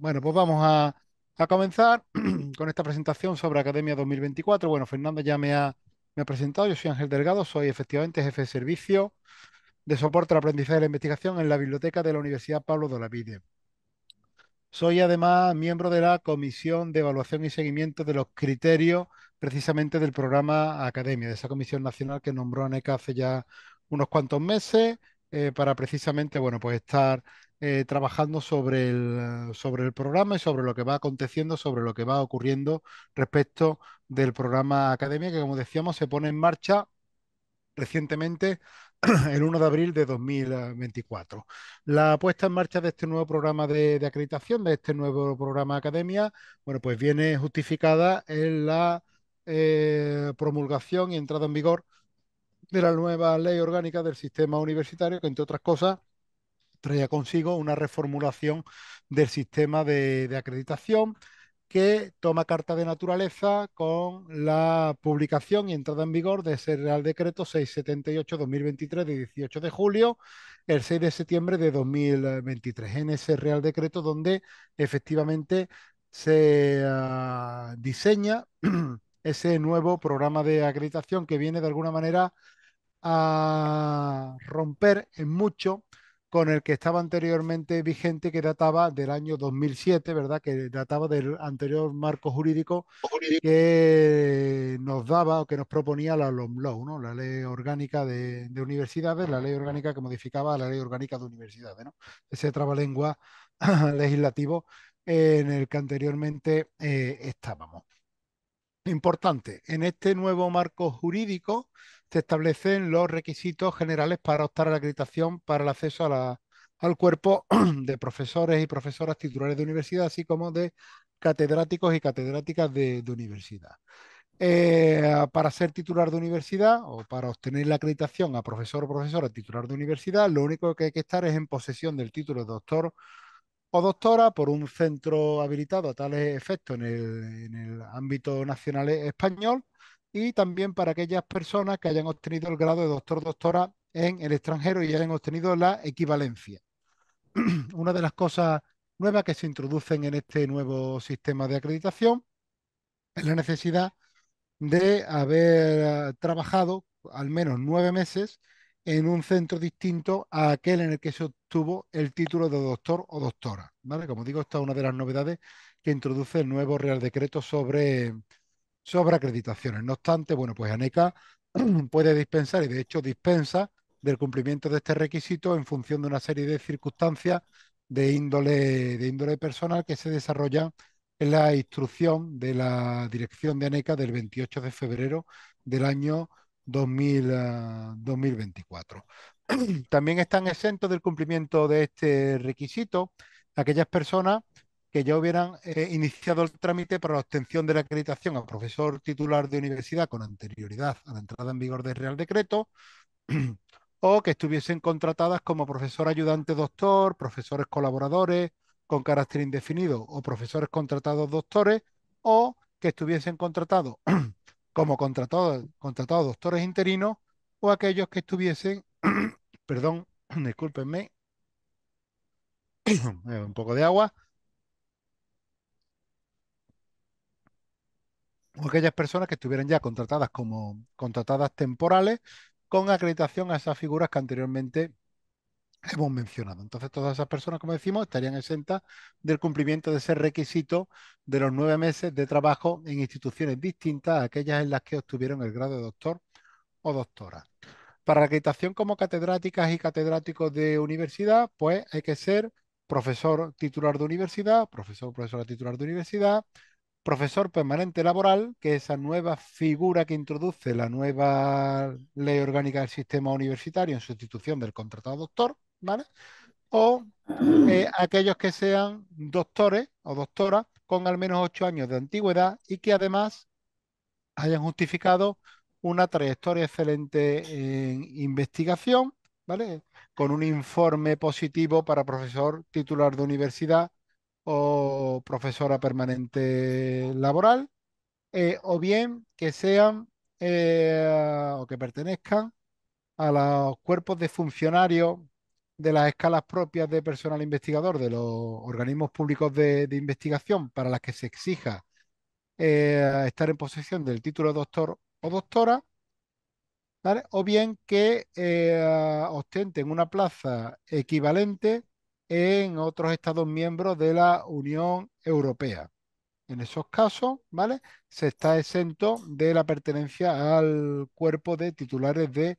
Bueno, pues vamos a, comenzar con esta presentación sobre Academia 2024. Bueno, Fernando ya me ha, presentado. Yo soy Ángel Delgado, soy efectivamente jefe de servicio de soporte al aprendizaje y la investigación en la biblioteca de la Universidad Pablo de Olavide. Soy además miembro de la Comisión de Evaluación y Seguimiento de los Criterios, precisamente del programa Academia, de esa comisión nacional que nombró ANECA hace ya unos cuantos meses, eh, para precisamente, bueno, pues estar eh, trabajando sobre el, eh, sobre el programa y sobre lo que va aconteciendo, sobre lo que va ocurriendo respecto del programa Academia, que como decíamos se pone en marcha recientemente el 1 de abril de 2024. Eh, la puesta en marcha de este nuevo programa de, acreditación, de este nuevo programa Academia, bueno, pues viene justificada en la promulgación y entrada en vigor de la nueva ley orgánica del sistema universitario, que entre otras cosas traía consigo una reformulación del sistema de, acreditación que toma carta de naturaleza con la publicación y entrada en vigor de ese Real Decreto 678-2023 de 18 de julio, el 6 de septiembre de 2023, en ese Real Decreto donde efectivamente se ah, diseña ese nuevo programa de acreditación que viene de alguna manera a romper en mucho con el que estaba anteriormente vigente, que databa del año 2007, ¿verdad? Que databa del anterior marco jurídico que nos daba o que nos proponía la LOMLOW, ¿no? La ley orgánica de, universidades, la ley orgánica que modificaba la ley orgánica de universidades, ¿no? Ese trabalengua legislativo en el que anteriormente eh, estábamos. Importante, en este nuevo marco jurídico se establecen los requisitos generales para optar a la acreditación para el acceso al cuerpo de profesores y profesoras titulares de universidad, así como de catedráticos y catedráticas de, universidad. Eh, para ser titular de universidad o para obtener la acreditación a profesor o profesora titular de universidad, lo único que hay que estar es en posesión del título de doctor o doctora por un centro habilitado a tales efectos en el ámbito nacional español y también para aquellas personas que hayan obtenido el grado de doctor doctora en el extranjero y hayan obtenido la equivalencia. Una de las cosas nuevas que se introducen en este nuevo sistema de acreditación es la necesidad de haber eh, trabajado al menos nueve meses en un centro distinto a aquel en el que se obtuvo el título de doctor o doctora. ¿vale? Como digo, esta es una de las novedades que introduce el nuevo Real Decreto sobre sobre acreditaciones. No obstante, bueno, pues ANECA puede dispensar y de hecho dispensa del cumplimiento de este requisito en función de una serie de circunstancias de índole, de índole personal que se desarrollan en la instrucción de la dirección de ANECA del 28 de febrero del año 2024. Ah, También están exentos del cumplimiento de este requisito aquellas personas que ya hubieran eh, iniciado el trámite para la obtención de la acreditación a profesor titular de universidad con anterioridad a la entrada en vigor del Real Decreto o que estuviesen contratadas como profesor ayudante doctor, profesores colaboradores con carácter indefinido o profesores contratados doctores o que estuviesen contratados como contratados, contratados doctores interinos o aquellos que estuviesen, perdón, discúlpenme, eh, un poco de agua, o aquellas personas que estuvieran ya contratadas como contratadas temporales con acreditación a esas figuras que anteriormente hemos mencionado. Entonces, todas esas personas, como decimos, estarían exentas del cumplimiento de ese requisito de los nueve meses de trabajo en instituciones distintas a aquellas en las que obtuvieron el grado de doctor o doctora. Para la acreditación como catedráticas y catedráticos de universidad, pues hay que ser profesor titular de universidad, profesor o profesora titular de universidad, profesor permanente laboral, que es esa nueva figura que introduce la nueva ley orgánica del sistema universitario en sustitución del contratado doctor, ¿vale? O eh, aquellos que sean doctores o doctoras con al menos ocho años de antigüedad y que además hayan justificado una trayectoria excelente en investigación, ¿vale? Con un informe positivo para profesor titular de universidad o profesora permanente laboral, eh, o bien que sean eh, o que pertenezcan a los cuerpos de funcionarios de las escalas propias de personal investigador de los organismos públicos de, investigación para las que se exija eh, estar en posesión del título de doctor o doctora, o bien que ostenten una plaza equivalente en otros Estados miembros de la Unión Europea. En esos casos, ¿vale? Se está exento de la pertenencia al cuerpo de titulares de,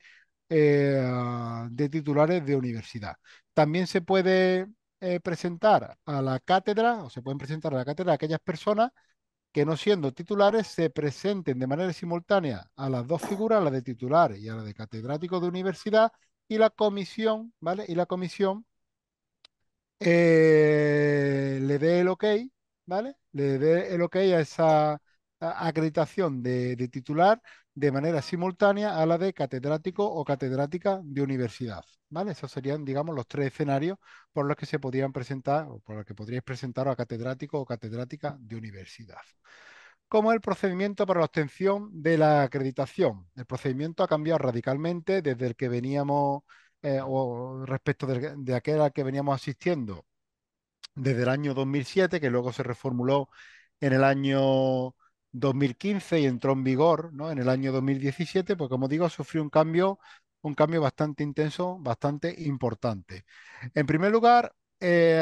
eh, de titulares de universidad. También se puede eh, presentar a la cátedra, o se pueden presentar a la cátedra aquellas personas que no siendo titulares se presenten de manera simultánea a las dos figuras, la de titular y a la de catedrático de universidad, y la comisión, ¿vale? Y la comisión eh, le dé el ok, ¿vale? Le dé el ok a esa acreditación de, titular de manera simultánea a la de catedrático o catedrática de universidad. ¿vale? Esos serían, digamos, los tres escenarios por los que se podrían presentar o por los que podríais presentar a catedrático o catedrática de universidad. ¿Cómo es el procedimiento para la obtención de la acreditación? El procedimiento ha cambiado radicalmente desde el que veníamos eh, o respecto de, de aquel que veníamos asistiendo desde el año 2007, que luego se reformuló en el año 2015 y entró en vigor en el año 2017, pues como digo, sufrió un cambio, un cambio bastante intenso, bastante importante. En primer lugar, eh,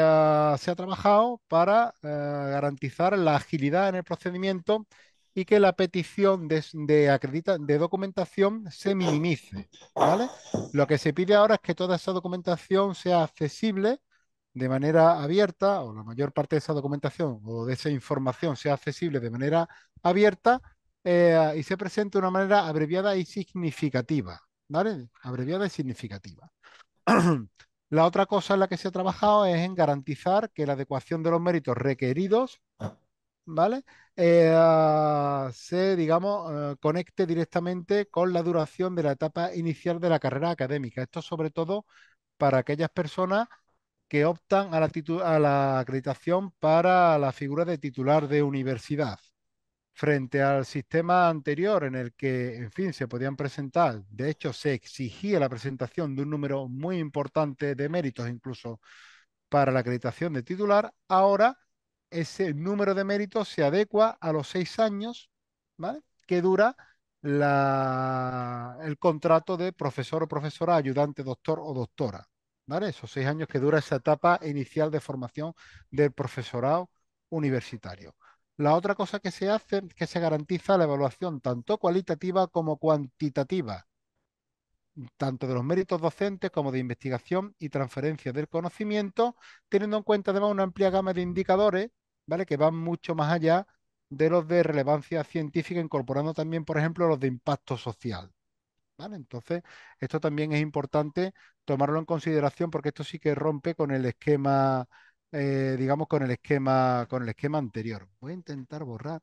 se ha trabajado para eh, garantizar la agilidad en el procedimiento y que la petición de, de documentación se minimice. ¿vale? Lo que se pide ahora es que toda esa documentación sea accesible de manera abierta, o la mayor parte de esa documentación o de esa información sea accesible de manera abierta eh, y se presente de una manera abreviada y significativa. ¿vale? Abreviada y significativa. La otra cosa en la que se ha trabajado es en garantizar que la adecuación de los méritos requeridos ¿vale? Eh, ah, se, digamos, eh, conecte directamente con la duración de la etapa inicial de la carrera académica. Esto sobre todo para aquellas personas que optan a la, a la acreditación para la figura de titular de universidad frente al sistema anterior en el que, en fin, se podían presentar, de hecho se exigía la presentación de un número muy importante de méritos incluso para la acreditación de titular, ahora ese número de méritos se adecua a los seis años que dura el contrato de profesor o profesora, ayudante, doctor o doctora. Esos seis años que dura esa etapa inicial de formación del profesorado universitario. La otra cosa que se hace es que se garantiza la evaluación tanto cualitativa como cuantitativa, tanto de los méritos docentes como de investigación y transferencia del conocimiento, teniendo en cuenta además una amplia gama de indicadores ¿vale? Que van mucho más allá de los de relevancia científica, incorporando también, por ejemplo, los de impacto social. Entonces, esto también es importante tomarlo en consideración porque esto sí que rompe con el esquema, eh, digamos, con el esquema, con el esquema anterior. Voy a intentar borrar,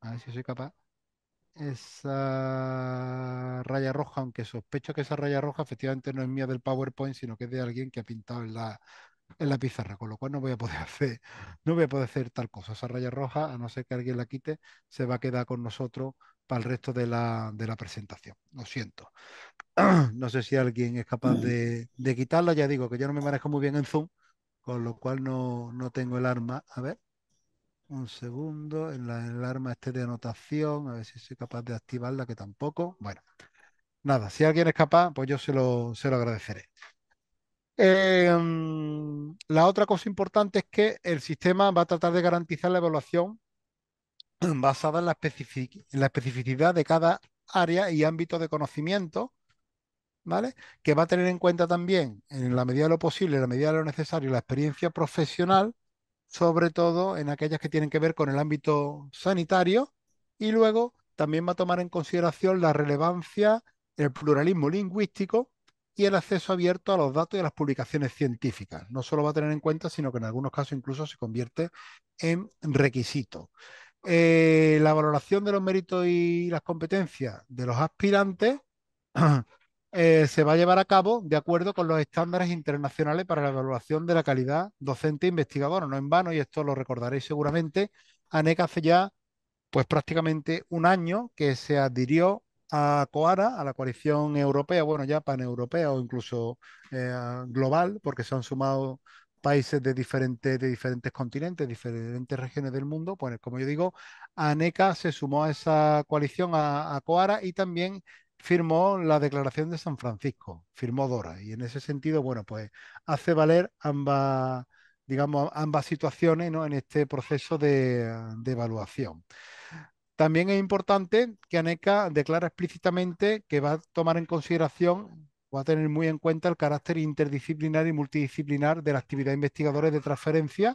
a ver si soy capaz, esa raya roja, aunque sospecho que esa raya roja efectivamente no es mía del PowerPoint, sino que es de alguien que ha pintado en la en la pizarra, con lo cual no voy a poder hacer, no voy a poder hacer tal cosa. Esa raya roja, a no ser que alguien la quite, se va a quedar con nosotros para el resto de la, de la presentación. Lo siento. No sé si alguien es capaz mm. de, quitarla. Ya digo que yo no me manejo muy bien en Zoom, con lo cual no, no tengo el arma. A ver, un segundo. En, el arma este de anotación, a ver si soy capaz de activarla, que tampoco. Bueno, nada, si alguien es capaz, pues yo se lo, se lo agradeceré. Eh, mm, la otra cosa importante es que el sistema va a tratar de garantizar la evaluación basada en la, especificidad de cada área y ámbito de conocimiento, ¿vale? Que va a tener en cuenta también, en la medida de lo posible, en la medida de lo necesario, la experiencia profesional, sobre todo en aquellas que tienen que ver con el ámbito sanitario, y luego también va a tomar en consideración la relevancia, el pluralismo lingüístico y el acceso abierto a los datos y a las publicaciones científicas. No solo va a tener en cuenta, sino que en algunos casos incluso se convierte en requisito. Eh, la valoración de los méritos y las competencias de los aspirantes eh, se va a llevar a cabo de acuerdo con los estándares internacionales para la evaluación de la calidad docente e investigadora. No en vano, y esto lo recordaréis seguramente, ANEC hace ya pues prácticamente un año que se adhirió a COARA, a la coalición europea, bueno, ya paneuropea o incluso eh, global, porque se han sumado países de diferentes, de diferentes continentes, diferentes regiones del mundo. Pues, como yo digo, ANECA se sumó a esa coalición, a, COARA, y también firmó la declaración de San Francisco, firmó Dora. Y en ese sentido, bueno, pues hace valer ambas digamos, ambas situaciones en este proceso de, de evaluación. También es importante que ANECA declara explícitamente que va a tomar en consideración, va a tener muy en cuenta el carácter interdisciplinar y multidisciplinar de la actividad de investigadores de transferencia,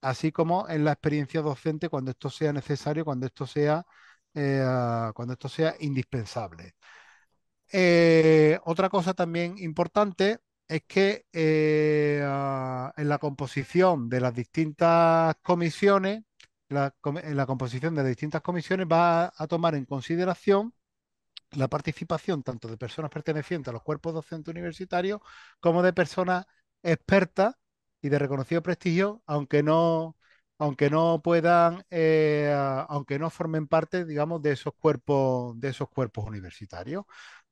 así como en la experiencia docente cuando esto sea necesario, cuando esto sea, eh, cuando esto sea indispensable. Eh, otra cosa también importante es que eh, en la composición de las distintas comisiones la, eh, la composición de las distintas comisiones va a tomar en consideración la participación tanto de personas pertenecientes a los cuerpos docentes universitarios como de personas expertas y de reconocido prestigio, aunque no, aunque no puedan, eh, aunque no formen parte, digamos, de esos cuerpos, de esos cuerpos universitarios.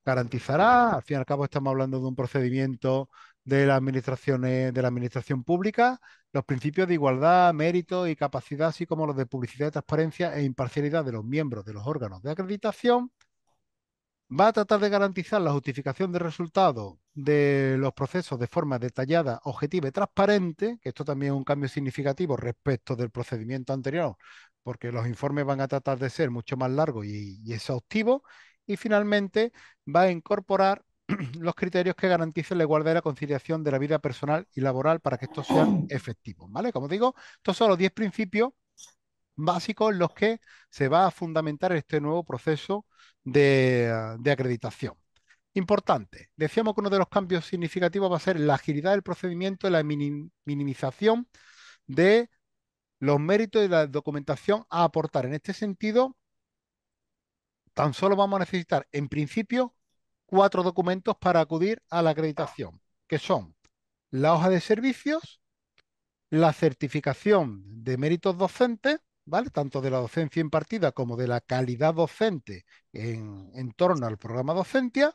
Garantizará, al fin y al cabo estamos hablando de un procedimiento de la administración, eh, de la administración pública, los principios de igualdad, mérito y capacidad, así como los de publicidad, transparencia e imparcialidad de los miembros de los órganos de acreditación, va a tratar de garantizar la justificación de resultados de los procesos de forma detallada, objetiva y transparente, que esto también es un cambio significativo respecto del procedimiento anterior, porque los informes van a tratar de ser mucho más largos y exhaustivos, y finalmente va a incorporar los criterios que garanticen la igualdad y la conciliación de la vida personal y laboral para que estos sea efectivos, ¿vale? Como digo, estos son los 10 principios básicos en los que se va a fundamentar este nuevo proceso de, de acreditación. Importante, decíamos que uno de los cambios significativos va a ser la agilidad del procedimiento y la minimización de los méritos y la documentación a aportar. En este sentido, tan solo vamos a necesitar, en principio, cuatro documentos para acudir a la acreditación, que son la hoja de servicios, la certificación de méritos docentes, ¿vale? Tanto de la docencia impartida como de la calidad docente en, torno al programa docencia,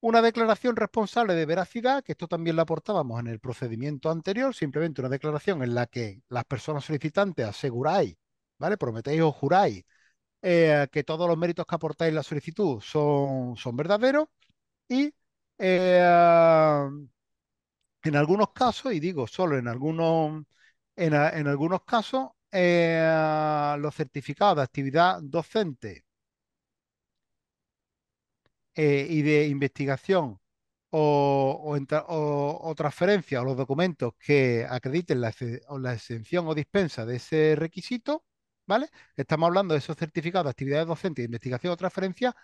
una declaración responsable de veracidad, que esto también la aportábamos en el procedimiento anterior, simplemente una declaración en la que las personas solicitantes aseguráis, ¿vale? Prometéis o juráis eh, que todos los méritos que aportáis en la solicitud son, son verdaderos y eh, en algunos casos, y digo solo en algunos, en, algunos casos, eh, los certificados de actividad docente y de investigación o, o, transferencia o los documentos que acrediten la, la exención o dispensa de ese requisito ¿vale? Estamos hablando de esos certificados de actividades docentes de investigación o transferencia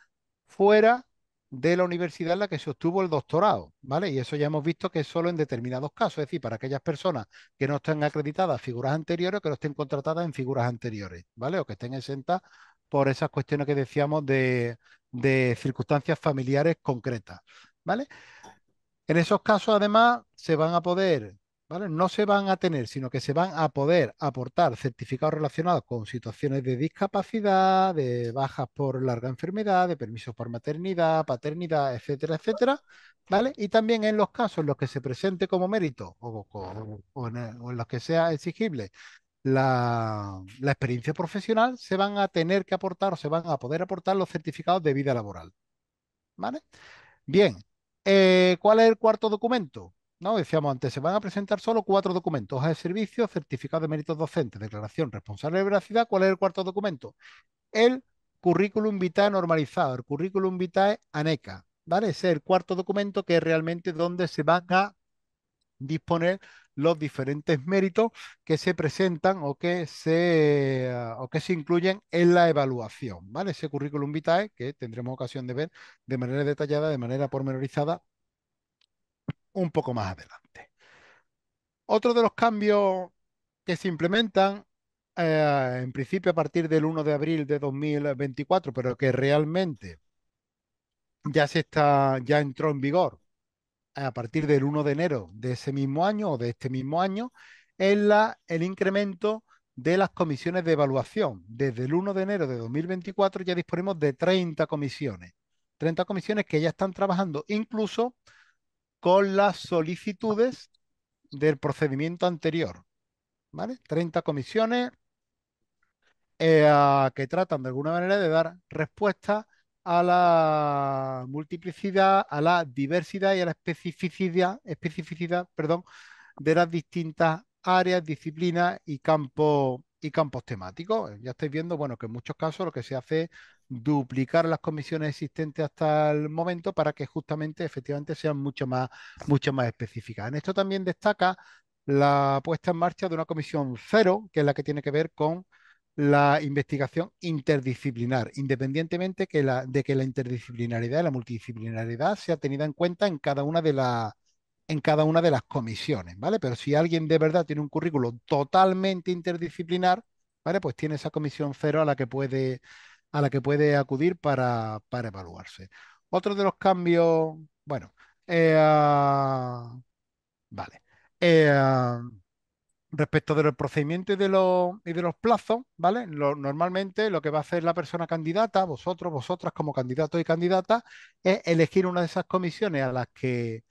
fuera de la universidad en la que se obtuvo el doctorado, ¿vale? Y eso ya hemos visto que es solo en determinados casos, es decir, para aquellas personas que no estén acreditadas figuras anteriores o que no estén contratadas en figuras anteriores, ¿vale? O que estén exentas por esas cuestiones que decíamos de, de circunstancias familiares concretas, ¿vale? En esos casos, además, se van a poder no se van a tener, sino que se van a poder aportar certificados relacionados con situaciones de discapacidad, de bajas por larga enfermedad, de permisos por maternidad, paternidad, etcétera, etcétera, ¿vale? Y también en los casos en los que se presente como mérito o, en, los que sea exigible la, experiencia profesional, se van a tener que aportar o se van a poder aportar los certificados de vida laboral. ¿Vale? Bien. Eh, ¿Cuál es el cuarto documento? ¿no? Decíamos antes, se van a presentar solo cuatro documentos, hoja de servicio, certificado de méritos docentes, declaración responsable de veracidad. ¿Cuál es el cuarto documento? El currículum vitae normalizado, el currículum vitae ANECA, ¿vale? Ese es el cuarto documento que es realmente donde se van a disponer los diferentes méritos que se presentan o que se, o que se incluyen en la evaluación, ¿vale? Ese currículum vitae que tendremos ocasión de ver de manera detallada, de manera pormenorizada un poco más adelante. Otro de los cambios que se implementan eh, en principio a partir del 1 de abril de 2024, pero que realmente ya se está, ya entró en vigor eh, a partir del 1 de enero de ese mismo año o de este mismo año, es la, el incremento de las comisiones de evaluación. Desde el 1 de enero de 2024 ya disponemos de 30 comisiones. 30 comisiones que ya están trabajando incluso con las solicitudes del procedimiento anterior. ¿Vale? 30 comisiones eh, que tratan de alguna manera de dar respuesta a la multiplicidad, a la diversidad y a la especificidad, especificidad perdón, de las distintas áreas, disciplinas y campos y campos temáticos. Ya estáis viendo, bueno, que en muchos casos lo que se hace es duplicar las comisiones existentes hasta el momento para que justamente, efectivamente, sean mucho más, mucho más específicas. En esto también destaca la puesta en marcha de una comisión cero, que es la que tiene que ver con la investigación interdisciplinar, independientemente que la, de que la interdisciplinaridad y la multidisciplinaridad sea tenida en cuenta en cada una de, las en cada una de las comisiones, ¿vale? Pero si alguien de verdad tiene un currículum totalmente interdisciplinar, ¿vale? Pues tiene esa comisión cero a la que puede, a la que puede acudir para, para evaluarse. Otro de los cambios, bueno, eh, ah, vale. Eh, ah, respecto del procedimiento y de, los, y de los plazos, ¿vale? normalmente lo que va a hacer la persona candidata, vosotros, vosotras como candidato y candidata, es elegir una de esas comisiones a las que,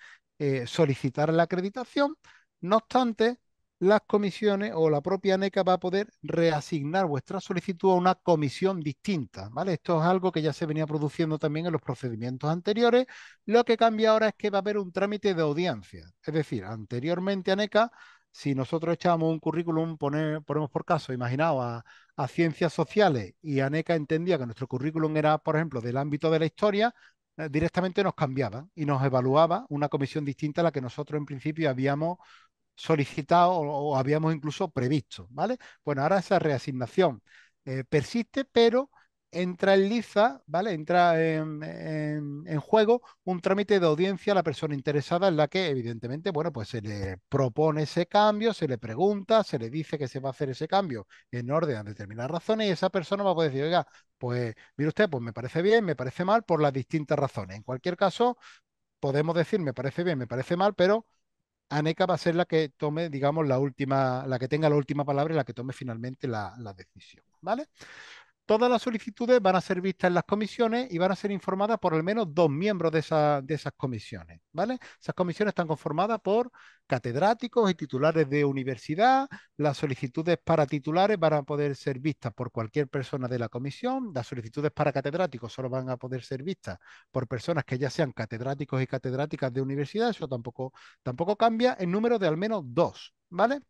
eh, solicitar la acreditación. No obstante, las comisiones o la propia ANECA va a poder reasignar vuestra solicitud a una comisión distinta, ¿vale? Esto es algo que ya se venía produciendo también en los procedimientos anteriores. Lo que cambia ahora es que va a haber un trámite de audiencia. Es decir, anteriormente ANECA, si nosotros echábamos un currículum, ponemos por caso, imaginaba a, a ciencias sociales y ANECA entendía que nuestro currículum era, por ejemplo, del ámbito de la historia, eh, directamente nos cambiaba y nos evaluaba una comisión distinta a la que nosotros en principio habíamos solicitado o, habíamos incluso previsto, ¿vale? Bueno, ahora esa reasignación eh, persiste, pero entra en liza, ¿vale? Entra en, juego un trámite de audiencia a la persona interesada en la que, evidentemente, bueno, pues se le propone ese cambio, se le pregunta, se le dice que se va a hacer ese cambio en orden a determinadas razones y esa persona va a poder decir, oiga, pues mire usted, pues me parece bien, me parece mal por las distintas razones. En cualquier caso, podemos decir, me parece bien, me parece mal, pero ANECA va a ser la que tome, digamos, la última, la que tenga la última palabra y la que tome finalmente la, la decisión, ¿vale? Todas las solicitudes van a ser vistas en las comisiones y van a ser informadas por al menos dos miembros de, esas comisiones, ¿vale? Esas comisiones están conformadas por catedráticos y titulares de universidad. Las solicitudes para titulares van a poder ser vistas por cualquier persona de la comisión. Las solicitudes para catedráticos solo van a poder ser vistas por personas que ya sean catedráticos y catedráticas de universidad. Eso tampoco, tampoco cambia. El número de al menos dos, ¿vale?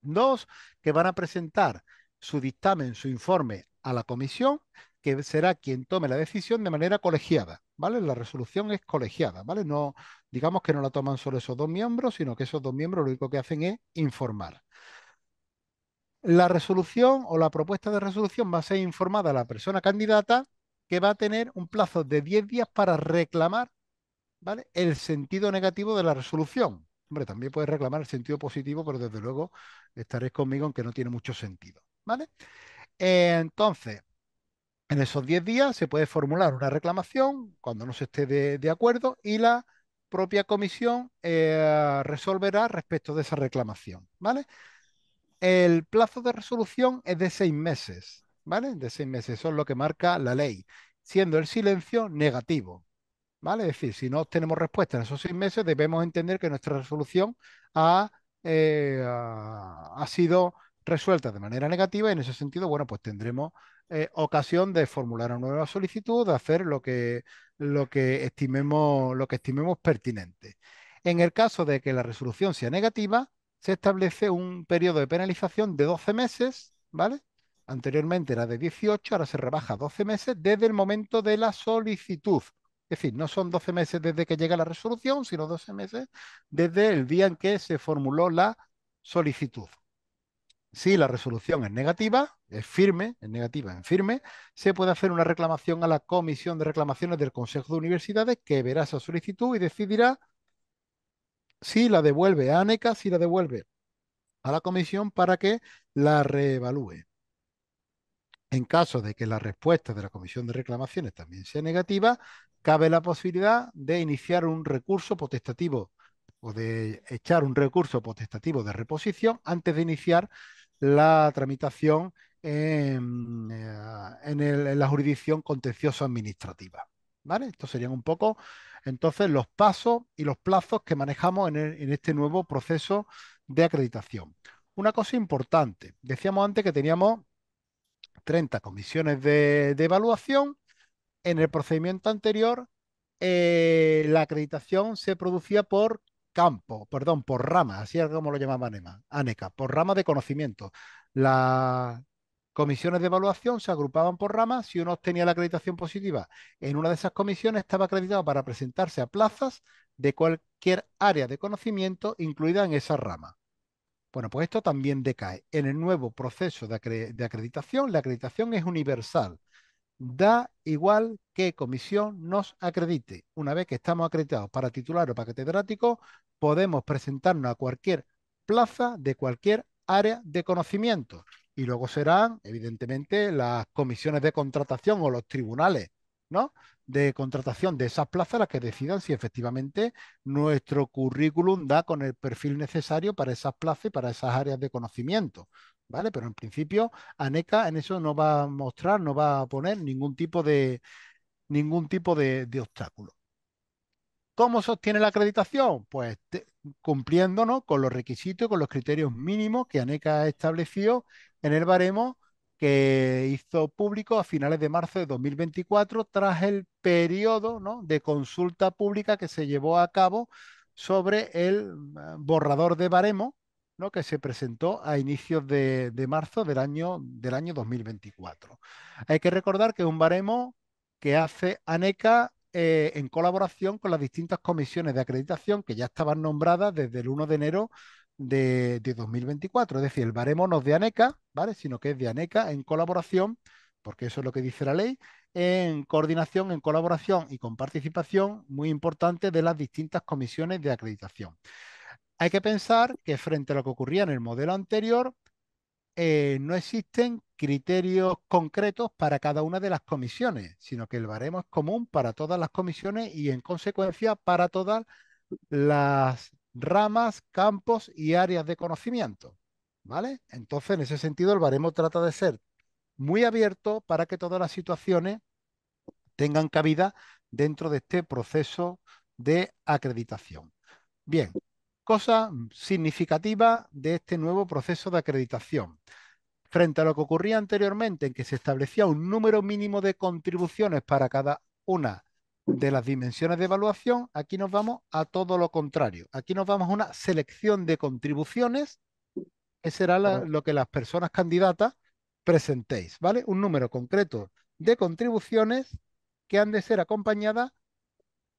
Dos que van a presentar su dictamen, su informe a la comisión, que será quien tome la decisión de manera colegiada, ¿vale? La resolución es colegiada, ¿vale? No, digamos que no la toman solo esos dos miembros, sino que esos dos miembros lo único que hacen es informar. La resolución o la propuesta de resolución va a ser informada a la persona candidata que va a tener un plazo de 10 días para reclamar ¿vale? el sentido negativo de la resolución. Hombre, también puedes reclamar el sentido positivo, pero desde luego estaréis conmigo en que no tiene mucho sentido. ¿vale? entonces, en esos 10 días se puede formular una reclamación cuando no se esté de, acuerdo y la propia comisión eh, resolverá respecto de esa reclamación, ¿vale? El plazo de resolución es de seis meses, ¿vale? De seis meses, eso es lo que marca la ley, siendo el silencio negativo, ¿vale? Es decir, si no obtenemos respuesta en esos seis meses, debemos entender que nuestra resolución ha, eh, ha sido resuelta de manera negativa y en ese sentido, bueno, pues tendremos eh, ocasión de formular una nueva solicitud, de hacer lo que, lo que, estimemos, lo que estimemos pertinente. En el caso de que la resolución sea negativa, se establece un periodo de penalización de 12 meses, ¿vale? Anteriormente era de 18, ahora se rebaja a 12 meses desde el momento de la solicitud. Es decir, no son 12 meses desde que llega la resolución, sino 12 meses desde el día en que se formuló la solicitud. Si la resolución es negativa, es firme, es negativa, en firme, se puede hacer una reclamación a la Comisión de Reclamaciones del Consejo de Universidades que verá esa solicitud y decidirá si la devuelve a ANECA, si la devuelve a la comisión para que la reevalúe. En caso de que la respuesta de la comisión de reclamaciones también sea negativa, cabe la posibilidad de iniciar un recurso potestativo o de echar un recurso potestativo de reposición antes de iniciar la tramitación en, eh, la jurisdicción contencioso-administrativa. ¿Vale? Estos serían un poco entonces los pasos y los plazos que manejamos en, este nuevo proceso de acreditación. Una cosa importante, decíamos antes que teníamos 30 comisiones de, evaluación. En el procedimiento anterior, eh, la acreditación se producía por campo, perdón, por rama, así es como lo llamaba ANECA, por rama de conocimiento. Las comisiones de evaluación se agrupaban por ramas. Si uno obtenía la acreditación positiva en una de esas comisiones, estaba acreditado para presentarse a plazas de cualquier área de conocimiento incluida en esa rama. Bueno, pues esto también decae. En el nuevo proceso de, acreditación, la acreditación es universal. Da igual qué comisión nos acredite. Una vez que estamos acreditados para titular o para catedrático, podemos presentarnos a cualquier plaza de cualquier área de conocimiento. Y luego serán, evidentemente, las comisiones de contratación o los tribunales ¿no? de contratación de esas plazas las que decidan si efectivamente nuestro currículum da con el perfil necesario para esas plazas y para esas áreas de conocimiento. ¿Vale? Pero en principio, ANECA en eso no va a mostrar, no va a poner ningún tipo de, ningún tipo de obstáculo. ¿Cómo sostiene la acreditación? Pues cumpliéndonos con los requisitos con los criterios mínimos que ANECA ha establecido en el baremo que hizo público a finales de marzo de 2024 tras el periodo de consulta pública que se llevó a cabo sobre el eh, borrador de baremo que se presentó a inicios de, marzo del año, del año 2024. Hay que recordar que es un baremo que hace ANECA eh, en colaboración con las distintas comisiones de acreditación que ya estaban nombradas desde el 1 de enero de, 2024. Es decir, el baremo no es de ANECA, ¿vale? sino que es de ANECA en colaboración, porque eso es lo que dice la ley, en coordinación, en colaboración y con participación muy importante de las distintas comisiones de acreditación. Hay que pensar que frente a lo que ocurría en el modelo anterior, eh, no existen criterios concretos para cada una de las comisiones, sino que el baremo es común para todas las comisiones y en consecuencia para todas las ramas, campos y áreas de conocimiento. ¿Vale? Entonces, en ese sentido, el baremo trata de ser muy abierto para que todas las situaciones tengan cabida dentro de este proceso de acreditación. Bien, Cosa significativa de este nuevo proceso de acreditación. Frente a lo que ocurría anteriormente, en que se establecía un número mínimo de contribuciones para cada una de las dimensiones de evaluación, aquí nos vamos a todo lo contrario. Aquí nos vamos a una selección de contribuciones, que será lo que las personas candidatas presentéis, ¿vale? Un número concreto de contribuciones que han de ser acompañadas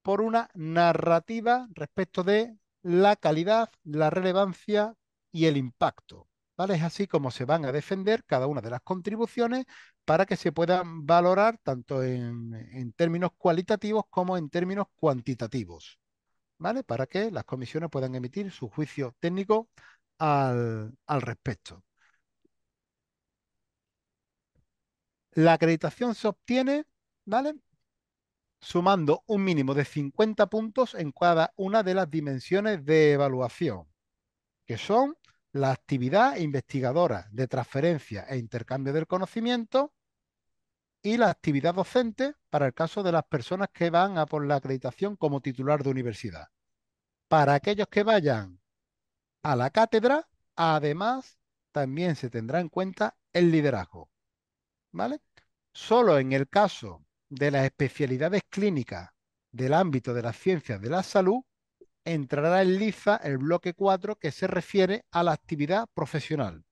por una narrativa respecto de la calidad, la relevancia y el impacto. ¿Vale? Es así como se van a defender cada una de las contribuciones para que se puedan valorar tanto en, términos cualitativos como en términos cuantitativos. ¿Vale? Para que las comisiones puedan emitir su juicio técnico al, al respecto. La acreditación se obtiene, ¿vale? sumando un mínimo de 50 puntos en cada una de las dimensiones de evaluación, que son la actividad investigadora de transferencia e intercambio del conocimiento y la actividad docente para el caso de las personas que van a por la acreditación como titular de universidad. Para aquellos que vayan a la cátedra, además, también se tendrá en cuenta el liderazgo. ¿Vale? Solo en el caso de las especialidades clínicas del ámbito de las ciencias de la salud, entrará en liza el bloque 4 que se refiere a la actividad profesional,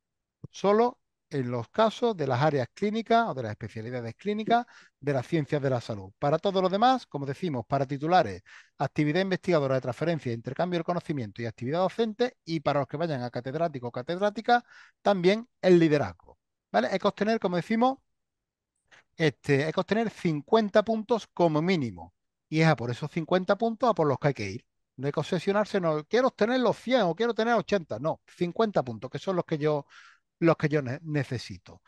solo en los casos de las áreas clínicas o de las especialidades clínicas de las ciencias de la salud. Para todos los demás, como decimos, para titulares, actividad investigadora de transferencia, intercambio de conocimiento y actividad docente, y para los que vayan a catedrático o catedrática, también el liderazgo. ¿vale? que obtener, como decimos, este, hay que obtener 50 puntos como mínimo. Y es por esos 50 puntos a por los que hay que ir. No hay que obsesionarse, no quiero obtener los 100 o quiero tener 80. No, 50 puntos, que son los que yo, los que yo necesito.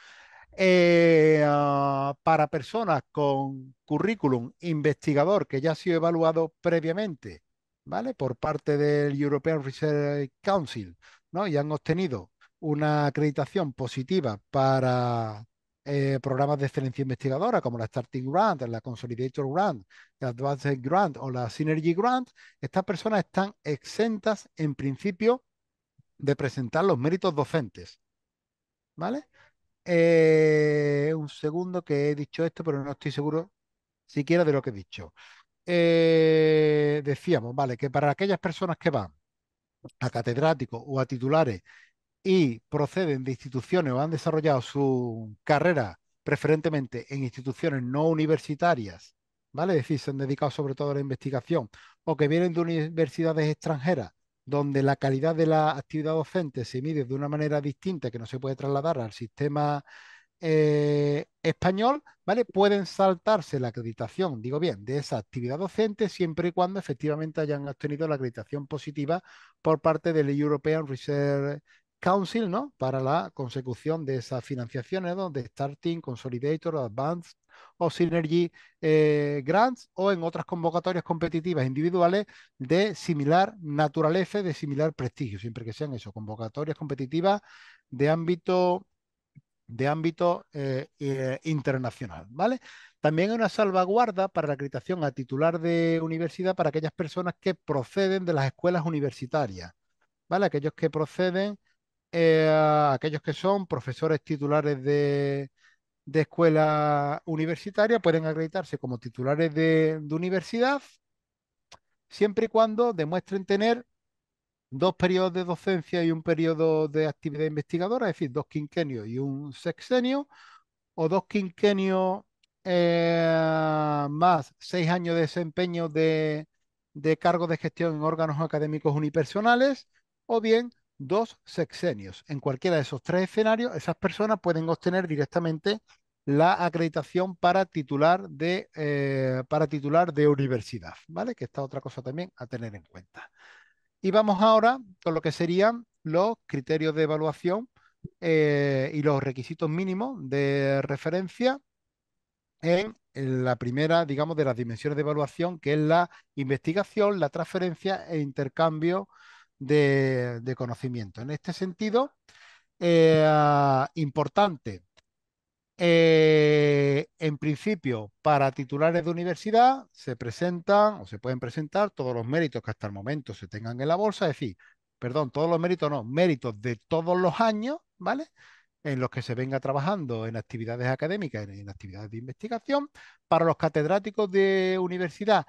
Eh, ah, para personas con currículum investigador que ya ha sido evaluado previamente, ¿vale? Por parte del European Research Council, ¿no? Y han obtenido una acreditación positiva para eh, programas de excelencia investigadora como la Starting Grant, la Consolidator Grant, la Advanced Grant o la Synergy Grant, estas personas están exentas en principio de presentar los méritos docentes. ¿Vale? Eh, un segundo que he dicho esto, pero no estoy seguro siquiera de lo que he dicho. Eh, decíamos, ¿vale? Que para aquellas personas que van a catedráticos o a titulares y proceden de instituciones o han desarrollado su carrera preferentemente en instituciones no universitarias, ¿vale? Es decir, se han dedicado sobre todo a la investigación, o que vienen de universidades extranjeras, donde la calidad de la actividad docente se mide de una manera distinta que no se puede trasladar al sistema eh, español, ¿vale? Pueden saltarse la acreditación, digo bien, de esa actividad docente siempre y cuando efectivamente hayan obtenido la acreditación positiva por parte del European Research Council, ¿no? Para la consecución de esas financiaciones, donde Starting, Consolidator, Advanced o Synergy eh, Grants o en otras convocatorias competitivas individuales de similar naturaleza, de similar prestigio, siempre que sean eso, convocatorias competitivas de ámbito de ámbito eh, eh, internacional, ¿vale? También hay una salvaguarda para la acreditación a titular de universidad para aquellas personas que proceden de las escuelas universitarias, ¿vale? Aquellos que proceden eh, aquellos que son profesores titulares de, escuela universitaria pueden acreditarse como titulares de, universidad siempre y cuando demuestren tener dos periodos de docencia y un periodo de actividad investigadora, es decir, dos quinquenios y un sexenio, o dos quinquenios eh, más seis años de desempeño de, de de gestión en órganos académicos unipersonales, o bien dos sexenios. En cualquiera de esos tres escenarios, esas personas pueden obtener directamente la acreditación para titular de, eh, para titular de universidad, ¿vale? Que está otra cosa también a tener en cuenta. Y vamos ahora con lo que serían los criterios de evaluación eh, y los requisitos mínimos de referencia en la primera, digamos, de las dimensiones de evaluación, que es la investigación, la transferencia e intercambio de, conocimiento. En este sentido, eh, importante, eh, en principio, para titulares de universidad se presentan o se pueden presentar todos los méritos que hasta el momento se tengan en la bolsa, es decir, perdón, todos los méritos no, méritos de todos los años, ¿vale? En los que se venga trabajando en actividades académicas, en, en actividades de investigación, para los catedráticos de universidad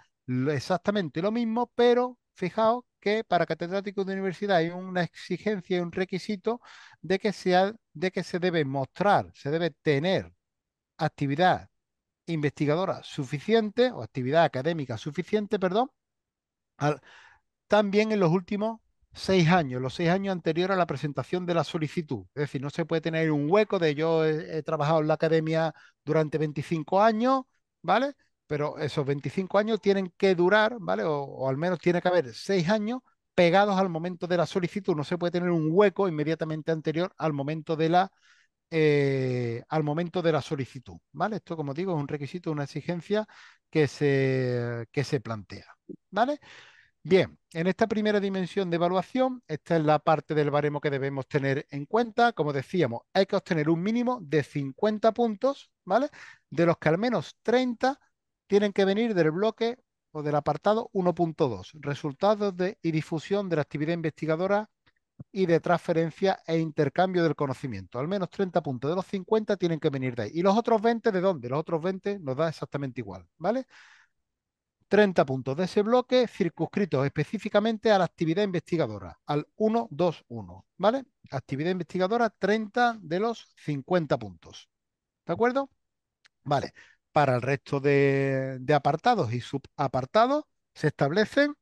exactamente lo mismo, pero fijaos que para catedráticos de universidad hay una exigencia y un requisito de que, sea, de que se debe mostrar, se debe tener actividad investigadora suficiente o actividad académica suficiente, perdón, también en los últimos seis años, los seis años anteriores a la presentación de la solicitud. Es decir, no se puede tener un hueco de yo he trabajado en la academia durante 25 años, ¿vale? pero esos 25 años tienen que durar, ¿vale? O, al menos tiene que haber 6 años pegados al momento de la solicitud. No se puede tener un hueco inmediatamente anterior al momento de la, eh, al momento de la solicitud, ¿vale? Esto, como digo, es un requisito, una exigencia que se, que se plantea, ¿vale? Bien, en esta primera dimensión de evaluación, esta es la parte del baremo que debemos tener en cuenta. Como decíamos, hay que obtener un mínimo de 50 puntos, ¿vale? De los que al menos 30 tienen que venir del bloque o del apartado 1.2, resultados de, y difusión de la actividad investigadora y de transferencia e intercambio del conocimiento. Al menos 30 puntos de los 50 tienen que venir de ahí. ¿Y los otros 20 de dónde? Los otros 20 nos da exactamente igual, ¿vale? 30 puntos de ese bloque circunscritos específicamente a la actividad investigadora, al 121, ¿vale? Actividad investigadora, 30 de los 50 puntos. ¿De acuerdo? Vale, para el resto de, apartados y subapartados se establecen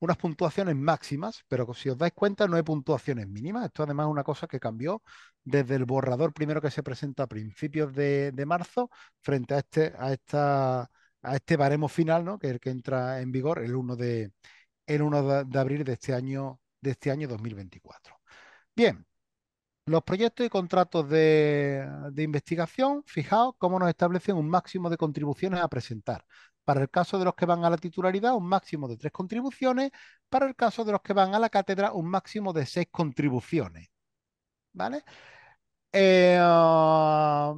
unas puntuaciones máximas, pero si os dais cuenta no hay puntuaciones mínimas. Esto además es una cosa que cambió desde el borrador primero que se presenta a principios de, marzo frente a este, a, esta, a este baremo final, que es el que entra en vigor el 1 de, el 1 de, abril de este año, de este año 2024. Bien, los proyectos y contratos de, investigación, fijaos cómo nos establecen un máximo de contribuciones a presentar. Para el caso de los que van a la titularidad, un máximo de tres contribuciones. Para el caso de los que van a la cátedra, un máximo de seis contribuciones. ¿Vale? Eh, ah,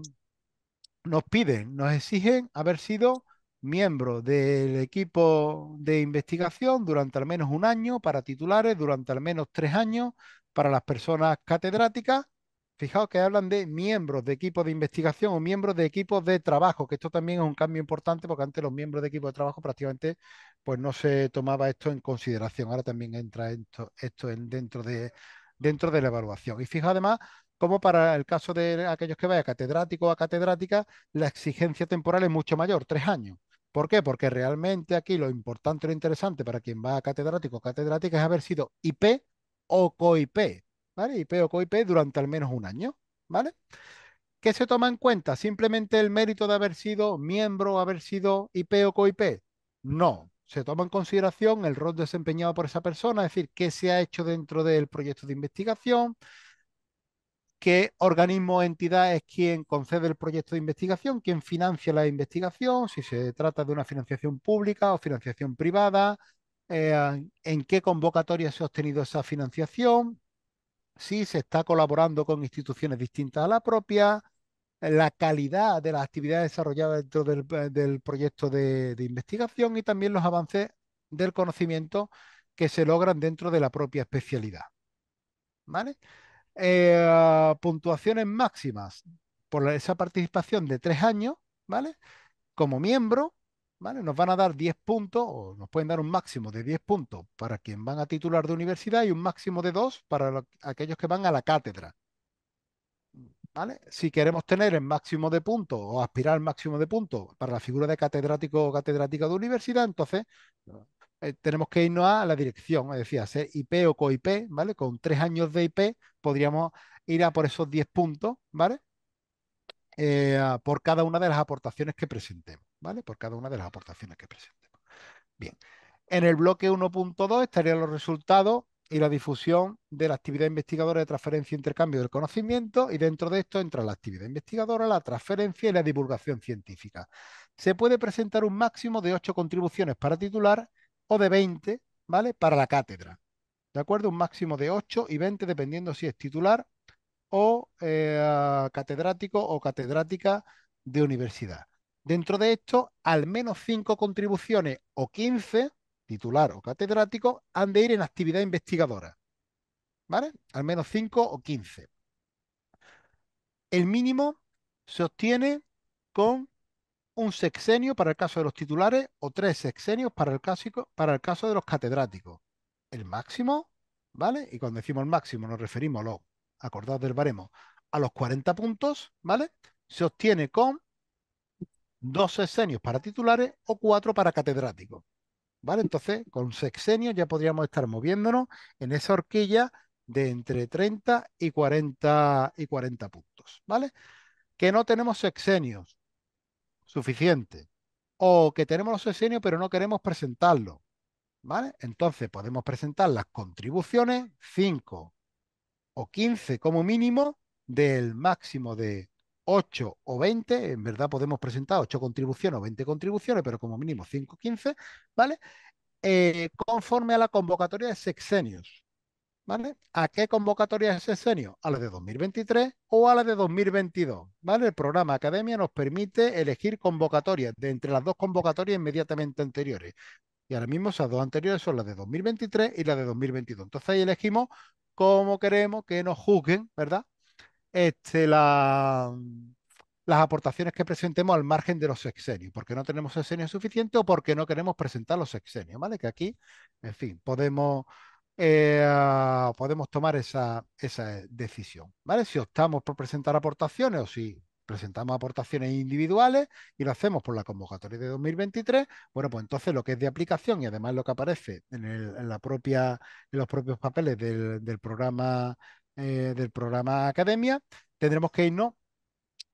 nos piden, nos exigen haber sido Miembros del equipo de investigación durante al menos un año para titulares, durante al menos tres años para las personas catedráticas. Fijaos que hablan de miembros de equipo de investigación o miembros de equipos de trabajo, que esto también es un cambio importante porque antes los miembros de equipo de trabajo prácticamente pues no se tomaba esto en consideración. Ahora también entra esto, esto dentro, de, dentro de la evaluación. Y fijaos además cómo para el caso de aquellos que vayan catedrático a catedrática, la exigencia temporal es mucho mayor, tres años. ¿Por qué? Porque realmente aquí lo importante, lo interesante para quien va a catedrático o catedrática es haber sido IP o COIP, ¿vale? IP o COIP durante al menos un año, ¿vale? ¿Qué se toma en cuenta? ¿Simplemente el mérito de haber sido miembro haber sido IP o COIP? No, se toma en consideración el rol desempeñado por esa persona, es decir, qué se ha hecho dentro del proyecto de investigación, qué organismo o entidad es quien concede el proyecto de investigación, quién financia la investigación, si se trata de una financiación pública o financiación privada, eh, en qué convocatoria se ha obtenido esa financiación, si se está colaborando con instituciones distintas a la propia, la calidad de las actividades desarrolladas dentro del, proyecto de investigación y también los avances del conocimiento que se logran dentro de la propia especialidad. ¿Vale? Eh, puntuaciones máximas por esa participación de tres años, ¿vale? Como miembro, ¿vale? Nos van a dar 10 puntos, o nos pueden dar un máximo de 10 puntos para quien van a titular de universidad y un máximo de 2 para aquellos que van a la cátedra. ¿Vale? Si queremos tener el máximo de puntos o aspirar al máximo de puntos para la figura de catedrático o catedrática de universidad, entonces eh, tenemos que irnos a la dirección, es decir, ser IP o coIP, ¿vale? Con tres años de IP podríamos ir a por esos 10 puntos, ¿vale? Eh, por cada una de las aportaciones que presentemos, ¿vale? Por cada una de las aportaciones que presentemos. Bien. En el bloque 1.2 estarían los resultados y la difusión de la actividad investigadora de transferencia e intercambio del conocimiento y dentro de esto entra la actividad investigadora, la transferencia y la divulgación científica. Se puede presentar un máximo de ocho contribuciones para titular o de 20, ¿vale? Para la cátedra. ¿De acuerdo? Un máximo de 8 y 20 dependiendo si es titular o eh, catedrático o catedrática de universidad. Dentro de esto, al menos 5 contribuciones o 15, titular o catedrático, han de ir en actividad investigadora. ¿Vale? Al menos 5 o 15. El mínimo se obtiene con un sexenio para el caso de los titulares o tres sexenios para el caso, para el caso de los catedráticos. El máximo, ¿vale? Y cuando decimos el máximo nos referimos a los, del baremo, a los 40 puntos, ¿vale? Se obtiene con dos sexenios para titulares o cuatro para catedráticos. ¿Vale? Entonces, con sexenios ya podríamos estar moviéndonos en esa horquilla de entre 30 y 40 y 40 puntos, ¿vale? Que no tenemos sexenios, suficiente. O que tenemos los sexenios pero no queremos presentarlo ¿Vale? Entonces podemos presentar las contribuciones 5 o 15 como mínimo del máximo de 8 o 20. En verdad podemos presentar 8 contribuciones o 20 contribuciones, pero como mínimo 5 o 15, ¿vale? Eh, conforme a la convocatoria de sexenios. ¿vale? ¿A qué convocatoria es sexenio? ¿A la de 2023 o a la de 2022? ¿Vale? El programa Academia nos permite elegir convocatorias de entre las dos convocatorias inmediatamente anteriores. Y ahora mismo esas dos anteriores son las de 2023 y las de 2022. Entonces ahí elegimos cómo queremos que nos juzguen, ¿verdad? Este, las aportaciones que presentemos al margen de los sexenios, porque no tenemos sexenios suficientes o porque no queremos presentar los sexenios, ¿vale? Que aquí, en fin, podemos eh, podemos tomar esa, esa eh, decisión. ¿vale? Si optamos por presentar aportaciones o si presentamos aportaciones individuales y lo hacemos por la convocatoria de 2023, bueno, pues entonces lo que es de aplicación y además lo que aparece en, la propia, en los propios papeles del, programa, eh, del programa Academia, tendremos que irnos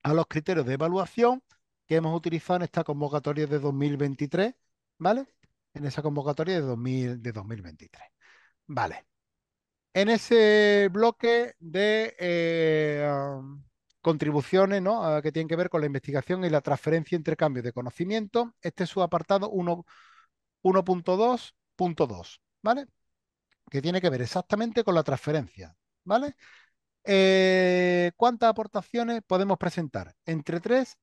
a los criterios de evaluación que hemos utilizado en esta convocatoria de 2023, ¿vale? En esa convocatoria de, 2000, de 2023. Vale. En ese bloque de eh, contribuciones ah, que tienen que ver con la investigación y la transferencia e intercambio de conocimiento, este es su apartado 1.2.2, ¿vale? Que tiene que ver exactamente con la transferencia, ¿vale? Eh, ¿Cuántas aportaciones podemos presentar? Entre tres,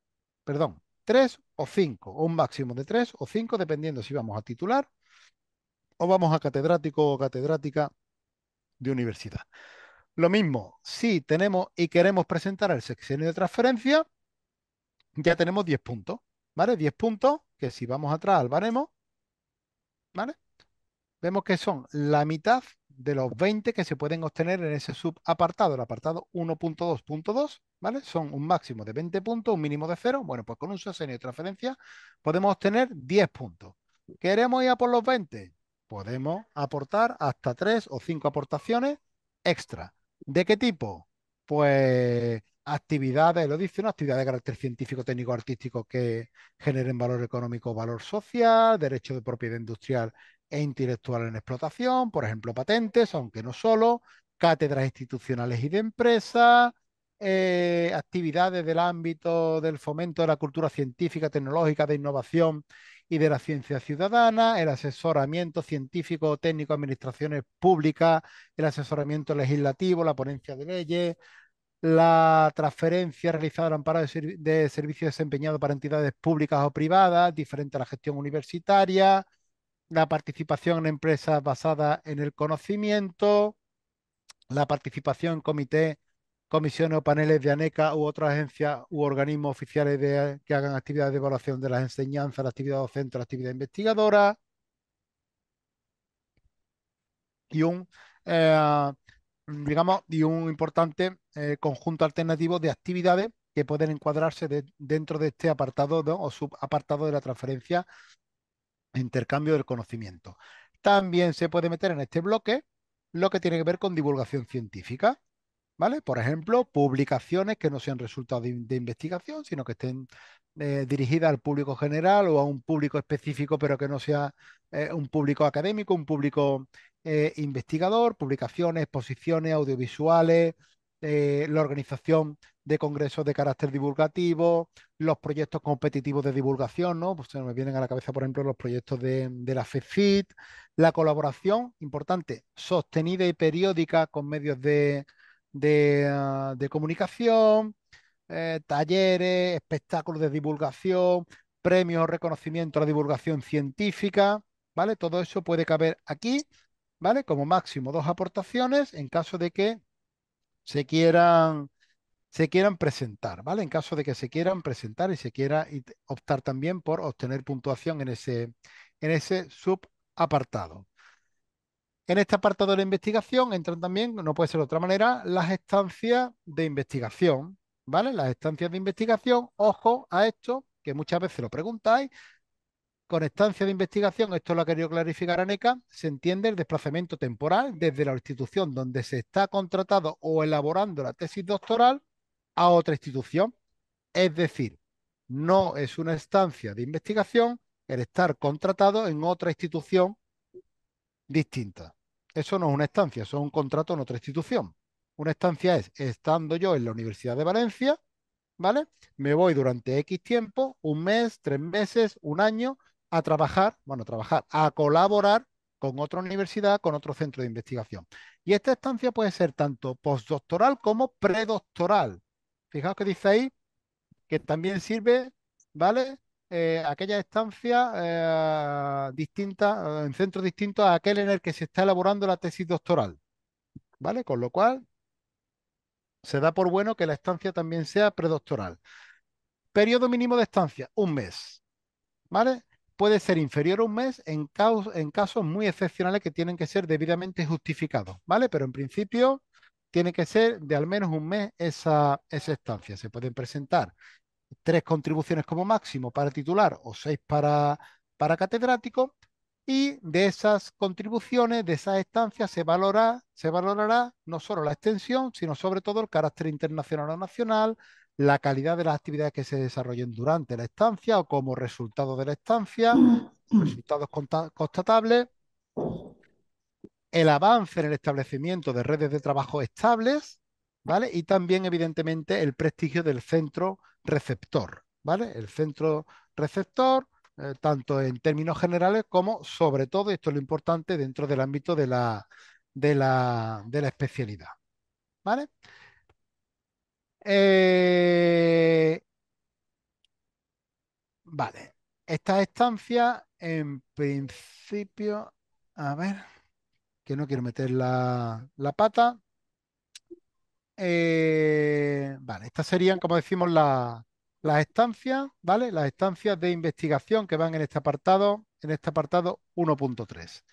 perdón, tres o cinco, o un máximo de tres o cinco, dependiendo si vamos a titular o vamos a catedrático o catedrática de universidad. Lo mismo, si tenemos y queremos presentar el sexenio de transferencia, ya tenemos 10 puntos, ¿vale? 10 puntos que si vamos atrás al baremo, ¿vale? Vemos que son la mitad de los 20 que se pueden obtener en ese subapartado, el apartado 1.2.2, ¿vale? Son un máximo de 20 puntos, un mínimo de 0. Bueno, pues con un sexenio de transferencia podemos obtener 10 puntos. ¿Queremos ir a por los 20? podemos aportar hasta tres o cinco aportaciones extra. ¿De qué tipo? Pues actividades, lo dice, actividades de carácter científico, técnico, artístico que generen valor económico, valor social, derecho de propiedad industrial e intelectual en explotación, por ejemplo, patentes, aunque no solo, cátedras institucionales y de empresa, eh, actividades del ámbito del fomento de la cultura científica, tecnológica, de innovación y de la ciencia ciudadana, el asesoramiento científico, técnico, administraciones públicas, el asesoramiento legislativo, la ponencia de leyes, la transferencia realizada al amparo de, servicios desempeñados para entidades públicas o privadas, diferente a la gestión universitaria, la participación en empresas basadas en el conocimiento, la participación en comités comisiones o paneles de ANECA u otras agencias u organismos oficiales que hagan actividades de evaluación de las enseñanzas, la actividad docente, la actividad investigadora y un, eh, digamos, un importante eh, conjunto alternativo de actividades que pueden encuadrarse dentro de este apartado o subapartado de la transferencia e intercambio del conocimiento. También se puede meter en este bloque lo que tiene que ver con divulgación científica ¿Vale? Por ejemplo, publicaciones que no sean resultados de, investigación, sino que estén eh, dirigidas al público general o a un público específico, pero que no sea eh, un público académico, un público eh, investigador, publicaciones, exposiciones audiovisuales, la organización de congresos de carácter divulgativo, los proyectos competitivos de divulgación, ¿no? Pues se me vienen a la cabeza, por ejemplo, los proyectos de, la FECIT, la colaboración, importante, sostenida y periódica con medios de Ah, de, comunicación, eh, talleres, espectáculos de divulgación, premios, reconocimiento a la divulgación científica, ¿vale? Todo eso puede caber aquí, ¿vale? Como máximo dos aportaciones en caso de que se quieran, se quieran presentar, ¿vale? En caso de que se quieran presentar y se quiera optar también por obtener puntuación en ese, en ese subapartado. En este apartado de la investigación entran también, no puede ser de otra manera, las estancias de investigación, ¿vale? Las estancias de investigación, ojo a esto, que muchas veces lo preguntáis, con estancia de investigación, esto lo ha querido clarificar ANECA, se entiende el desplazamiento temporal desde la institución donde se está contratado o elaborando la tesis doctoral a otra institución. Es decir, no es una estancia de investigación el estar contratado en otra institución distinta. Eso no es una estancia, es un contrato en otra institución. Una estancia es estando yo en la Universidad de Valencia, ¿vale? Me voy durante X tiempo, un mes, tres meses, un año, a trabajar, bueno, a trabajar, a colaborar con otra universidad, con otro centro de investigación. Y esta estancia puede ser tanto postdoctoral como predoctoral. Fijaos que dice ahí que también sirve, ¿vale? Eh, aquella estancia eh, distinta, en centros distintos a aquel en el que se está elaborando la tesis doctoral. ¿Vale? Con lo cual, se da por bueno que la estancia también sea predoctoral. Periodo mínimo de estancia, un mes. ¿Vale? Puede ser inferior a un mes en, casos muy excepcionales que tienen que ser debidamente justificados. ¿Vale? Pero en principio tiene que ser de al menos un mes esa estancia. Se pueden presentar tres contribuciones como máximo para titular o seis para, para catedrático. Y de esas contribuciones, de esas estancias, se, valora, se valorará no solo la extensión, sino sobre todo el carácter internacional o nacional, la calidad de las actividades que se desarrollen durante la estancia o como resultado de la estancia, mm. resultados constatables, el avance en el establecimiento de redes de trabajo estables, ¿vale? Y también, evidentemente, el prestigio del centro receptor, ¿vale? El centro receptor, eh, tanto en términos generales como, sobre todo, esto es lo importante, dentro del ámbito de la, de la, especialidad, ¿vale? Eh, vale, esta estancia, en principio, a ver, que no quiero meter la, la pata. Eh, estas serían, como decimos, las estancias, ¿vale? Las estancias de investigación que van en este apartado, en este apartado 1.3.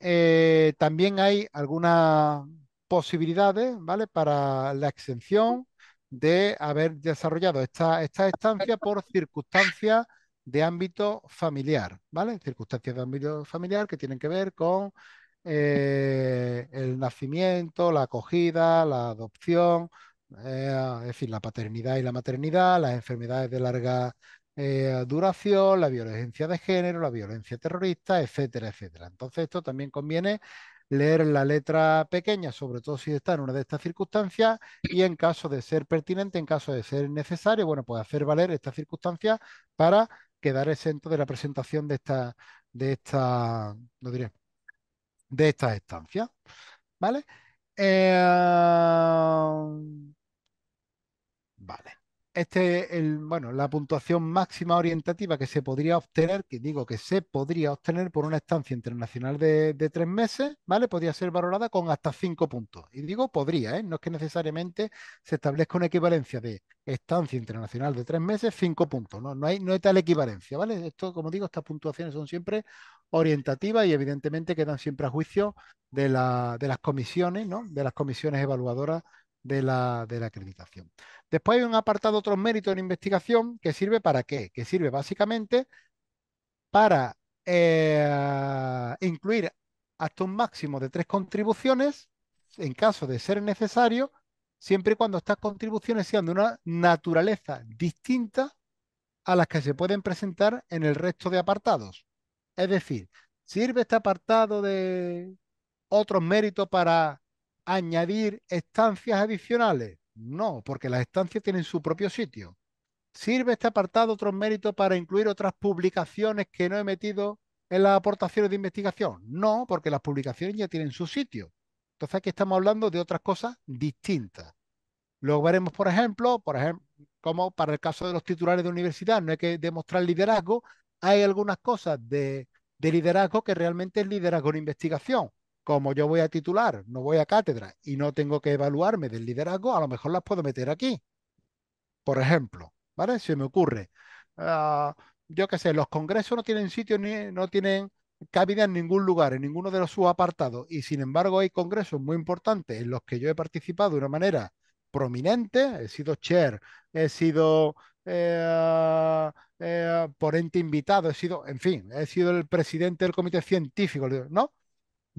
Eh, también hay algunas posibilidades, ¿vale? Para la exención de haber desarrollado esta, esta estancia por circunstancias de ámbito familiar, ¿vale? Circunstancias de ámbito familiar que tienen que ver con eh, el nacimiento, la acogida, la adopción, es eh, decir, la paternidad y la maternidad, las enfermedades de larga eh, duración, la violencia de género, la violencia terrorista, etcétera, etcétera. Entonces, esto también conviene leer la letra pequeña, sobre todo si está en una de estas circunstancias, y en caso de ser pertinente, en caso de ser necesario, bueno, pues hacer valer estas circunstancias para quedar exento de la presentación de esta, de esta, no diré, de estas estancias. ¿Vale? Eh, vale este, el, bueno, la puntuación máxima orientativa que se podría obtener, que digo que se podría obtener por una estancia internacional de, tres meses, ¿vale? Podría ser valorada con hasta cinco puntos. Y digo podría, ¿eh? No es que necesariamente se establezca una equivalencia de estancia internacional de tres meses, cinco puntos. No, no, hay, no tal equivalencia, ¿vale? Esto, como digo, estas puntuaciones son siempre orientativas y evidentemente quedan siempre a juicio de las comisiones, ¿no? De las comisiones evaluadoras de la, acreditación. Después hay un apartado otros méritos en investigación que sirve para qué? Que sirve básicamente para eh, incluir hasta un máximo de tres contribuciones en caso de ser necesario, siempre y cuando estas contribuciones sean de una naturaleza distinta a las que se pueden presentar en el resto de apartados. Es decir, ¿sirve este apartado de otros méritos para añadir estancias adicionales? No, porque las estancias tienen su propio sitio. ¿Sirve este apartado otros méritos para incluir otras publicaciones que no he metido en las aportaciones de investigación? No, porque las publicaciones ya tienen su sitio. Entonces aquí estamos hablando de otras cosas distintas. Luego veremos, por ejemplo, por ejemplo, como para el caso de los titulares de universidad no hay que demostrar liderazgo, hay algunas cosas de, de liderazgo que realmente es liderazgo en investigación como yo voy a titular, no voy a cátedra y no tengo que evaluarme del liderazgo, a lo mejor las puedo meter aquí. Por ejemplo, ¿vale? Se me ocurre. Ah, yo qué sé, los congresos no tienen sitio ni no tienen cabida en ningún lugar, en ninguno de los subapartados. Y sin embargo, hay congresos muy importantes en los que yo he participado de una manera prominente. He sido chair, he sido eh, eh, ponente invitado, he sido, en fin, he sido el presidente del comité científico, ¿no?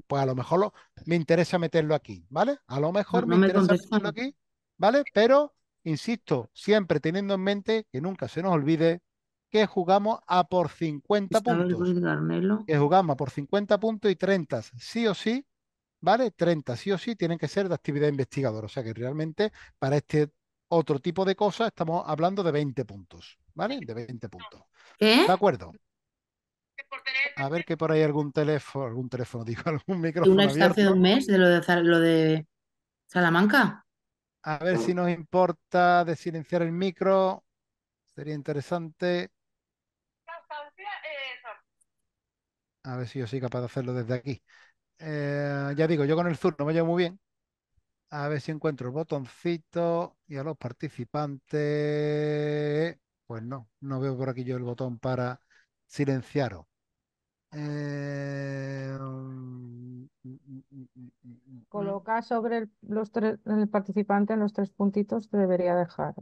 pues a lo mejor me interesa meterlo aquí, ¿vale? A lo mejor me, interesa meterlo aquí, ¿vale? Pero, insisto, siempre teniendo en mente que nunca se nos olvide que jugamos a por 50 puntos. Que jugamos a por 50 puntos y 30, sí o sí, ¿vale? 30 sí o sí tienen que ser de actividad investigadora. O sea que realmente para este otro tipo de cosas estamos hablando de 20 puntos, ¿vale? De 20 puntos. ¿De acuerdo? A ver que por ahí algún teléfono, algún teléfono, digo, algún micrófono. ¿Una hace un mes de lo de, lo de Salamanca? A ver si nos importa de silenciar el micro. Sería interesante. Eh, a ver si yo soy capaz de hacerlo desde aquí. Eh, ya digo, yo con el Zoom no me llevo muy bien. A ver si encuentro el botoncito y a los participantes. Pues no, no veo por aquí yo el botón para silenciaros. Eh, um, mm, mm, mm, Coloca sobre el, los tres, el participante en los tres puntitos que debería dejar.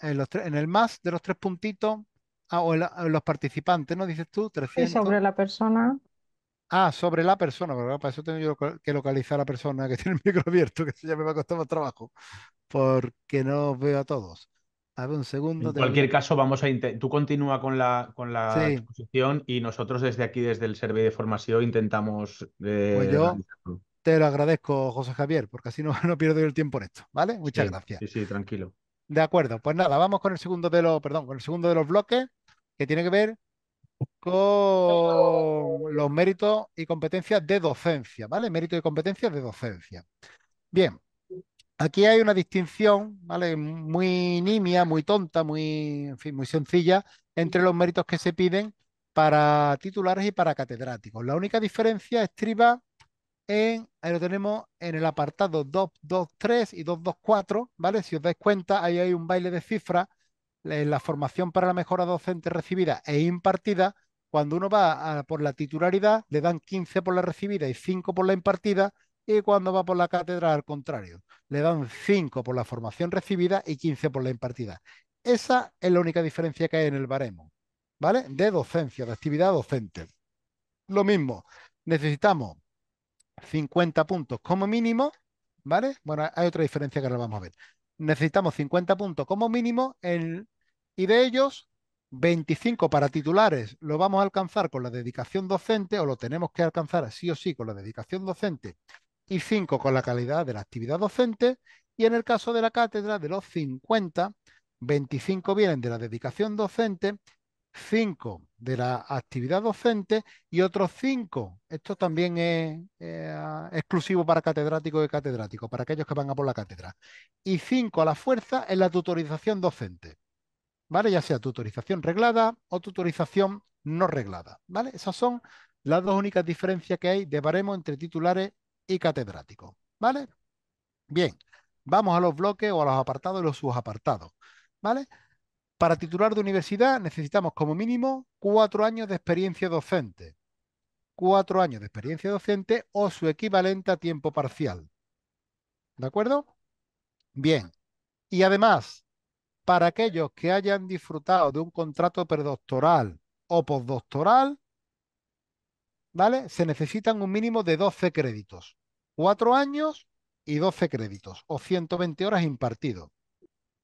En, los en el más de los tres puntitos, ah, o en los participantes, ¿no? Dices tú, 300. sobre la persona. Ah, sobre la persona, ¿verdad? Para eso tengo que localizar a la persona que tiene el micro abierto, que eso ya me va a costar más trabajo, porque no veo a todos. A un segundo. En cualquier caso, vamos a tú continúa con la, con la exposición y nosotros desde aquí, desde el Servicio de Formación, intentamos. Eh, pues yo te lo agradezco, José Javier, porque así no, no pierdo el tiempo en esto, ¿vale? Muchas gracias. Sí, sí, tranquilo. De acuerdo, pues nada, vamos con el segundo de los, perdón, con el segundo de los bloques, que tiene que ver con los méritos y competencias de docencia, ¿vale? Méritos y competencias de docencia. Bien, Aquí hay una distinción, ¿vale? Muy nimia, muy tonta, muy, muy sencilla entre los méritos que se piden para titulares y para catedráticos. La única diferencia estriba en, ahí lo tenemos en el apartado 223 y 224, ¿vale? Si os dais cuenta, ahí hay un baile de cifras la formación para la mejora docente recibida e impartida. Cuando uno va por la titularidad, le dan 15 por la recibida y 5 por la impartida y cuando va por la cátedra, al contrario, le dan 5 por la formación recibida y 15 por la impartida. Esa es la única diferencia que hay en el baremo, ¿vale? De docencia, de actividad docente. Lo mismo, necesitamos 50 puntos como mínimo, ¿vale? Bueno, hay otra diferencia que ahora vamos a ver. Necesitamos 50 puntos como mínimo y de ellos 25 para titulares lo vamos a alcanzar con la dedicación docente o lo tenemos que alcanzar sí o sí con la dedicación docente y 5 con la calidad de la actividad docente y en el caso de la cátedra, de los 50, 25 vienen de la dedicación docente, 5 de la actividad docente y otros 5, esto también es eh, exclusivo para catedráticos y catedráticos, para aquellos que van a por la cátedra, y 5 a la fuerza en la tutorización docente, ¿vale? Ya sea tutorización reglada o tutorización no reglada, ¿vale? Esas son las dos únicas diferencias que hay de baremo entre titulares catedrático. ¿Vale? Bien, vamos a los bloques o a los apartados y los subapartados. ¿Vale? Para titular de universidad necesitamos como mínimo cuatro años de experiencia docente. Cuatro años de experiencia docente o su equivalente a tiempo parcial. ¿De acuerdo? Bien. Y además, para aquellos que hayan disfrutado de un contrato predoctoral o postdoctoral, ¿vale? Se necesitan un mínimo de 12 créditos cuatro años y 12 créditos o 120 horas impartidos,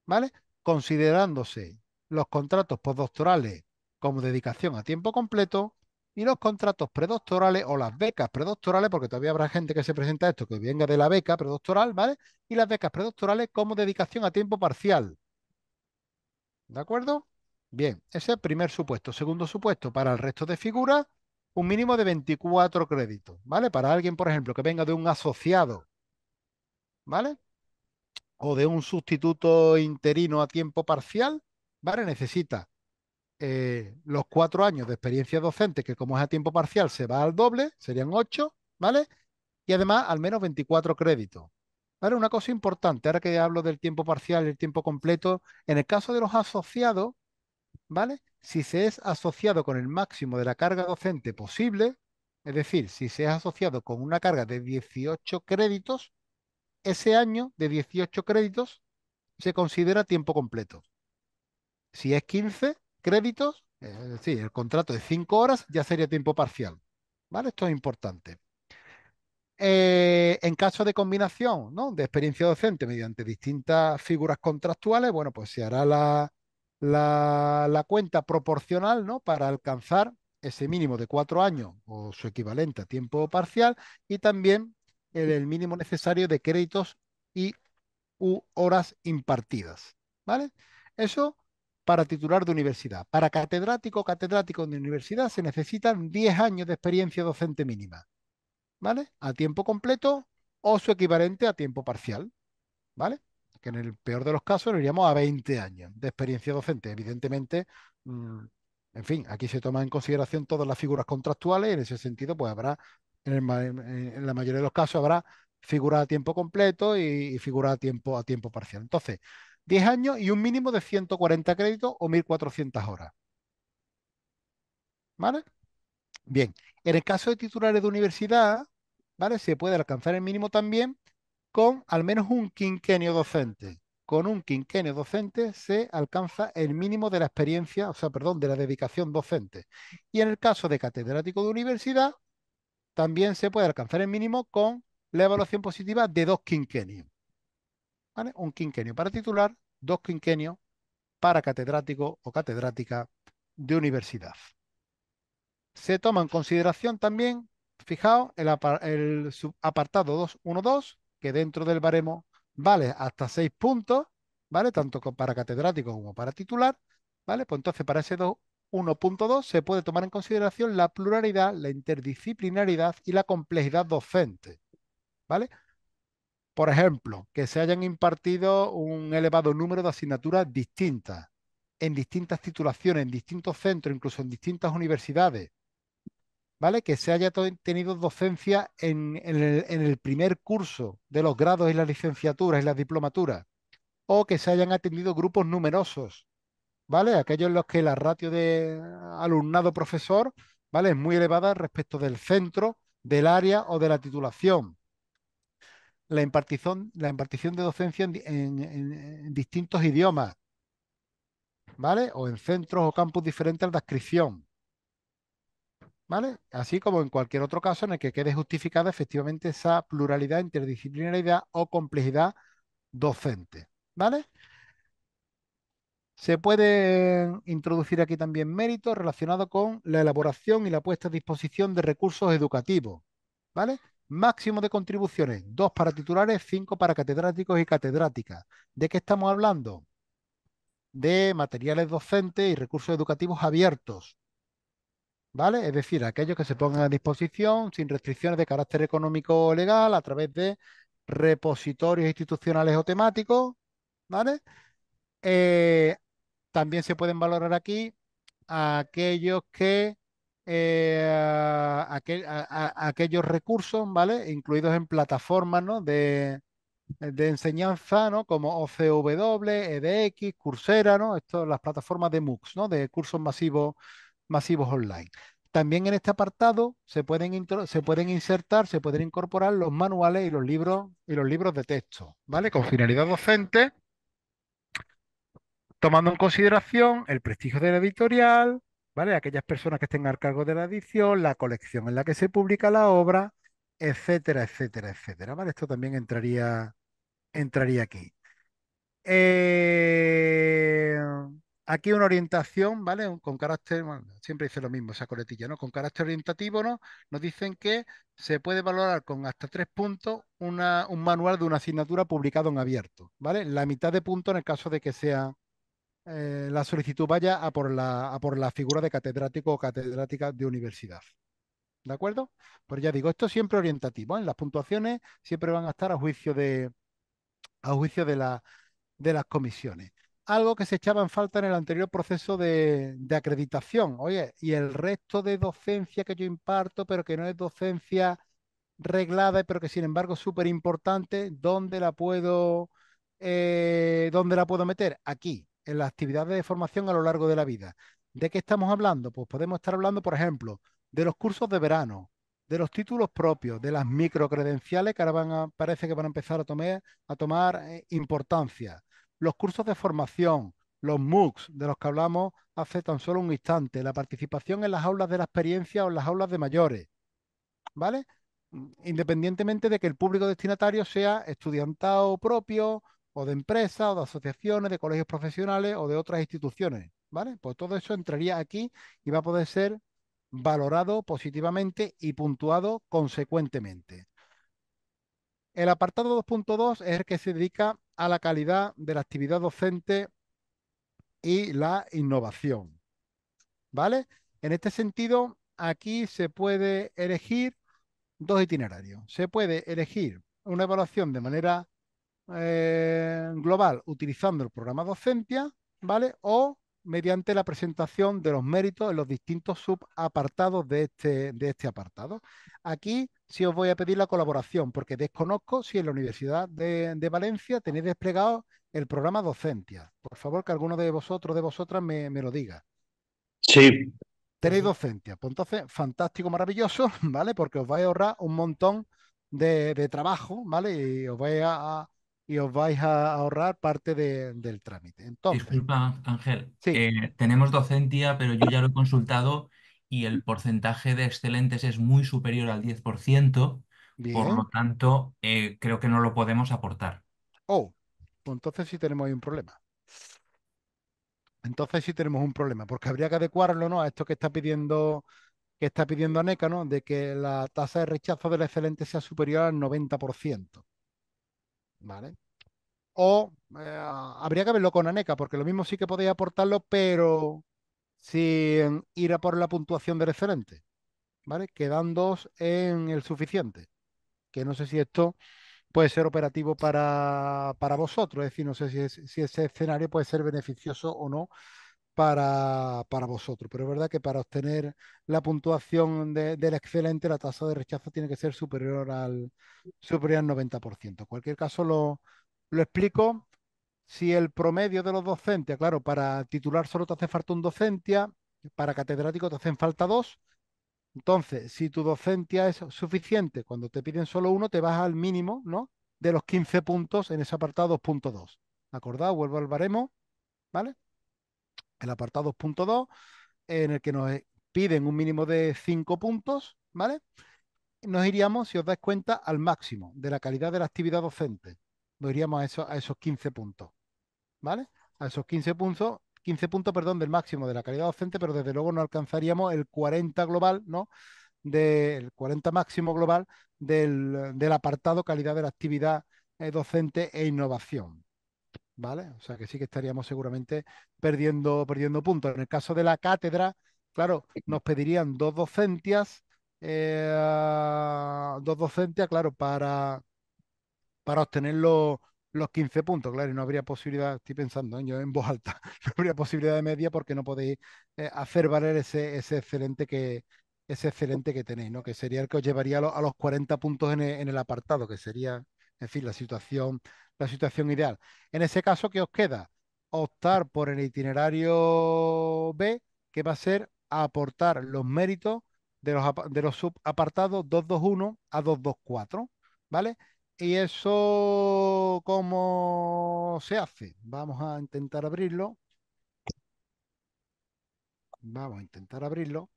¿vale? Considerándose los contratos postdoctorales como dedicación a tiempo completo y los contratos predoctorales o las becas predoctorales, porque todavía habrá gente que se presenta a esto que venga de la beca predoctoral, ¿vale? Y las becas predoctorales como dedicación a tiempo parcial. ¿De acuerdo? Bien, ese es el primer supuesto. Segundo supuesto, para el resto de figuras, un mínimo de 24 créditos, ¿vale? Para alguien, por ejemplo, que venga de un asociado, ¿vale? O de un sustituto interino a tiempo parcial, ¿vale? Necesita eh, los cuatro años de experiencia docente, que como es a tiempo parcial se va al doble, serían ocho, ¿vale? Y además al menos 24 créditos. ¿Vale? Una cosa importante, ahora que hablo del tiempo parcial y el tiempo completo, en el caso de los asociados, ¿vale? si se es asociado con el máximo de la carga docente posible, es decir, si se es asociado con una carga de 18 créditos, ese año de 18 créditos se considera tiempo completo. Si es 15 créditos, es decir, el contrato de 5 horas ya sería tiempo parcial. ¿Vale? Esto es importante. Eh, en caso de combinación ¿no? de experiencia docente mediante distintas figuras contractuales, bueno, pues se hará la, la, cuenta proporcional ¿no? para alcanzar ese mínimo de cuatro años o su equivalente a tiempo parcial y también el, mínimo necesario de créditos y horas impartidas. ¿Vale? Eso para titular de universidad. Para catedrático catedrático de universidad se necesitan 10 años de experiencia docente mínima. ¿Vale? A tiempo completo o su equivalente a tiempo parcial. ¿Vale? que en el peor de los casos iríamos a 20 años de experiencia docente. Evidentemente, mm, en fin, aquí se toman en consideración todas las figuras contractuales y en ese sentido, pues habrá, en, la mayoría de los casos, habrá figura a tiempo completo y, figura a tiempo, a tiempo parcial. Entonces, 10 años y un mínimo de 140 créditos o 1.400 horas. ¿Vale? Bien, en el caso de titulares de universidad, ¿vale? Se puede alcanzar el mínimo también con al menos un quinquenio docente. Con un quinquenio docente se alcanza el mínimo de la experiencia, o sea, perdón, de la dedicación docente. Y en el caso de catedrático de universidad, también se puede alcanzar el mínimo con la evaluación positiva de dos quinquenios. Un quinquenio para titular, dos quinquenios para catedrático o catedrática de universidad. Se toma en consideración también, fijaos, el, el subapartado 212 que dentro del baremo vale hasta seis puntos, ¿vale? Tanto para catedrático como para titular, ¿vale? Pues entonces para ese 1.2 se puede tomar en consideración la pluralidad, la interdisciplinaridad y la complejidad docente, ¿vale? Por ejemplo, que se hayan impartido un elevado número de asignaturas distintas, en distintas titulaciones, en distintos centros, incluso en distintas universidades, ¿vale? Que se haya tenido docencia en, el, primer curso de los grados y las licenciaturas y las diplomaturas, o que se hayan atendido grupos numerosos, ¿vale? Aquellos en los que la ratio de alumnado-profesor, ¿vale? Es muy elevada respecto del centro, del área o de la titulación. La impartición, la impartición de docencia en, distintos idiomas, ¿vale? O en centros o campus diferentes de la ¿vale? Así como en cualquier otro caso en el que quede justificada efectivamente esa pluralidad, interdisciplinaridad o complejidad docente, ¿vale? Se puede introducir aquí también mérito relacionado con la elaboración y la puesta a disposición de recursos educativos, ¿vale? Máximo de contribuciones, dos para titulares, cinco para catedráticos y catedráticas. ¿De qué estamos hablando? De materiales docentes y recursos educativos abiertos, ¿vale? Es decir, aquellos que se pongan a disposición sin restricciones de carácter económico o legal a través de repositorios institucionales o temáticos, eh, también se pueden valorar aquí aquellos que eh, aquellos recursos, ¿vale? Incluidos en plataformas de, enseñanza, Como OCW, EDX, Coursera, ¿no? Esto, las plataformas de MOOCs, De cursos masivos masivos online. También en este apartado se pueden, se pueden insertar, se pueden incorporar los manuales y los libros y los libros de texto, ¿vale? Con finalidad docente, tomando en consideración el prestigio de la editorial, ¿vale? Aquellas personas que estén al cargo de la edición, la colección en la que se publica la obra, etcétera, etcétera, etcétera. ¿Vale? Esto también entraría, entraría aquí. Eh... Aquí una orientación, ¿vale? Con carácter, siempre dice lo mismo esa coletilla, ¿no? Con carácter orientativo, ¿no? Nos dicen que se puede valorar con hasta tres puntos un manual de una asignatura publicado en abierto, ¿vale? La mitad de puntos en el caso de que sea eh, la solicitud vaya a por la, por la figura de catedrático o catedrática de universidad. ¿De acuerdo? Pues ya digo, esto siempre orientativo. ¿eh? Las puntuaciones siempre van a estar a juicio a juicio de, de las comisiones algo que se echaba en falta en el anterior proceso de, acreditación. Oye, y el resto de docencia que yo imparto, pero que no es docencia reglada, pero que sin embargo es súper importante, ¿dónde la puedo eh, la puedo meter? Aquí, en las actividades de formación a lo largo de la vida. ¿De qué estamos hablando? Pues podemos estar hablando, por ejemplo, de los cursos de verano, de los títulos propios, de las microcredenciales que ahora van parece que van a empezar a tomar, a tomar eh, importancia los cursos de formación, los MOOCs de los que hablamos hace tan solo un instante, la participación en las aulas de la experiencia o en las aulas de mayores, ¿vale? Independientemente de que el público destinatario sea estudiantado propio o de empresas o de asociaciones, de colegios profesionales o de otras instituciones, ¿vale? Pues todo eso entraría aquí y va a poder ser valorado positivamente y puntuado consecuentemente. El apartado 2.2 es el que se dedica a la calidad de la actividad docente y la innovación. ¿Vale? En este sentido, aquí se puede elegir dos itinerarios. Se puede elegir una evaluación de manera eh, global utilizando el programa docencia, ¿vale? O mediante la presentación de los méritos en los distintos subapartados de este, de este apartado. Aquí sí os voy a pedir la colaboración, porque desconozco si en la Universidad de, de Valencia tenéis desplegado el programa Docencia. Por favor, que alguno de vosotros, de vosotras, me, lo diga. Sí. Tenéis Docentia. Pues entonces, fantástico, maravilloso, ¿vale? Porque os vais a ahorrar un montón de, de trabajo, ¿vale? Y os vais a y os vais a ahorrar parte del trámite. Entonces, Disculpa, Ángel. Eh, tenemos docencia, pero yo ya lo he consultado y el porcentaje de excelentes es muy superior al 10%. Por lo tanto, eh, creo que no lo podemos aportar. Oh, pues entonces sí tenemos ahí un problema. Entonces sí tenemos un problema, porque habría que adecuarlo ¿no? a esto que está pidiendo que está pidiendo ANECA, ¿no? de que la tasa de rechazo del excelente sea superior al 90%. ¿vale? O eh, habría que verlo con Aneca, porque lo mismo sí que podéis aportarlo, pero sin ir a por la puntuación del referente, ¿vale? Quedándoos en el suficiente. Que no sé si esto puede ser operativo para, para vosotros, es decir, no sé si, si ese escenario puede ser beneficioso o no para, vosotros. Pero es verdad que para obtener la puntuación del excelente, la tasa de rechazo tiene que ser superior al, superior al 90%. En cualquier caso, lo, lo explico. Si el promedio de los docentes, claro, para titular solo te hace falta un docente para catedrático te hacen falta dos. Entonces, si tu docencia es suficiente, cuando te piden solo uno, te vas al mínimo, ¿no? De los 15 puntos en ese apartado 2.2. ¿Acordado? Vuelvo al baremo, ¿vale? el apartado 2.2, en el que nos piden un mínimo de 5 puntos, ¿vale? Nos iríamos, si os dais cuenta, al máximo de la calidad de la actividad docente. Nos iríamos a, a esos 15 puntos, ¿vale? A esos 15 puntos, 15 puntos, perdón, del máximo de la calidad docente, pero desde luego no alcanzaríamos el 40 global, ¿no? Del 40 máximo global del apartado calidad de la actividad eh, docente e innovación, o sea que sí que estaríamos seguramente perdiendo, perdiendo puntos. En el caso de la cátedra, claro, nos pedirían dos docentias, eh, dos docentias, claro, para, para obtener los, 15 puntos, claro, y no habría posibilidad, estoy pensando ¿eh? yo en voz alta, no habría posibilidad de media porque no podéis eh, hacer valer ese, ese excelente que ese excelente que tenéis, ¿no? Que sería el que os llevaría a los, 40 puntos en el apartado, que sería en decir, la situación, la situación ideal. En ese caso, ¿qué os queda? Optar por el itinerario B, que va a ser aportar los méritos de los, de los subapartados 221 a 224, ¿vale? ¿Y eso cómo se hace? Vamos a intentar abrirlo. Vamos a intentar abrirlo.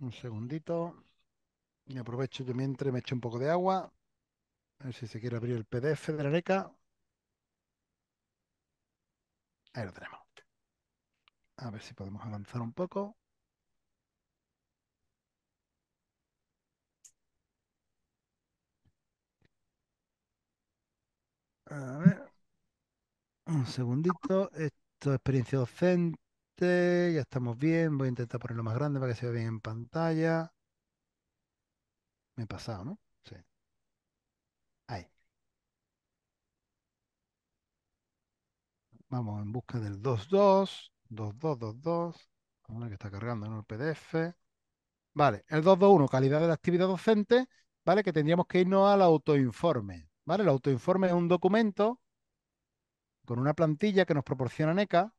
Un segundito. Y aprovecho yo mientras me echo un poco de agua. A ver si se quiere abrir el PDF de la NECA. Ahí lo tenemos. A ver si podemos avanzar un poco. A ver. Un segundito. Esto es experiencia docente. Ya estamos bien. Voy a intentar ponerlo más grande para que se vea bien en pantalla. Me he pasado, ¿no? Sí. Ahí. Vamos en busca del 22, 2222. 2 que está cargando en el PDF. Vale, el 221, calidad de la actividad docente, ¿vale? Que tendríamos que irnos al autoinforme, ¿vale? El autoinforme es un documento con una plantilla que nos proporciona NECA.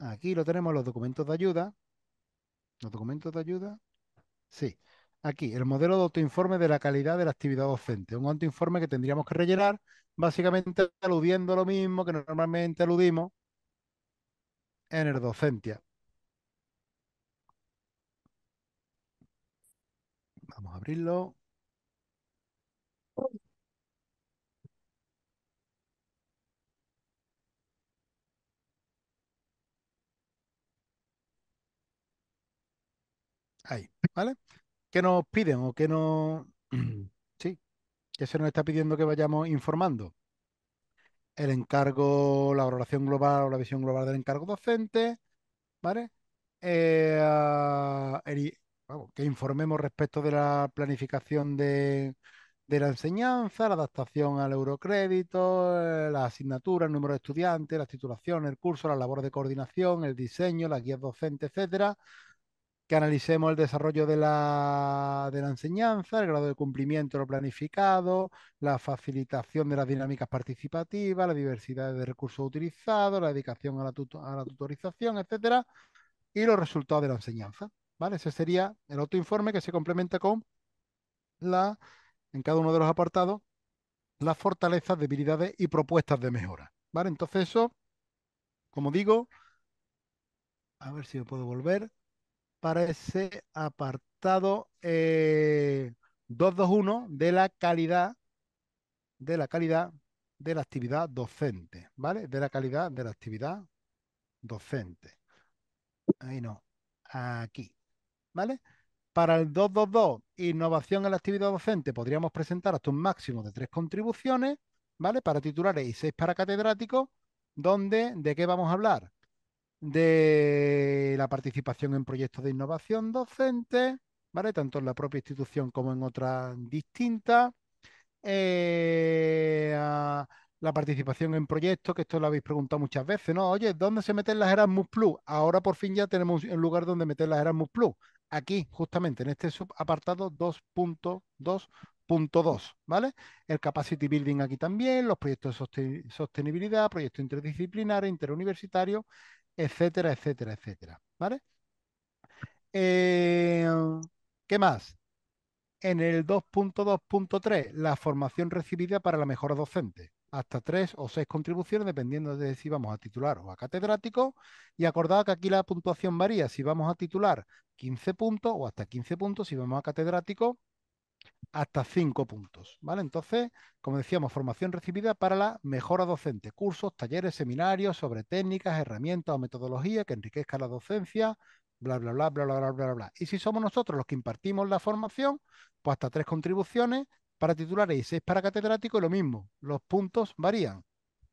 Aquí lo tenemos, los documentos de ayuda. Los documentos de ayuda. Sí. Aquí, el modelo de autoinforme de la calidad de la actividad docente. Un autoinforme que tendríamos que rellenar, básicamente aludiendo lo mismo que normalmente aludimos en el docencia. Vamos a abrirlo. ¿vale? ¿Qué nos piden o qué nos... Sí, ¿qué se nos está pidiendo que vayamos informando? El encargo, la valoración global o la visión global del encargo docente, ¿vale? Eh, que informemos respecto de la planificación de, la enseñanza, la adaptación al eurocrédito, eh, la asignatura, el número de estudiantes, las titulaciones, el curso, la labor de coordinación, el diseño, las guías docentes, etcétera, que analicemos el desarrollo de la, enseñanza, el grado de cumplimiento de lo planificado, la facilitación de las dinámicas participativas, la diversidad de recursos utilizados, la dedicación a la, tutorización, etcétera, y los resultados de la enseñanza. ¿vale? Ese sería el otro informe que se complementa con la, en cada uno de los apartados, las fortalezas, debilidades y propuestas de mejora. ¿vale? Entonces eso, como digo, a ver si me puedo volver para ese apartado 221 eh, de la calidad, de la calidad de la actividad docente, ¿vale? De la calidad de la actividad docente. Ahí no, aquí, ¿vale? Para el 222, innovación en la actividad docente, podríamos presentar hasta un máximo de tres contribuciones, ¿vale? Para titulares y seis para catedráticos, donde, ¿de qué vamos a hablar? de la participación en proyectos de innovación docente, ¿vale? Tanto en la propia institución como en otras distintas. Eh, la participación en proyectos, que esto lo habéis preguntado muchas veces, ¿no? Oye, ¿dónde se meten las Erasmus Plus? Ahora por fin ya tenemos un lugar donde meter las Erasmus Plus. Aquí, justamente, en este subapartado 2.2.2, ¿vale? El capacity building aquí también, los proyectos de sostenibilidad, proyectos interdisciplinares, interuniversitarios, etcétera, etcétera, etcétera. ¿Vale? Eh, ¿Qué más? En el 2.2.3, la formación recibida para la mejora docente. Hasta tres o seis contribuciones, dependiendo de si vamos a titular o a catedrático. Y acordad que aquí la puntuación varía si vamos a titular 15 puntos o hasta 15 puntos si vamos a catedrático hasta cinco puntos. ¿vale? Entonces, como decíamos, formación recibida para la mejora docente, cursos, talleres, seminarios sobre técnicas, herramientas o metodología que enriquezca la docencia, bla, bla, bla, bla, bla, bla, bla, Y si somos nosotros los que impartimos la formación, pues hasta tres contribuciones para titulares y seis para catedráticos, y lo mismo, los puntos varían.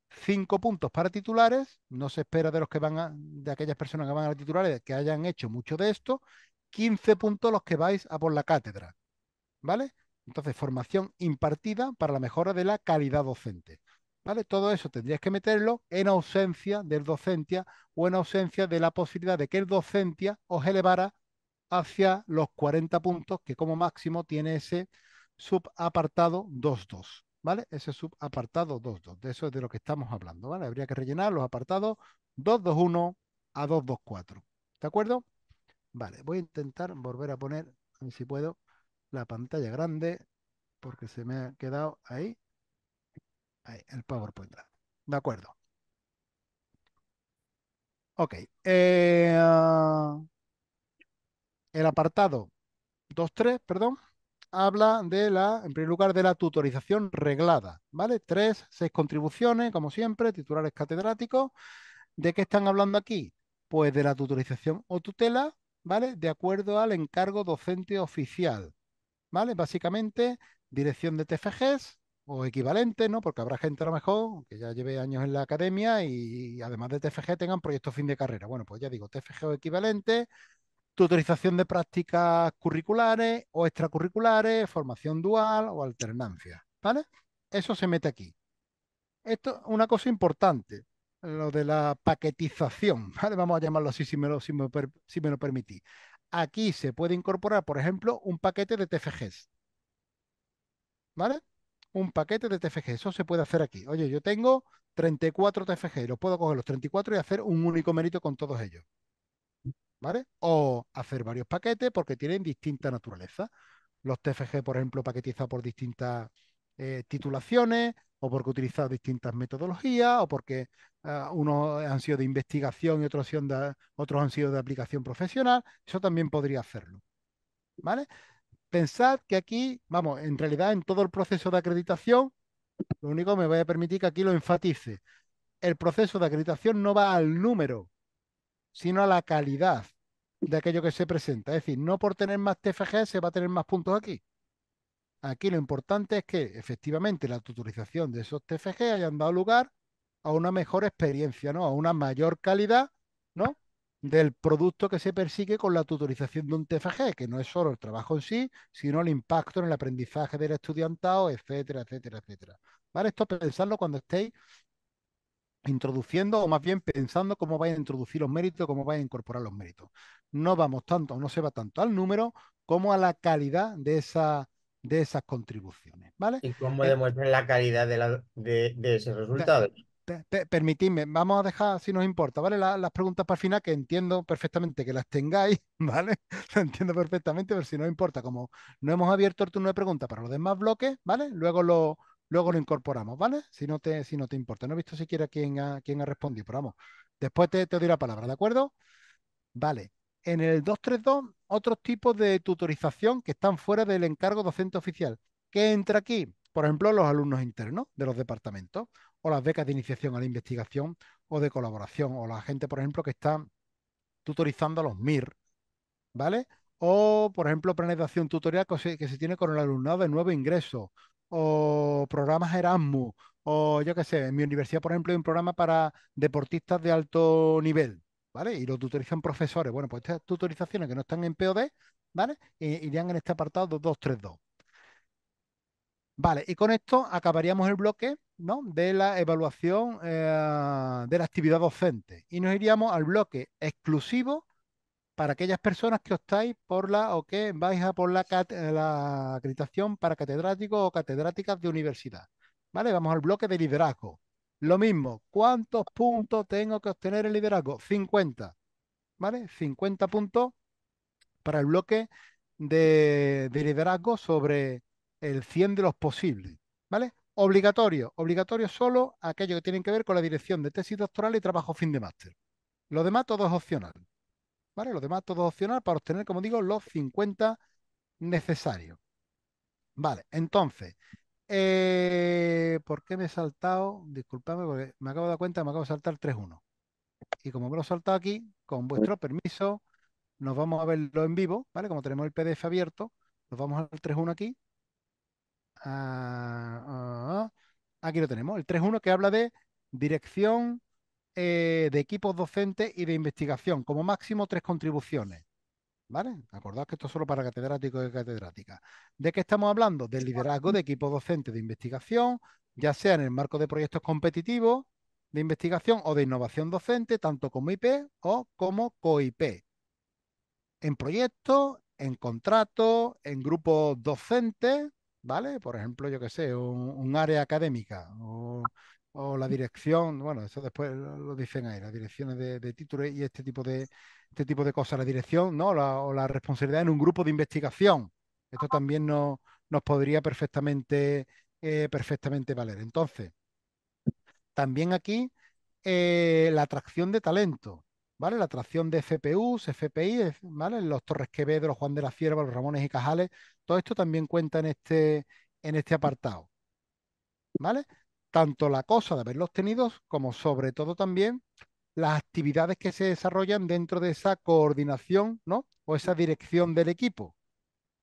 Cinco puntos para titulares, no se espera de los que van de aquellas personas que van a titulares que hayan hecho mucho de esto, 15 puntos los que vais a por la cátedra ¿vale? Entonces, formación impartida para la mejora de la calidad docente. ¿Vale? Todo eso tendrías que meterlo en ausencia del docencia o en ausencia de la posibilidad de que el docencia os elevara hacia los 40 puntos que como máximo tiene ese subapartado 2.2, ¿vale? Ese subapartado 2.2, de eso es de lo que estamos hablando, ¿vale? Habría que rellenar los apartados 2.2.1 a 2.2.4, ¿de acuerdo? Vale, voy a intentar volver a poner, a ver si puedo, la pantalla grande porque se me ha quedado ahí, ahí el PowerPoint De acuerdo. Ok. Eh, ah, el apartado 2.3, perdón, habla de la, en primer lugar, de la tutorización reglada, ¿vale? Tres, seis contribuciones, como siempre, titulares catedráticos. ¿De qué están hablando aquí? Pues de la tutorización o tutela, ¿vale? De acuerdo al encargo docente oficial. ¿vale? Básicamente, dirección de TFGs o equivalente, ¿no? Porque habrá gente a lo mejor que ya lleve años en la academia y, además de TFG tengan proyectos fin de carrera. Bueno, pues ya digo, TFG o equivalente, tutorización de prácticas curriculares o extracurriculares, formación dual o alternancia, ¿vale? Eso se mete aquí. Esto una cosa importante, lo de la paquetización, ¿vale? Vamos a llamarlo así si me lo, si me lo permitís aquí se puede incorporar, por ejemplo, un paquete de TFGs. ¿Vale? Un paquete de TFGs. Eso se puede hacer aquí. Oye, yo tengo 34 TFGs. Los puedo coger los 34 y hacer un único mérito con todos ellos. ¿Vale? O hacer varios paquetes porque tienen distinta naturaleza. Los TFG, por ejemplo, paquetizados por distintas eh, titulaciones o porque utilizado distintas metodologías o porque eh, unos han sido de investigación y otros, otros han sido de aplicación profesional. Eso también podría hacerlo. ¿Vale? Pensad que aquí, vamos, en realidad en todo el proceso de acreditación, lo único que me voy a permitir que aquí lo enfatice. El proceso de acreditación no va al número, sino a la calidad de aquello que se presenta. Es decir, no por tener más TFG se va a tener más puntos aquí. Aquí lo importante es que efectivamente la tutorización de esos TFG hayan dado lugar a una mejor experiencia, ¿no? A una mayor calidad, ¿no? Del producto que se persigue con la tutorización de un TFG, que no es solo el trabajo en sí, sino el impacto en el aprendizaje del estudiantado, etcétera, etcétera, etcétera. ¿Vale? Esto pensarlo cuando estéis introduciendo o más bien pensando cómo vais a introducir los méritos, cómo vais a incorporar los méritos. No vamos tanto, no se va tanto al número como a la calidad de esa de esas contribuciones. ¿vale? ¿Y cómo eh, la calidad de, la, de, ese resultado? permitidme, vamos a dejar, si nos importa, ¿vale? las preguntas para el final, que entiendo perfectamente que las tengáis, ¿vale? Lo entiendo perfectamente, pero si no importa, como no hemos abierto el turno de preguntas para los demás bloques, ¿vale? Luego lo, luego lo incorporamos, ¿vale? Si no te, si no te importa. No he visto siquiera quién ha, quién ha respondido, pero vamos, después te, te doy la palabra, ¿de acuerdo? Vale en el 232 otros tipos de tutorización que están fuera del encargo docente oficial. ¿Qué entra aquí? Por ejemplo, los alumnos internos de los departamentos o las becas de iniciación a la investigación o de colaboración o la gente, por ejemplo, que está tutorizando a los MIR, ¿vale? O, por ejemplo, planes de acción tutorial que se, tiene con el alumnado de nuevo ingreso o programas Erasmus o yo qué sé, en mi universidad, por ejemplo, hay un programa para deportistas de alto nivel, ¿vale? Y lo tutorizan profesores. Bueno, pues estas tutorizaciones que no están en POD, ¿vale? irían en este apartado 232. Vale, y con esto acabaríamos el bloque ¿no? de la evaluación eh, de la actividad docente y nos iríamos al bloque exclusivo para aquellas personas que optáis por la o que vais a por la, eh, la acreditación para catedráticos o catedráticas de universidad. ¿Vale? Vamos al bloque de liderazgo. Lo mismo, ¿cuántos puntos tengo que obtener el liderazgo? 50. ¿Vale? 50 puntos para el bloque de, liderazgo sobre el 100 de los posibles. ¿Vale? Obligatorio. Obligatorio solo aquello que tienen que ver con la dirección de tesis doctoral y trabajo fin de máster. Lo demás todo es opcional. ¿Vale? Lo demás todo es opcional para obtener, como digo, los 50 necesarios. Vale, entonces, eh, ¿Por qué me he saltado? Disculpadme porque me acabo de dar cuenta, me acabo de saltar 3-1. Y como me lo he saltado aquí, con vuestro permiso, nos vamos a verlo en vivo, ¿vale? Como tenemos el PDF abierto, nos vamos al 3.1 aquí. Ah, ah, ah, aquí lo tenemos, el 3.1 que habla de dirección eh, de equipos docentes y de investigación, como máximo tres contribuciones. ¿Vale? Acordad que esto es solo para catedráticos y catedráticas. ¿De qué estamos hablando? Del liderazgo de equipos docentes de investigación, ya sea en el marco de proyectos competitivos de investigación o de innovación docente, tanto como IP o como COIP. En proyectos, en contratos, en grupos docentes, ¿vale? Por ejemplo, yo que sé, un, área académica o la dirección, bueno, eso después lo dicen ahí, las direcciones de, títulos y este tipo de, este tipo de cosas, la dirección ¿no? o la responsabilidad en un grupo de investigación. Esto también nos podría perfectamente, eh, perfectamente valer. Entonces, también aquí eh, la atracción de talento, ¿vale? La atracción de FPUs, FPI, ¿vale? Los Torres Quevedo, los Juan de la Cierva, los Ramones y Cajales, todo esto también cuenta en este, en este apartado. ¿Vale? tanto la cosa de haberlos tenido como sobre todo también las actividades que se desarrollan dentro de esa coordinación ¿no? o esa dirección del equipo.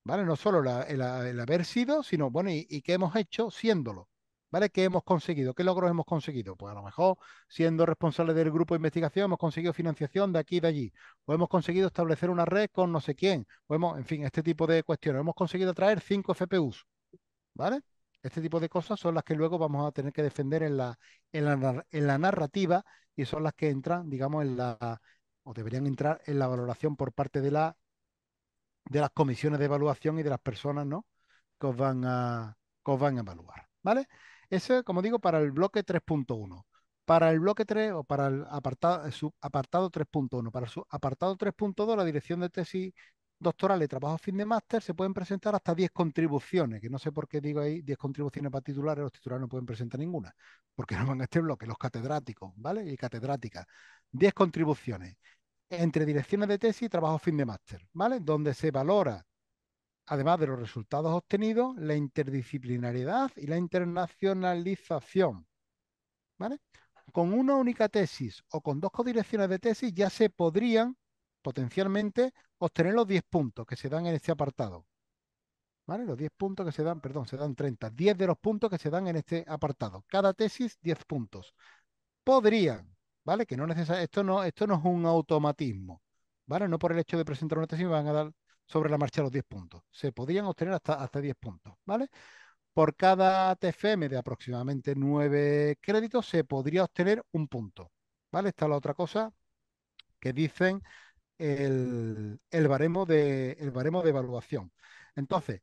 ¿Vale? No solo el, haber sido, sino, bueno, ¿y, qué hemos hecho siéndolo? ¿Vale? ¿Qué hemos conseguido? ¿Qué logros hemos conseguido? Pues a lo mejor, siendo responsable del grupo de investigación, hemos conseguido financiación de aquí y de allí, o hemos conseguido establecer una red con no sé quién, hemos, en fin, este tipo de cuestiones. Hemos conseguido traer cinco FPUs, ¿vale? Este tipo de cosas son las que luego vamos a tener que defender en la, en la, narrativa y son las que entran, digamos, en la, o deberían entrar en la valoración por parte de, la, de las comisiones de evaluación y de las personas ¿no? que, os van a, van a evaluar. ¿Vale? Ese, como digo, para el bloque 3.1. Para el bloque 3 o para el apartado, 3.1, para su apartado 3.2, la dirección de tesis doctorales y trabajos fin de máster se pueden presentar hasta 10 contribuciones, que no sé por qué digo ahí 10 contribuciones para titulares, los titulares no pueden presentar ninguna, porque no van a este bloque, los catedráticos, ¿vale? Y catedráticas. 10 contribuciones entre direcciones de tesis y trabajos fin de máster, ¿vale? Donde se valora, además de los resultados obtenidos, la interdisciplinariedad y la internacionalización, ¿vale? Con una única tesis o con dos codirecciones de tesis ya se podrían potencialmente obtener los 10 puntos que se dan en este apartado. ¿Vale? Los 10 puntos que se dan, perdón, se dan 30. 10 de los puntos que se dan en este apartado. Cada tesis, 10 puntos. Podrían, ¿vale? Que no necesita esto no, esto no es un automatismo. ¿Vale? No por el hecho de presentar una tesis me van a dar sobre la marcha los 10 puntos. Se podrían obtener hasta, hasta 10 puntos, ¿vale? Por cada TFM de aproximadamente 9 créditos se podría obtener un punto, ¿vale? Esta la otra cosa que dicen el, baremo de, baremo de evaluación. Entonces,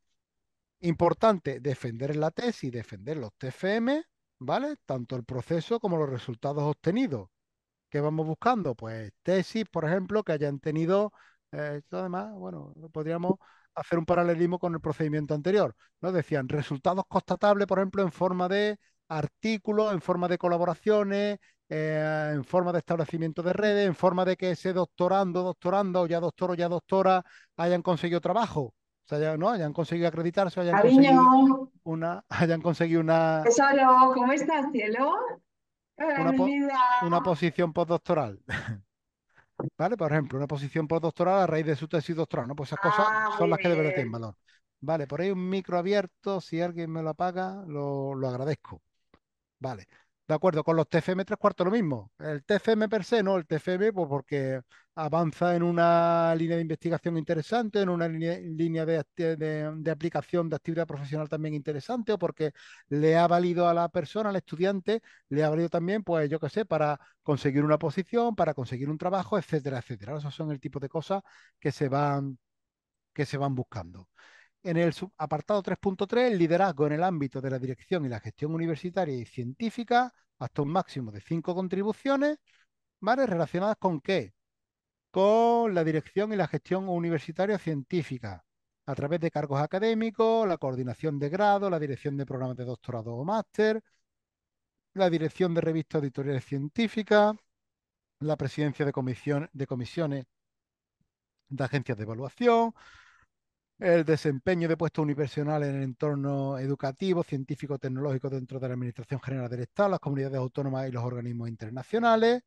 importante defender la tesis, defender los TFM, ¿vale? Tanto el proceso como los resultados obtenidos. ¿Qué vamos buscando? Pues tesis, por ejemplo, que hayan tenido, eh, bueno, podríamos hacer un paralelismo con el procedimiento anterior. Nos decían resultados constatables, por ejemplo, en forma de artículos, en forma de colaboraciones, eh, en forma de establecimiento de redes, en forma de que ese doctorando, doctorando, o ya doctor o ya doctora hayan conseguido trabajo. O sea, ya, ¿no? Hayan conseguido acreditarse, hayan conseguido una, hayan conseguido una. Pues ¿cómo estás, cielo? Una, posición postdoctoral. ¿Vale? Por ejemplo, una posición postdoctoral a raíz de su tesis doctoral, ¿no? Pues esas cosas ah, son las que deberían tener valor. Vale, por ahí un micro abierto, si alguien me lo apaga, lo, lo agradezco. Vale. ¿De acuerdo? Con los TFM tres cuartos lo mismo. El TFM per se, no, el TFM pues porque avanza en una línea de investigación interesante, en una línea, de, aplicación de actividad profesional también interesante, o porque le ha valido a la persona, al estudiante, le ha valido también, pues yo qué sé, para conseguir una posición, para conseguir un trabajo, etcétera, etcétera. Esos son el tipo de cosas que se van, que se van buscando. En el apartado 3.3, liderazgo en el ámbito de la dirección y la gestión universitaria y científica, hasta un máximo de cinco contribuciones, ¿vale? Relacionadas con qué? Con la dirección y la gestión universitaria científica, a través de cargos académicos, la coordinación de grado, la dirección de programas de doctorado o máster, la dirección de revistas editoriales científicas, la presidencia de, comisión, de comisiones de agencias de evaluación, el desempeño de puestos unipersonales en el entorno educativo, científico, tecnológico dentro de la Administración General del Estado, las comunidades autónomas y los organismos internacionales,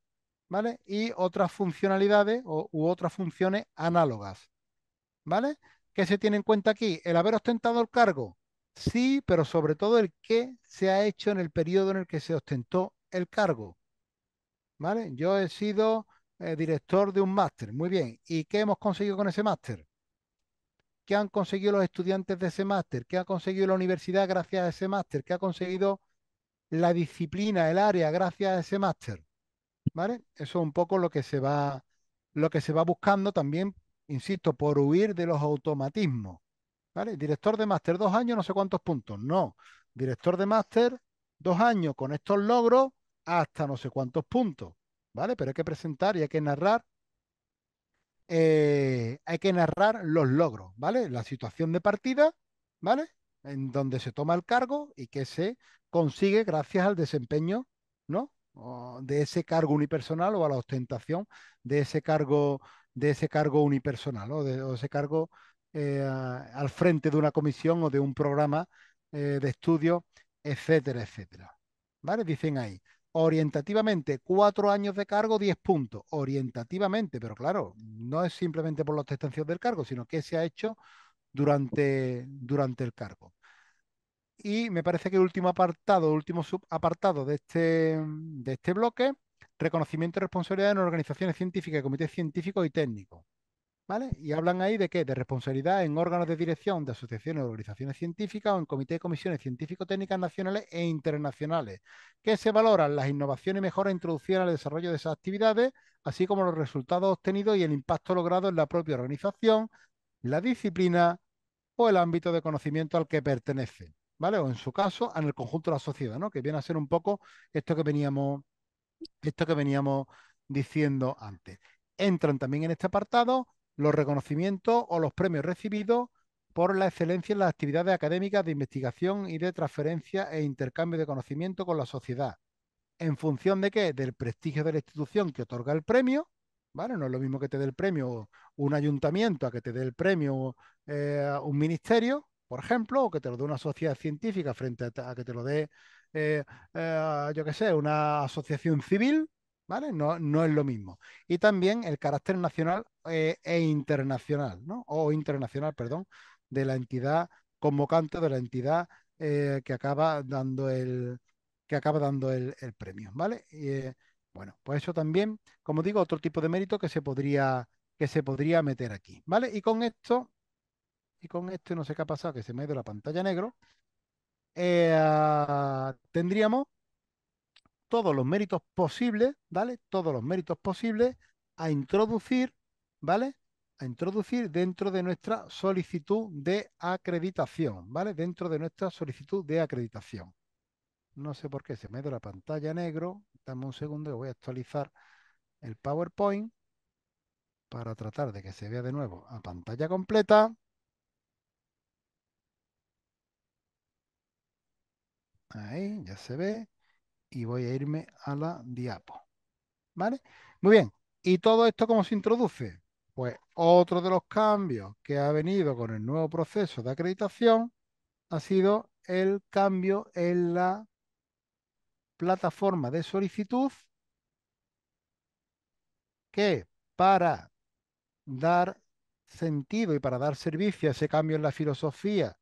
¿vale? Y otras funcionalidades u otras funciones análogas, ¿vale? ¿Qué se tiene en cuenta aquí? El haber ostentado el cargo, sí, pero sobre todo el que se ha hecho en el periodo en el que se ostentó el cargo, ¿vale? Yo he sido eh, director de un máster, muy bien. ¿Y qué hemos conseguido con ese máster? ¿Qué han conseguido los estudiantes de ese máster? ¿Qué ha conseguido la universidad gracias a ese máster? ¿Qué ha conseguido la disciplina, el área gracias a ese máster? ¿Vale? Eso es un poco lo que se va, lo que se va buscando también, insisto, por huir de los automatismos. ¿Vale? Director de máster, dos años, no sé cuántos puntos. No. Director de máster, dos años con estos logros hasta no sé cuántos puntos. ¿Vale? Pero hay que presentar y hay que narrar eh, hay que narrar los logros, ¿vale? La situación de partida, ¿vale? En donde se toma el cargo y que se consigue gracias al desempeño, ¿no? de ese cargo unipersonal o a la ostentación de ese cargo, de ese cargo unipersonal o de ese cargo eh, al frente de una comisión o de un programa eh, de estudio, etcétera, etcétera. ¿Vale? Dicen ahí, orientativamente, cuatro años de cargo, diez puntos, orientativamente, pero claro, no es simplemente por los ostentación del cargo, sino que se ha hecho durante, durante el cargo. Y me parece que el último apartado, último subapartado de este, de este bloque, reconocimiento y responsabilidad en organizaciones científicas, comités científicos y técnicos. ¿Vale? Y hablan ahí de qué? De responsabilidad en órganos de dirección de asociaciones o organizaciones científicas o en comités de comisiones científico-técnicas nacionales e internacionales, que se valoran las innovaciones y mejoras introducidas al desarrollo de esas actividades, así como los resultados obtenidos y el impacto logrado en la propia organización, la disciplina o el ámbito de conocimiento al que pertenece, ¿vale? O en su caso, en el conjunto de la sociedad, ¿no? Que viene a ser un poco esto que veníamos, esto que veníamos diciendo antes. Entran también en este apartado los reconocimientos o los premios recibidos por la excelencia en las actividades académicas de investigación y de transferencia e intercambio de conocimiento con la sociedad. ¿En función de qué? Del prestigio de la institución que otorga el premio, ¿vale? No es lo mismo que te dé el premio un ayuntamiento a que te dé el premio eh, un ministerio, por ejemplo, o que te lo dé una sociedad científica frente a, que te lo dé, eh, eh, yo qué sé, una asociación civil, ¿vale? No, es lo mismo. Y también el carácter nacional eh, e internacional, ¿no? O internacional, perdón, de la entidad convocante, de la entidad eh, que acaba dando el que acaba dando el, premio, ¿vale? Y, eh, bueno, pues eso también, como digo, otro tipo de mérito que se podría que se podría meter aquí, ¿vale? Y con esto y con esto no sé qué ha pasado, que se me ha ido la pantalla negro. tendríamos todos los méritos posibles, ¿vale? Todos los méritos posibles a introducir, ¿vale? A introducir dentro de nuestra solicitud de acreditación, ¿vale? Dentro de nuestra solicitud de acreditación. No sé por qué se me da la pantalla negro. Dame un segundo voy a actualizar el PowerPoint para tratar de que se vea de nuevo a pantalla completa. Ahí, ya se ve y voy a irme a la diapo. ¿Vale? Muy bien. ¿Y todo esto cómo se introduce? Pues otro de los cambios que ha venido con el nuevo proceso de acreditación ha sido el cambio en la plataforma de solicitud que para dar sentido y para dar servicio a ese cambio en la filosofía,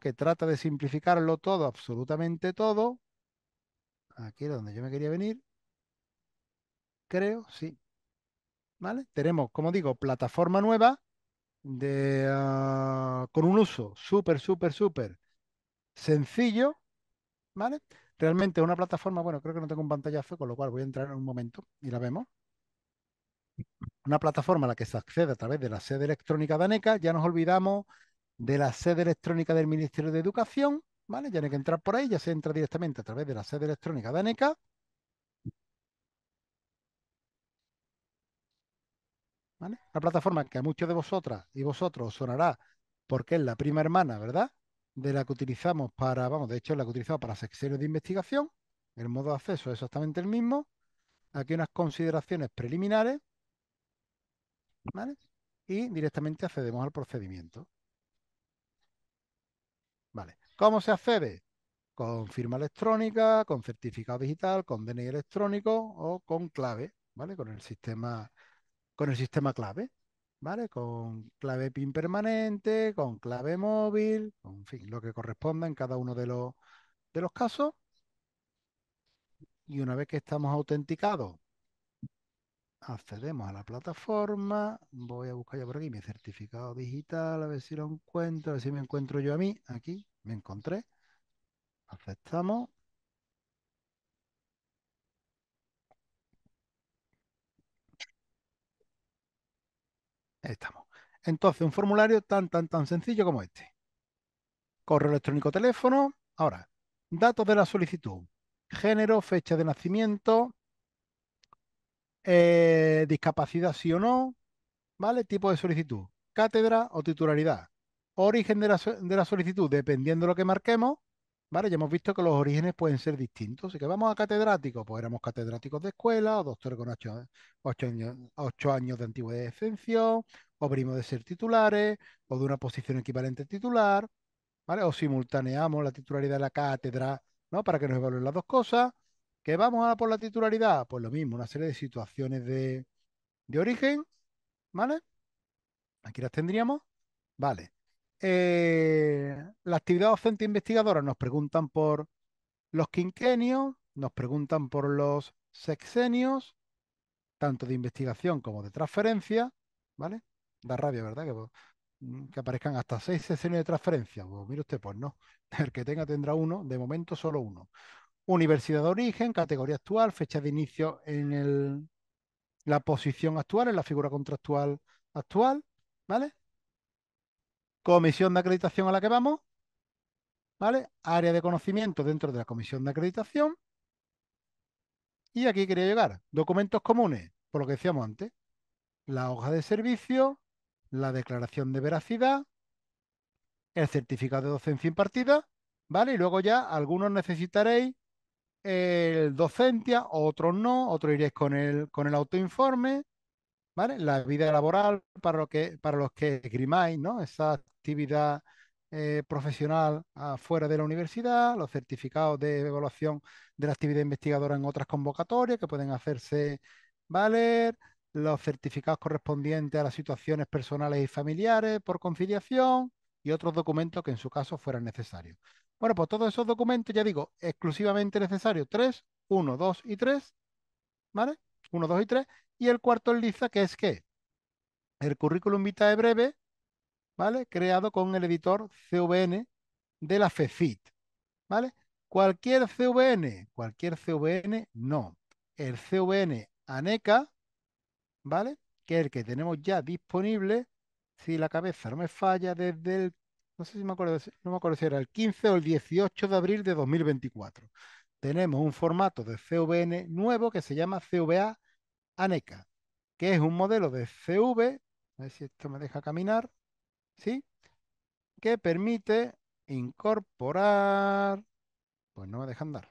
que trata de simplificarlo todo, absolutamente todo, Aquí es donde yo me quería venir. Creo, sí. ¿Vale? Tenemos, como digo, plataforma nueva ah, con un uso súper, súper, súper sencillo. ¿Vale? Realmente una plataforma, bueno, creo que no tengo un pantallazo, con lo cual voy a entrar en un momento y la vemos. Una plataforma a la que se accede a través de la sede electrónica de ANECA. Ya nos olvidamos de la sede electrónica del Ministerio de Educación ¿vale? Ya no hay que entrar por ahí, ya se entra directamente a través de la sede electrónica de ANECA. ¿Vale? plataforma que a muchos de vosotras y vosotros sonará porque es la prima hermana, ¿verdad? De la que utilizamos para, vamos, de hecho la que utilizamos para secciones de investigación. El modo de acceso es exactamente el mismo. Aquí unas consideraciones preliminares. ¿Vale? Y directamente accedemos al procedimiento. Vale. ¿Cómo se accede? Con firma electrónica, con certificado digital, con DNI electrónico o con clave, ¿vale? Con el sistema, con el sistema clave, ¿vale? Con clave PIN permanente, con clave móvil, con, fin, lo que corresponda en cada uno de los, de los casos. Y una vez que estamos autenticados accedemos a la plataforma. Voy a buscar ya por aquí mi certificado digital, a ver si lo encuentro, a ver si me encuentro yo a mí. Aquí me encontré. Aceptamos. estamos. Entonces, un formulario tan, tan, tan sencillo como este. Correo electrónico, teléfono. Ahora, datos de la solicitud. Género, fecha de nacimiento, eh, discapacidad sí o no, ¿vale? Tipo de solicitud, cátedra o titularidad. Origen de la, solicitud, dependiendo de lo que marquemos, ¿vale? Ya hemos visto que los orígenes pueden ser distintos. Así que vamos a catedrático, pues éramos catedráticos de escuela, o doctores con ocho, años, ocho años de antigüedad de exención, o primos de ser titulares, o de una posición equivalente titular, ¿vale? O simultaneamos la titularidad de la cátedra, ¿no? Para que nos evalúen las dos cosas. ¿Que vamos a por la titularidad? Pues lo mismo, una serie de situaciones de, origen, ¿vale? Aquí las tendríamos, ¿vale? Eh, la actividad docente e investigadora nos preguntan por los quinquenios, nos preguntan por los sexenios, tanto de investigación como de transferencia, ¿vale? Da rabia, ¿verdad? Que, mm, que aparezcan hasta seis sexenios de transferencia. Pues mire usted, pues no. El que tenga tendrá uno, de momento solo uno universidad de origen, categoría actual, fecha de inicio en el, la posición actual, en la figura contractual actual, ¿vale? Comisión de acreditación a la que vamos, ¿vale? Área de conocimiento dentro de la comisión de acreditación. Y aquí quería llegar. Documentos comunes, por lo que decíamos antes. La hoja de servicio, la declaración de veracidad, el certificado de docencia impartida, ¿vale? Y luego ya algunos necesitaréis el docente, otros no, otros iréis con el, autoinforme, La vida laboral para, lo que, para los que grimáis, Esa actividad eh, profesional fuera de la universidad, los certificados de evaluación de la actividad investigadora en otras convocatorias que pueden hacerse valer, los certificados correspondientes a las situaciones personales y familiares por conciliación y otros documentos que en su caso fueran necesarios. Bueno, pues todos esos documentos, ya digo, exclusivamente necesarios 3, 1, 2 y 3, ¿vale? 1, 2 y 3. Y el cuarto en lista, que es que el currículum vitae breve, ¿vale? Creado con el editor CVN de la FECIT, ¿vale? Cualquier CVN, cualquier CVN, no. El CVN ANECA, ¿vale? Que es el que tenemos ya disponible, si la cabeza no me falla, desde el no sé si me acuerdo, no me acuerdo si era el 15 o el 18 de abril de 2024. Tenemos un formato de CVN nuevo que se llama CVA ANECA, que es un modelo de CV, a ver si esto me deja caminar, ¿sí? Que permite incorporar, pues no me deja andar.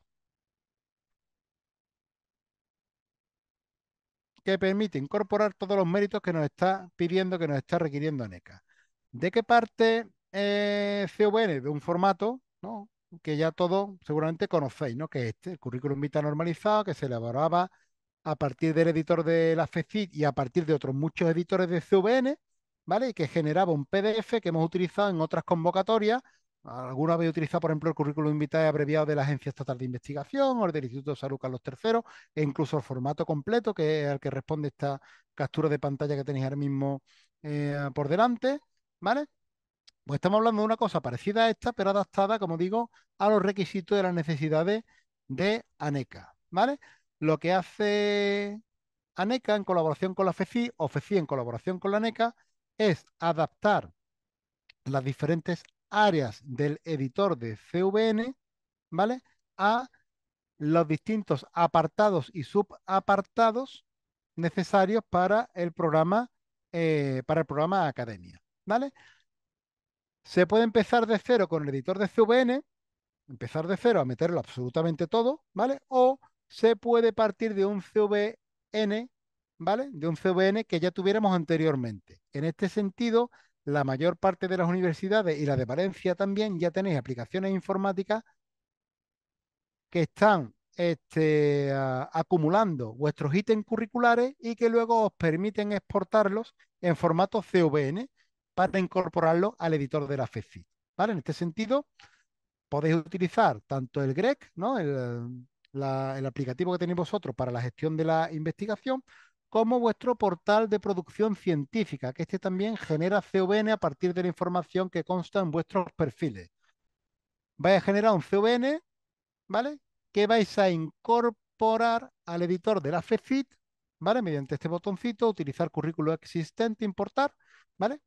que permite incorporar todos los méritos que nos está pidiendo, que nos está requiriendo ANECA. ¿De qué parte CVN eh, de un formato, que ya todos seguramente conocéis, ¿no? que es este, el currículum vitae normalizado, que se elaboraba a partir del editor de la FECIT y a partir de otros muchos editores de CVN, ¿vale? Y que generaba un PDF que hemos utilizado en otras convocatorias. Alguna vez he utilizado, por ejemplo, el currículum vitae abreviado de la Agencia Estatal de Investigación o el del Instituto de Salud Carlos III, e incluso el formato completo, que es al que responde esta captura de pantalla que tenéis ahora mismo eh, por delante, ¿vale? Pues estamos hablando de una cosa parecida a esta, pero adaptada, como digo, a los requisitos de las necesidades de ANECA. ¿Vale? Lo que hace ANECA en colaboración con la FECI o FECI en colaboración con la ANECA es adaptar las diferentes áreas del editor de CVN, ¿vale? A los distintos apartados y subapartados necesarios para el programa, eh, para el programa Academia, ¿vale? Se puede empezar de cero con el editor de CVN, empezar de cero a meterlo absolutamente todo, ¿vale? O se puede partir de un CVN, ¿vale? De un CVN que ya tuviéramos anteriormente. En este sentido, la mayor parte de las universidades y la de Valencia también ya tenéis aplicaciones informáticas que están este, acumulando vuestros ítems curriculares y que luego os permiten exportarlos en formato CVN, para incorporarlo al editor de la FECI. ¿vale? En este sentido, podéis utilizar tanto el GREC, ¿no? el, aplicativo que tenéis vosotros para la gestión de la investigación, como vuestro portal de producción científica, que este también genera CVN a partir de la información que consta en vuestros perfiles. Vais a generar un CVN, ¿vale? Que vais a incorporar al editor de la FECIT, ¿vale? Mediante este botoncito, utilizar currículo existente, importar, ¿vale?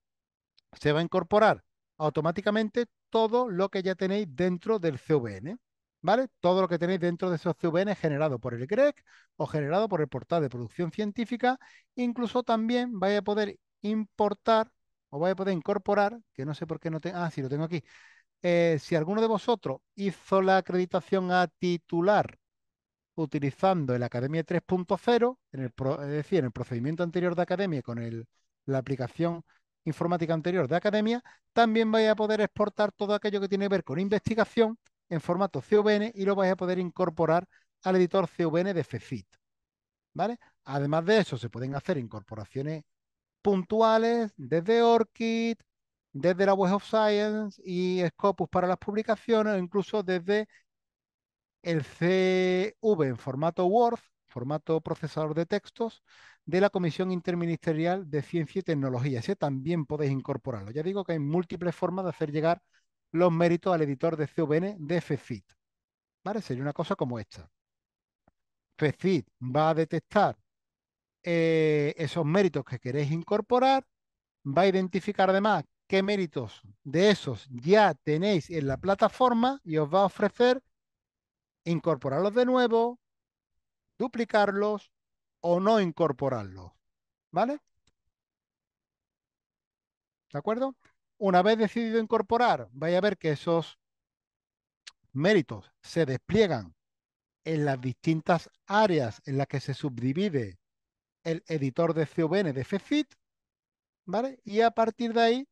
se va a incorporar automáticamente todo lo que ya tenéis dentro del CVN. ¿Vale? Todo lo que tenéis dentro de esos CVN generado por el GREC o generado por el portal de producción científica. Incluso también vais a poder importar o vais a poder incorporar, que no sé por qué no tengo, ah, sí, lo tengo aquí. Eh, si alguno de vosotros hizo la acreditación a titular utilizando el Academia 3.0, es decir, en el procedimiento anterior de Academia con la aplicación informática anterior de academia, también vais a poder exportar todo aquello que tiene que ver con investigación en formato CVN y lo vais a poder incorporar al editor CVN de FECIT. ¿Vale? Además de eso, se pueden hacer incorporaciones puntuales desde ORCID, desde la Web of Science y Scopus para las publicaciones, o incluso desde el CV en formato Word, formato procesador de textos, de la Comisión Interministerial de Ciencia y Tecnología. Ese también podéis incorporarlo. Ya digo que hay múltiples formas de hacer llegar los méritos al editor de CVN de FECIT. ¿Vale? Sería una cosa como esta. FECIT va a detectar eh, esos méritos que queréis incorporar, va a identificar además qué méritos de esos ya tenéis en la plataforma y os va a ofrecer incorporarlos de nuevo, duplicarlos o no incorporarlo. ¿Vale? ¿De acuerdo? Una vez decidido incorporar, vaya a ver que esos méritos se despliegan en las distintas áreas en las que se subdivide el editor de CVN de FFIT, ¿vale? Y a partir de ahí,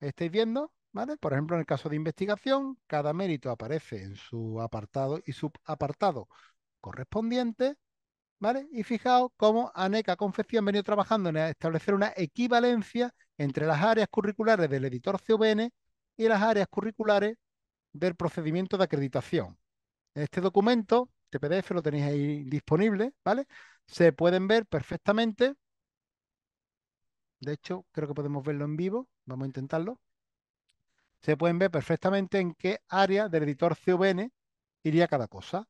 estáis viendo, ¿vale? Por ejemplo, en el caso de investigación, cada mérito aparece en su apartado y subapartado correspondiente, y fijaos cómo ANECA Confección ha venido trabajando en establecer una equivalencia entre las áreas curriculares del editor CVN y las áreas curriculares del procedimiento de acreditación. Este documento, este PDF, lo tenéis ahí disponible, ¿vale? Se pueden ver perfectamente. De hecho, creo que podemos verlo en vivo. Vamos a intentarlo. Se pueden ver perfectamente en qué área del editor CVN iría cada cosa.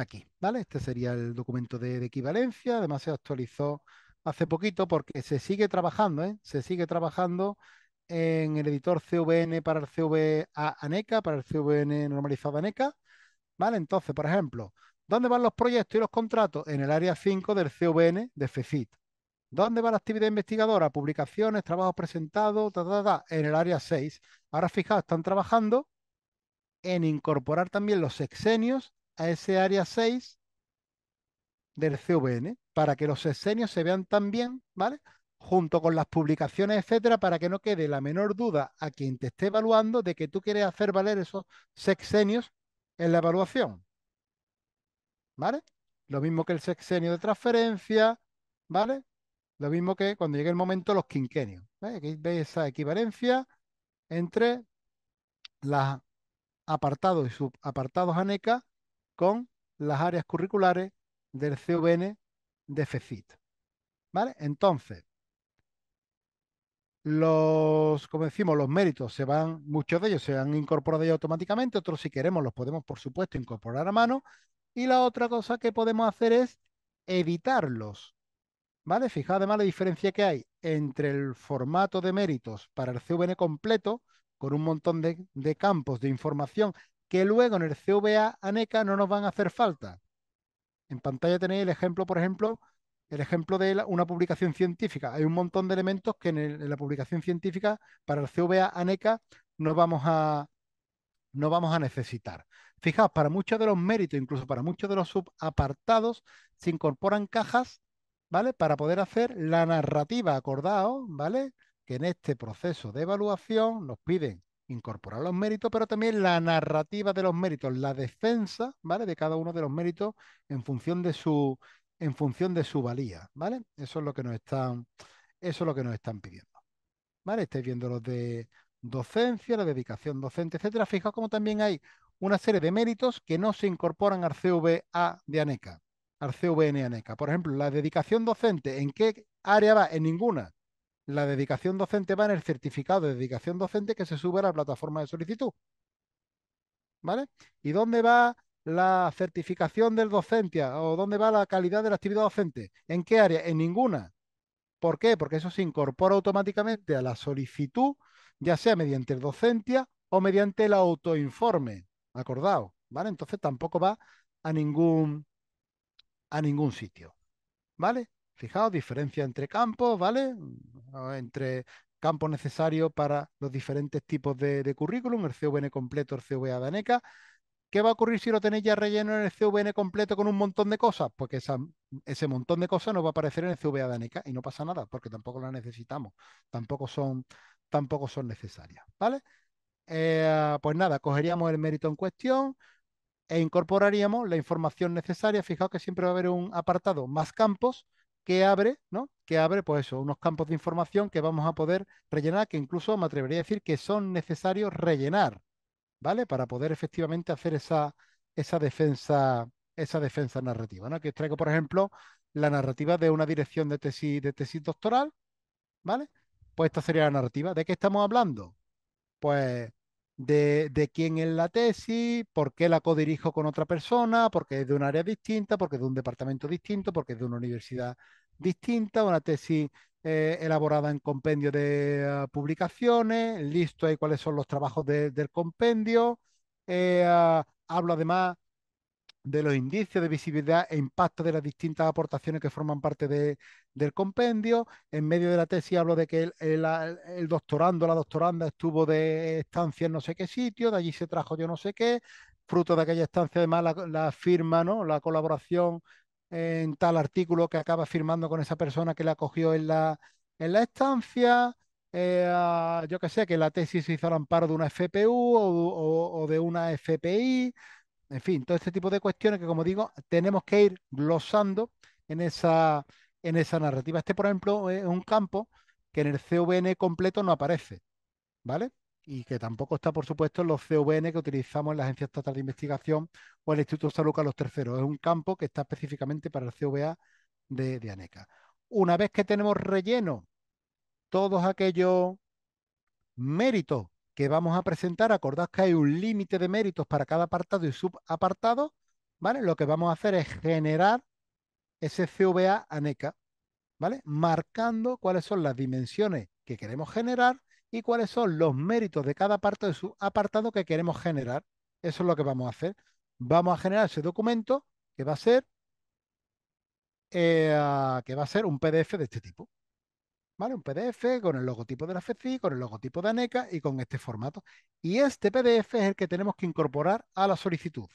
aquí, ¿vale? Este sería el documento de, equivalencia, además se actualizó hace poquito porque se sigue trabajando, ¿eh? Se sigue trabajando en el editor CVN para el CVA ANECA, para el CVN normalizado ANECA, ¿vale? Entonces, por ejemplo, ¿dónde van los proyectos y los contratos? En el área 5 del CVN de FECIT. ¿Dónde va la actividad investigadora? Publicaciones, trabajos presentados, ta, ta, ta, en el área 6. Ahora fijaos, están trabajando en incorporar también los exenios a ese área 6 del CVN para que los sexenios se vean también, ¿vale? Junto con las publicaciones, etcétera, para que no quede la menor duda a quien te esté evaluando de que tú quieres hacer valer esos sexenios en la evaluación. ¿Vale? Lo mismo que el sexenio de transferencia, ¿vale? Lo mismo que cuando llegue el momento los quinquenios. ¿vale? ¿eh? Aquí veis esa equivalencia entre los apartados y subapartados ANECA con las áreas curriculares del CVN de FECIT. ¿Vale? Entonces, los, como decimos, los méritos se van, muchos de ellos se han incorporado automáticamente, otros si queremos los podemos, por supuesto, incorporar a mano. Y la otra cosa que podemos hacer es editarlos. ¿Vale? Fijaos además la diferencia que hay entre el formato de méritos para el CVN completo, con un montón de campos de información que luego en el CVA ANECA no nos van a hacer falta. En pantalla tenéis el ejemplo, por ejemplo, el ejemplo de una publicación científica. Hay un montón de elementos que en, la publicación científica para el CVA ANECA no vamos a, no vamos a necesitar. Fijaos, para muchos de los méritos, incluso para muchos de los subapartados, se incorporan cajas, ¿vale? Para poder hacer la narrativa, acordado, ¿vale? Que en este proceso de evaluación nos piden incorporar los méritos, pero también la narrativa de los méritos, la defensa, ¿vale? De cada uno de los méritos en función de su, en función de su valía, ¿vale? Eso es lo que nos están, eso es lo que nos están pidiendo. ¿Vale? Estáis viendo los de docencia, la dedicación docente, etcétera. Fijaos como también hay una serie de méritos que no se incorporan al CVA de ANECA, al CVN ANECA. Por ejemplo, la dedicación docente, ¿en qué área va? En ninguna. La dedicación docente va en el certificado de dedicación docente que se sube a la plataforma de solicitud. ¿Vale? ¿Y dónde va la certificación del docente o dónde va la calidad de la actividad docente? ¿En qué área? En ninguna. ¿Por qué? Porque eso se incorpora automáticamente a la solicitud, ya sea mediante el docencia o mediante el autoinforme. Acordado, ¿vale? Entonces tampoco va a ningún, a ningún sitio. ¿Vale? Fijaos, diferencia entre campos, ¿vale? Mm, entre campos necesarios para los diferentes tipos de, currículum, el CVN completo, el CVA ANECA. ¿Qué va a ocurrir si lo tenéis ya relleno en el CVN completo con un montón de cosas? Porque pues ese montón de cosas nos va a aparecer en el CVA Daneca y no pasa nada, porque tampoco las necesitamos, tampoco son, tampoco son necesarias, ¿vale? Eh, pues nada, cogeríamos el mérito en cuestión e incorporaríamos la información necesaria. Fijaos que siempre va a haber un apartado más campos, que abre, ¿no? Que abre, pues eso, unos campos de información que vamos a poder rellenar, que incluso me atrevería a decir que son necesarios rellenar, ¿vale? Para poder efectivamente hacer esa, esa defensa, esa defensa narrativa, ¿no? Que traigo, por ejemplo, la narrativa de una dirección de tesis, de tesis doctoral, ¿vale? Pues esta sería la narrativa. ¿De qué estamos hablando? Pues de, quién es la tesis, por qué la codirijo con otra persona, porque es de un área distinta, porque es de un departamento distinto, porque es de una universidad distinta, una tesis eh, elaborada en compendio de ah, publicaciones, listo ahí cuáles son los trabajos del compendio. Eh, ah, hablo además de los indicios de visibilidad e impacto de las distintas aportaciones que forman parte del compendio. En medio de la tesis hablo de que el, doctorando, la doctoranda estuvo de estancia en no sé qué sitio, de allí se trajo yo no sé qué, fruto de aquella estancia además la, la firma, ¿no? la colaboración en tal artículo que acaba firmando con esa persona que la acogió en la, la estancia. Eh, yo que sé, que la tesis se hizo al amparo de una FPU o de una FPI, en fin, todo este tipo de cuestiones que, como digo, tenemos que ir glosando en esa, en esa narrativa. Este, por ejemplo, es un campo que en el CVN completo no aparece, ¿vale? Y que tampoco está, por supuesto, en los CVN que utilizamos en la Agencia Estatal de Investigación o el Instituto de Salud Carlos III. Es un campo que está específicamente para el CVA de, de ANECA. Una vez que tenemos relleno todos aquellos méritos que vamos a presentar, acordad que hay un límite de méritos para cada apartado y subapartado, ¿vale? Lo que vamos a hacer es generar ese CVA ANECA, ¿vale? Marcando cuáles son las dimensiones que queremos generar y cuáles son los méritos de cada apartado y subapartado que queremos generar. Eso es lo que vamos a hacer. Vamos a generar ese documento que va a ser, eh, que va a ser un PDF de este tipo. Un PDF con el logotipo de la FECI, con el logotipo de ANECA y con este formato. Y este PDF es el que tenemos que incorporar a la solicitud.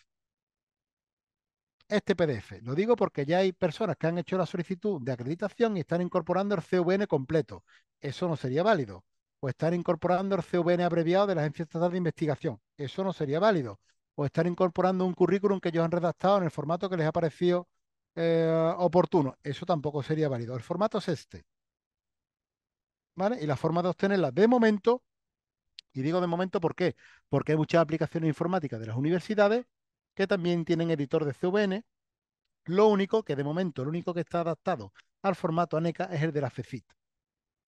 Este PDF. Lo digo porque ya hay personas que han hecho la solicitud de acreditación y están incorporando el CVN completo. Eso no sería válido. O están incorporando el CVN abreviado de la Agencia Estatal de Investigación. Eso no sería válido. O están incorporando un currículum que ellos han redactado en el formato que les ha parecido eh, oportuno. Eso tampoco sería válido. El formato es este. ¿vale? Y la forma de obtenerla de momento, y digo de momento ¿por qué? Porque hay muchas aplicaciones informáticas de las universidades que también tienen editor de CVN. Lo único que de momento, lo único que está adaptado al formato ANECA e es el de la FEFIT.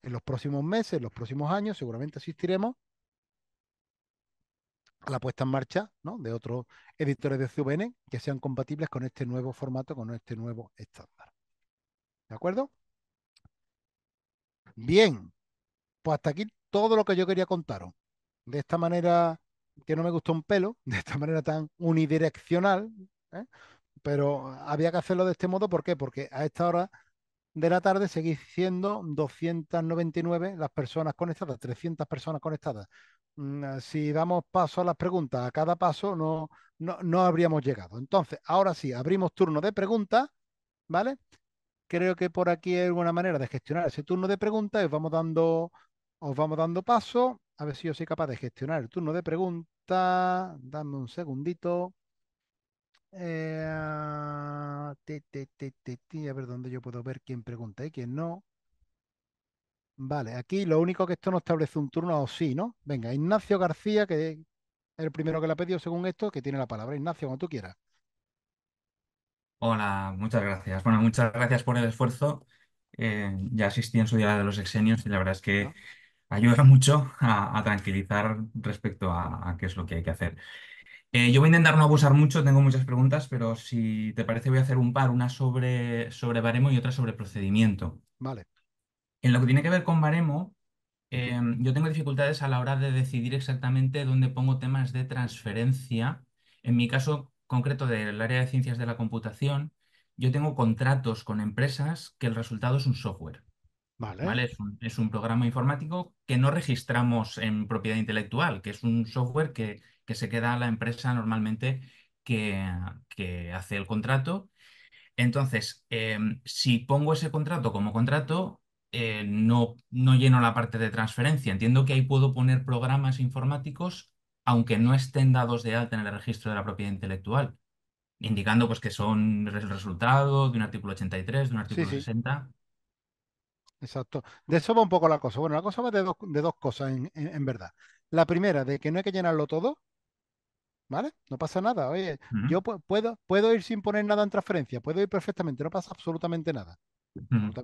En los próximos meses, en los próximos años, seguramente asistiremos a la puesta en marcha de otros editores de CVN que sean compatibles con este nuevo formato, con este nuevo estándar. ¿De acuerdo? Bien, pues hasta aquí todo lo que yo quería contaros. De esta manera que no me gustó un pelo, de esta manera tan unidireccional, ¿eh? pero había que hacerlo de este modo. ¿Por qué? Porque a esta hora de la tarde seguís siendo 299 las personas conectadas, 300 personas conectadas. Mm, eh, si damos paso a las preguntas, a cada paso no, no, habríamos llegado. Entonces, ahora sí, abrimos turno de preguntas, ¿vale? Creo que por aquí hay alguna manera de gestionar ese turno de preguntas. y vamos dando os vamos dando paso. A ver si yo soy capaz de gestionar el turno de preguntas. Dame un segundito. Eh, a ver dónde yo puedo ver quién pregunta y quién no. Vale, aquí lo único que esto no establece un turno o sí, ¿no? Venga, Ignacio García, que es el primero que le ha pedido según esto, que tiene la palabra. Ignacio, cuando tú quieras. Hola, muchas gracias. Bueno, muchas gracias por el esfuerzo. Eh, ya asistí en su día de los exenios y la verdad es que ayuda mucho a, tranquilizar respecto a, qué es lo que hay que hacer. Eh, yo voy a intentar no abusar mucho, tengo muchas preguntas, pero si te parece voy a hacer un par, una sobre, sobre baremo y otra sobre procedimiento. Vale. En lo que tiene que ver con baremo, em, yo tengo dificultades a la hora de decidir exactamente dónde pongo temas de transferencia. En mi caso concreto del área de ciencias de la computación, yo tengo contratos con empresas que el resultado es un software. Vale. Es, un, programa informático que no registramos en propiedad intelectual, que es un software que, que se queda a la empresa normalmente que, hace el contrato. Entonces, em, si pongo ese contrato como contrato, eh, no, no lleno la parte de transferencia. Entiendo que ahí puedo poner programas informáticos, aunque no estén dados de alta en el registro de la propiedad intelectual, indicando pues, que son el resultado de un artículo 83, de un artículo 60. Exacto. De eso va un poco la cosa. Bueno, la cosa va de dos, cosas en, verdad. La primera, de que no hay que llenarlo todo. ¿Vale? No pasa nada. Oye, yo puedo, puedo ir sin poner nada en transferencia. Puedo ir perfectamente. No pasa absolutamente nada. no, no,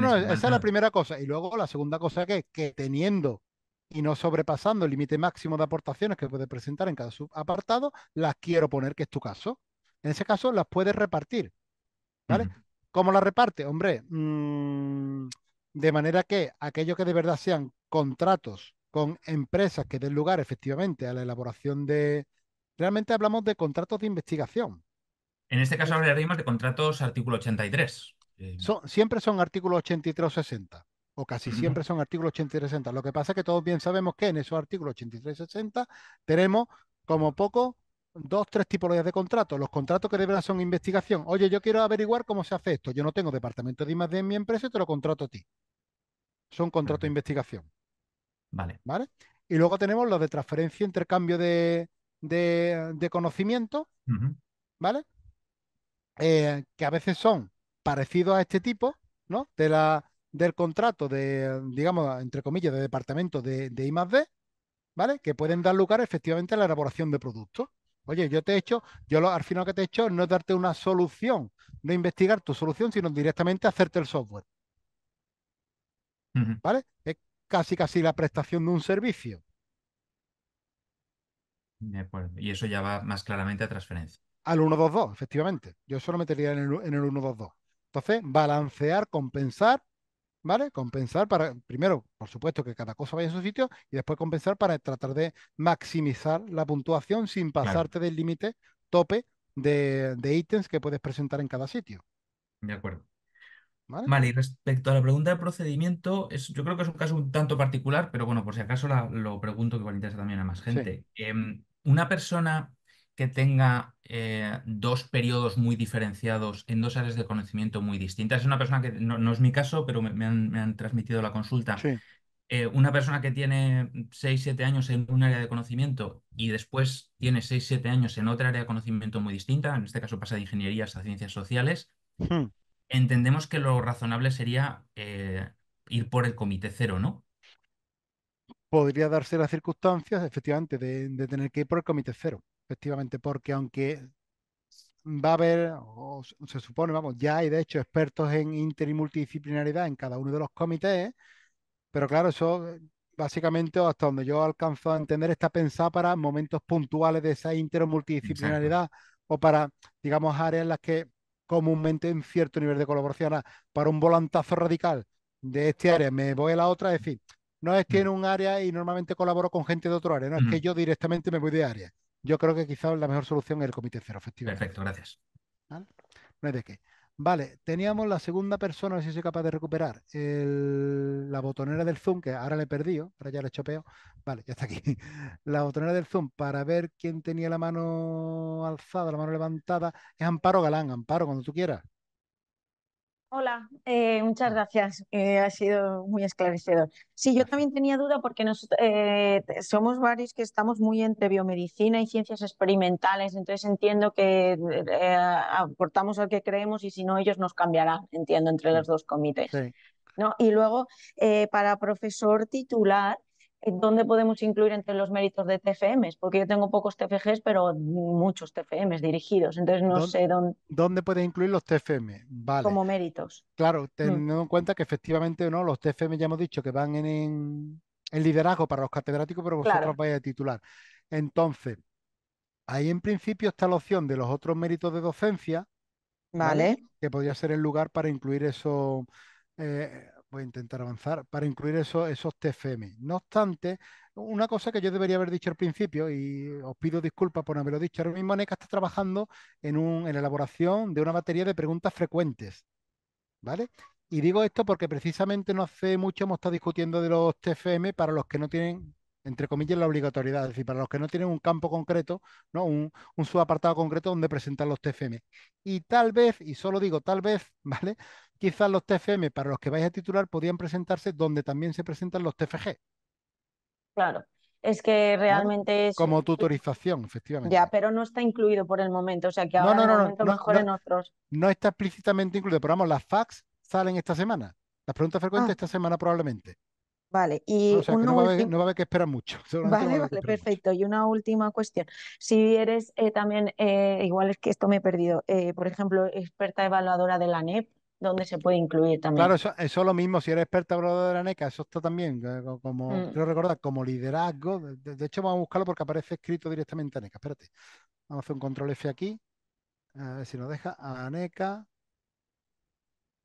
no, esa, es la primera cosa. Y luego la segunda cosa que que teniendo y no sobrepasando el límite máximo de aportaciones que puedes presentar en cada subapartado, las quiero poner, que es tu caso. En ese caso las puedes repartir. ¿Vale? ¿Cómo la reparte? Hombre, mm, de manera que aquellos que de verdad sean contratos con empresas que den lugar efectivamente a la elaboración de... Realmente hablamos de contratos de investigación. En este caso hablaríamos de contratos artículo 83. Eh, son, siempre son artículo 83 o o casi siempre son artículos 83 60. Lo que pasa es que todos bien sabemos que en esos artículos 83 60 tenemos como poco dos, tres tipologías de contratos. Los contratos que de son investigación. Oye, yo quiero averiguar cómo se hace esto. Yo no tengo departamento de I+D en mi empresa te lo contrato a ti. Son contratos de investigación. Vale. ¿Vale? Y luego tenemos los de transferencia, intercambio de, conocimiento, ¿vale? Eh, que a veces son parecidos a este tipo, ¿no? De la, del contrato de, digamos, entre comillas, de departamento de, de ¿vale? Que pueden dar lugar efectivamente a la elaboración de productos. Oye, yo te he hecho, yo al final que te he hecho no es darte una solución, no investigar tu solución, sino directamente hacerte el software. ¿Vale? Es casi casi la prestación de un servicio. Y eso ya va más claramente a transferencia. Al 122, efectivamente. Yo solo metería en el, en el 122. Entonces, balancear, compensar ¿vale? Compensar para, primero, por supuesto, que cada cosa vaya a su sitio y después compensar para tratar de maximizar la puntuación sin pasarte del límite tope de, ítems que puedes presentar en cada sitio. De acuerdo. ¿Vale? y respecto a la pregunta de procedimiento, es, yo creo que es un caso un tanto particular, pero bueno, por si acaso lo pregunto que igual interesa también a más gente. Em, una persona que tenga eh, dos periodos muy diferenciados en dos áreas de conocimiento muy distintas. Es una persona que, no, es mi caso, pero me, han, transmitido la consulta. Eh, una persona que tiene 6, 7 años en un área de conocimiento y después tiene 6, 7 años en otra área de conocimiento muy distinta, en este caso pasa de ingeniería a ciencias sociales, hmm. entendemos que lo razonable sería eh, ir por el comité cero, ¿no? Podría darse las circunstancias, efectivamente, de tener que ir por el comité cero. Efectivamente, porque aunque va a haber, o se supone, vamos, ya hay de hecho expertos en inter y multidisciplinaridad en cada uno de los comités, pero claro, eso eh, básicamente, hasta donde yo alcanzo a entender, está pensado para momentos puntuales de esa inter o multidisciplinaridad o para, digamos, áreas en las que comúnmente en cierto nivel de colaboración, ah, para un volantazo radical de este área me voy a la otra, es decir, no es que mm. en un área y normalmente colaboro con gente de otro área, no es que yo directamente me voy de área yo creo que quizás la mejor solución es el comité cero, efectivamente. Perfecto, gracias. ¿Vale? No es de qué. Vale, teníamos la segunda persona, a ver si soy capaz de recuperar, la botonera del Zoom, que ahora le he perdido, ahora ya le chopeo. Vale, ya está aquí. La botonera del Zoom para ver quién tenía la mano alzada, la mano levantada, es Amparo Galán. Amparo, cuando tú quieras. Hola, eh, muchas gracias. Eh, ha sido muy esclarecedor. Sí, yo también tenía duda porque eh, somos varios que estamos muy entre biomedicina y ciencias experimentales, entonces entiendo que aportamos al que creemos y si no ellos nos cambiarán, entiendo, entre los dos comités. ¿no? Y luego, para profesor titular, eh, ¿Dónde podemos incluir entre los méritos de TFM? Porque yo tengo pocos TFGs, pero muchos TFMs dirigidos. Entonces no sé dónde. ¿Dónde puede incluir los TFM? Vale. Como méritos. Claro, mm. teniendo en cuenta que efectivamente no, los TFM ya hemos dicho que van en, el liderazgo para los catedráticos, pero vosotros vais a titular. Entonces, ahí en principio está la opción de los otros méritos de docencia. Vale. Que podría ser el lugar para incluir eso. Eh, a intentar avanzar, para incluir eso, esos TFM. No obstante, una cosa que yo debería haber dicho al principio, y os pido disculpas por no haberlo dicho, ahora mismo NECA está trabajando en, un, en la elaboración de una batería de preguntas frecuentes. ¿Vale? Y digo esto porque precisamente no hace mucho hemos estado discutiendo de los TFM para los que no tienen, entre comillas, la obligatoriedad, es decir, para los que no tienen un campo concreto, ¿no? un, un subapartado concreto donde presentar los TFM. Y tal vez, y solo digo tal vez, ¿vale? quizás los TFM para los que vais a titular podían presentarse donde también se presentan los TFG. Claro, es que realmente es... Como tutorización, efectivamente. Ya, pero no está incluido por el momento, o sea que ahora no, no, mejor en otros. No está explícitamente incluido, pero vamos, las fax salen esta semana, las preguntas frecuentes ah. esta semana probablemente. Vale, y o no, va a haber que esperar mucho. Vale, vale, perfecto. Y una última cuestión. Si eres eh, también, eh, igual es que esto me he perdido, eh, por ejemplo, experta evaluadora de la NEP, donde se puede incluir también. Claro, eso, es lo mismo, si eres experta evaluador de la ANECA, eso está también, eh, como, quiero mm. recordar, como liderazgo, de, hecho vamos a buscarlo porque aparece escrito directamente ANECA, espérate, vamos a hacer un control F aquí, a ver si nos deja, ANECA.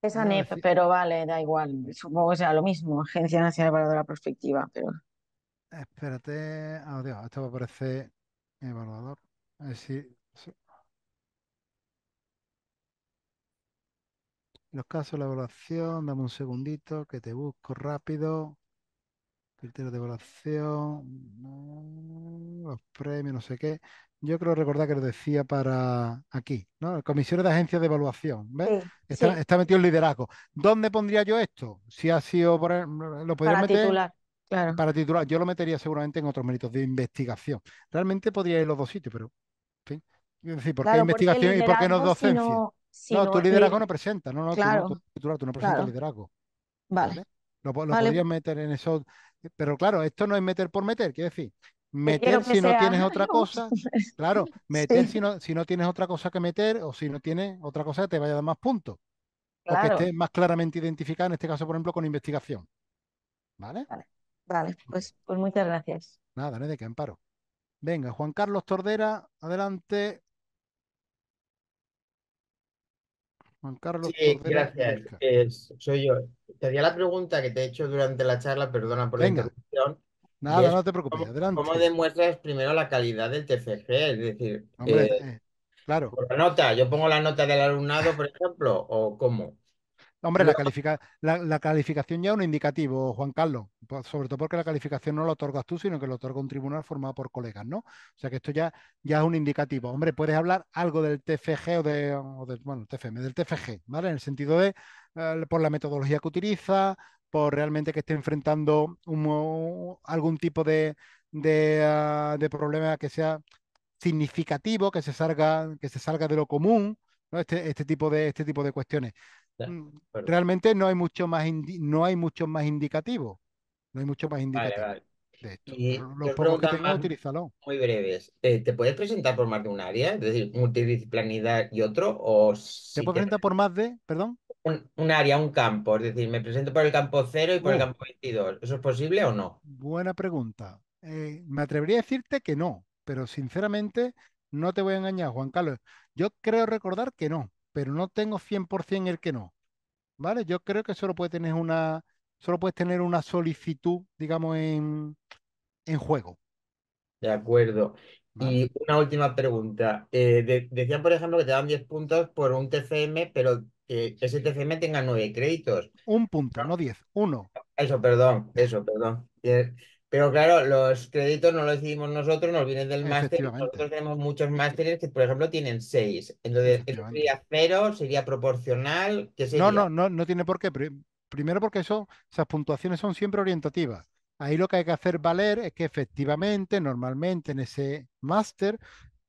Es ANECA pero vale, da igual, supongo que sea lo mismo, Agencia Nacional de Evaluadora Prospectiva, pero... Espérate, oh esto va a evaluador, a ver si... Los casos de la evaluación, dame un segundito que te busco rápido. Criterio de evaluación, mm, los premios, no sé qué. Yo creo recordar que lo decía para aquí, ¿no? Comisiones de agencias de evaluación, está, metido el liderazgo. ¿Dónde pondría yo esto? Si ha sido, por, lo podría para Titular. Para titular, yo lo metería seguramente en otros méritos de investigación. Realmente podría ir los dos sitios, pero en decir, ¿por qué investigación y por qué no docencia? no, tu liderazgo no presenta, no, no, tú, no, no presentas liderazgo. Vale. Lo, podrías meter en eso, pero claro, esto no es meter por meter, quiero decir, meter si no tienes otra cosa, claro, meter si, no, si no tienes otra cosa que meter o si no tienes otra cosa que te vaya a dar más puntos. Claro. O que esté más claramente identificada, en este caso, por ejemplo, con investigación. ¿Vale? Vale, Pues, pues muchas gracias. Nada, no de que amparo. Venga, Juan Carlos Tordera, adelante. Juan Carlos. Sí, gracias. soy yo. Te haría la pregunta que te he hecho durante la charla, perdona por la interrupción. Nada, no te preocupes, adelante. ¿Cómo demuestras primero la calidad del TFG? Es decir, eh, eh, claro. la nota, yo pongo la nota del alumnado, por ejemplo, o cómo. Hombre, la, calificación ya es un indicativo, Juan Carlos, sobre todo porque la calificación no la otorgas tú, sino que la otorga un tribunal formado por colegas, ¿no? O sea que esto ya, es un indicativo. Hombre, puedes hablar algo del TFG o, de, del, TFM, del TFG, ¿vale? En el sentido de, eh, por la metodología que utiliza, por realmente que esté enfrentando algún tipo de, ah, de, problema que sea significativo, que se salga, que se salga de lo común, ¿no? Este, este tipo de, este tipo de cuestiones. Realmente no hay mucho más, no hay mucho más indicativo. No hay mucho más indicativo. Muy breves. Eh, ¿Te puedes presentar por más de un área? Es decir, multidisciplinaridad y otro. O ¿Te puedes presentar por más de, perdón? Un, área, un campo. Es decir, me presento por el campo 0 y por el campo 22. ¿Eso es posible o no? Buena pregunta. Eh, me atrevería a decirte que no, pero sinceramente no te voy a engañar, Juan Carlos. Yo creo recordar que no pero no tengo 100% el que no. ¿Vale? Yo creo que solo puedes tener una, solo puedes tener una solicitud, digamos, en, en juego. De acuerdo. Y una última pregunta. Eh, decían, por ejemplo, que te dan 10 puntos por un TCM, pero que ese TCM tenga 9 créditos. Un punto, no 10, uno. Eso, perdón, eso, perdón. Eh, pero claro, los créditos no los decidimos nosotros, nos vienen del máster. Nosotros tenemos muchos másteres que, por ejemplo, tienen seis. Entonces, sería cero, sería proporcional. No, no, no, no tiene por qué. Primero porque eso, esas puntuaciones son siempre orientativas. Ahí lo que hay que hacer valer es que efectivamente, normalmente en ese máster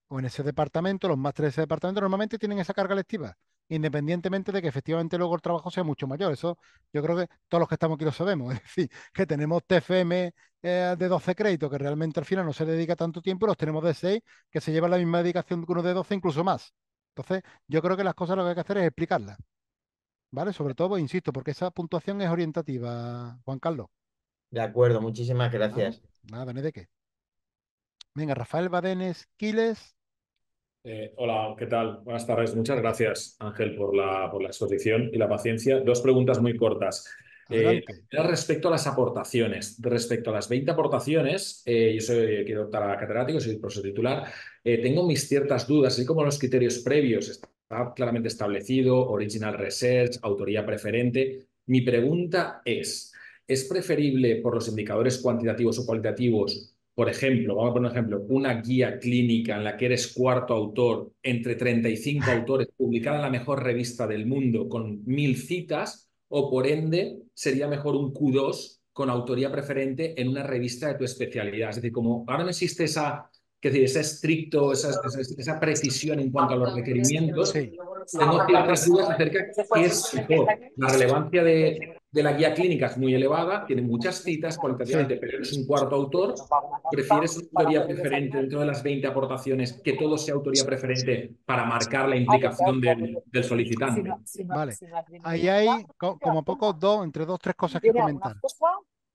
o en ese departamento, los másteres de ese departamento normalmente tienen esa carga lectiva independientemente de que efectivamente luego el trabajo sea mucho mayor. Eso yo creo que todos los que estamos aquí lo sabemos. Es decir, que tenemos TFM eh, de 12 créditos que realmente al final no se dedica tanto tiempo, los tenemos de 6 que se lleva la misma dedicación que uno de 12, incluso más. Entonces, yo creo que las cosas lo que hay que hacer es explicarlas. ¿Vale? Sobre todo, insisto, porque esa puntuación es orientativa, Juan Carlos. De acuerdo, muchísimas gracias. Nada, de qué. Venga, Rafael Badenes Quiles eh, hola, ¿qué tal? Buenas tardes. Muchas gracias, Ángel, por la, por la exposición y la paciencia. Dos preguntas muy cortas. Eh, respecto a las aportaciones, respecto a las 20 aportaciones, eh, yo soy, quiero optar a catedrático, soy profesor titular, tengo mis ciertas dudas, así como los criterios previos, está claramente establecido, original research, autoría preferente. Mi pregunta es, ¿es preferible por los indicadores cuantitativos o cualitativos por ejemplo, vamos a poner un ejemplo, una guía clínica en la que eres cuarto autor entre 35 ah. autores publicada en la mejor revista del mundo con mil citas, o por ende sería mejor un Q2 con autoría preferente en una revista de tu especialidad. Es decir, como ahora no existe esa, que esa estricto, esa, esa, precisión en cuanto a los requerimientos, tengo ciertas dudas acerca de es la relevancia de, de la guía clínica es muy elevada, tiene muchas citas cualitativamente, pero es un cuarto autor, prefieres autoría preferente dentro de las 20 aportaciones, que todo sea autoría preferente para marcar la indicación del, solicitante. Vale, ahí hay como poco dos, entre dos, tres cosas que comentar.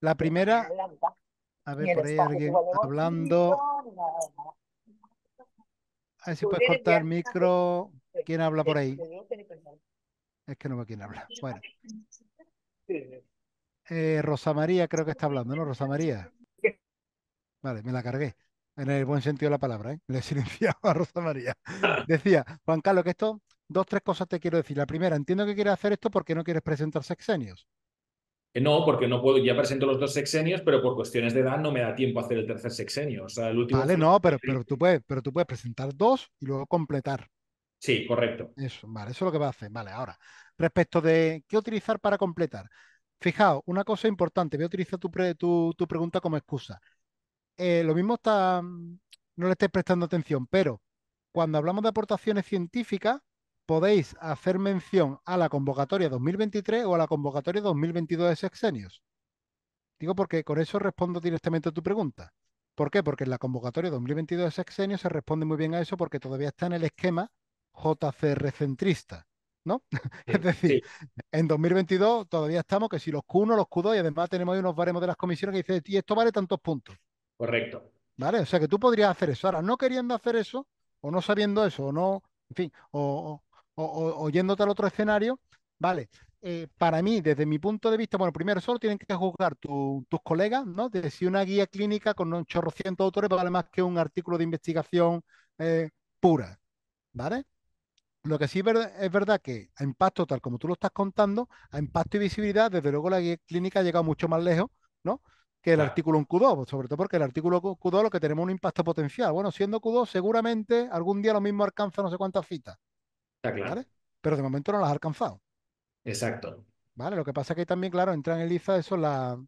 La primera, a ver, por ahí alguien hablando. A ver si puedes cortar el micro. ¿Quién habla por ahí? Es que no veo quién habla. Bueno. Eh, Rosa María creo que está hablando, ¿no? Rosa María. Vale, me la cargué. En el buen sentido de la palabra, ¿eh? Le silenciado a Rosa María. Decía, Juan Carlos, que esto, dos, tres cosas te quiero decir. La primera, entiendo que quieres hacer esto porque no quieres presentar sexenios. Eh, no, porque no puedo, ya presento los dos sexenios, pero por cuestiones de edad no me da tiempo a hacer el tercer sexenio. O sea, el último. Vale, no, pero, pero, tú puedes, pero tú puedes presentar dos y luego completar. Sí, correcto. Eso, vale, eso es lo que va a hacer. Vale, ahora, respecto de qué utilizar para completar. Fijaos, una cosa importante, voy a utilizar tu, pregunta como excusa. Eh, lo mismo está, mm, no le estáis prestando atención, pero cuando hablamos de aportaciones científicas, podéis hacer mención a la convocatoria 2023 o a la convocatoria 2022 de sexenios. Digo porque con eso respondo directamente a tu pregunta. ¿Por qué? Porque en la convocatoria 2022 de sexenios se responde muy bien a eso porque todavía está en el esquema JCR centrista, ¿no? es decir, en 2022 todavía estamos que si los Q1, los Q2 y además tenemos ahí unos baremos de las comisiones que dicen, y esto vale tantos puntos. Correcto. ¿Vale? O sea que tú podrías hacer eso. Ahora, no queriendo hacer eso, o no sabiendo eso, o no, en fin, o, oyéndote al otro escenario, ¿vale? Eh, para mí, desde mi punto de vista, bueno, primero solo tienen que juzgar tus colegas, ¿no? De si una guía clínica con un ciento autores vale más que un artículo de investigación eh, pura, ¿vale? Lo que sí es verdad, que a impacto, tal como tú lo estás contando, a impacto y visibilidad, desde luego la guía clínica ha llegado mucho más lejos, ¿no? Que el artículo en Q2, pues, sobre todo porque el artículo Q2 lo que tenemos un impacto potencial. Bueno, siendo Q2, seguramente algún día lo mismo alcanza no sé cuántas citas. Pero de momento no las ha alcanzado. Exacto. Vale, lo que pasa es que también, claro, entra en ISA eso la,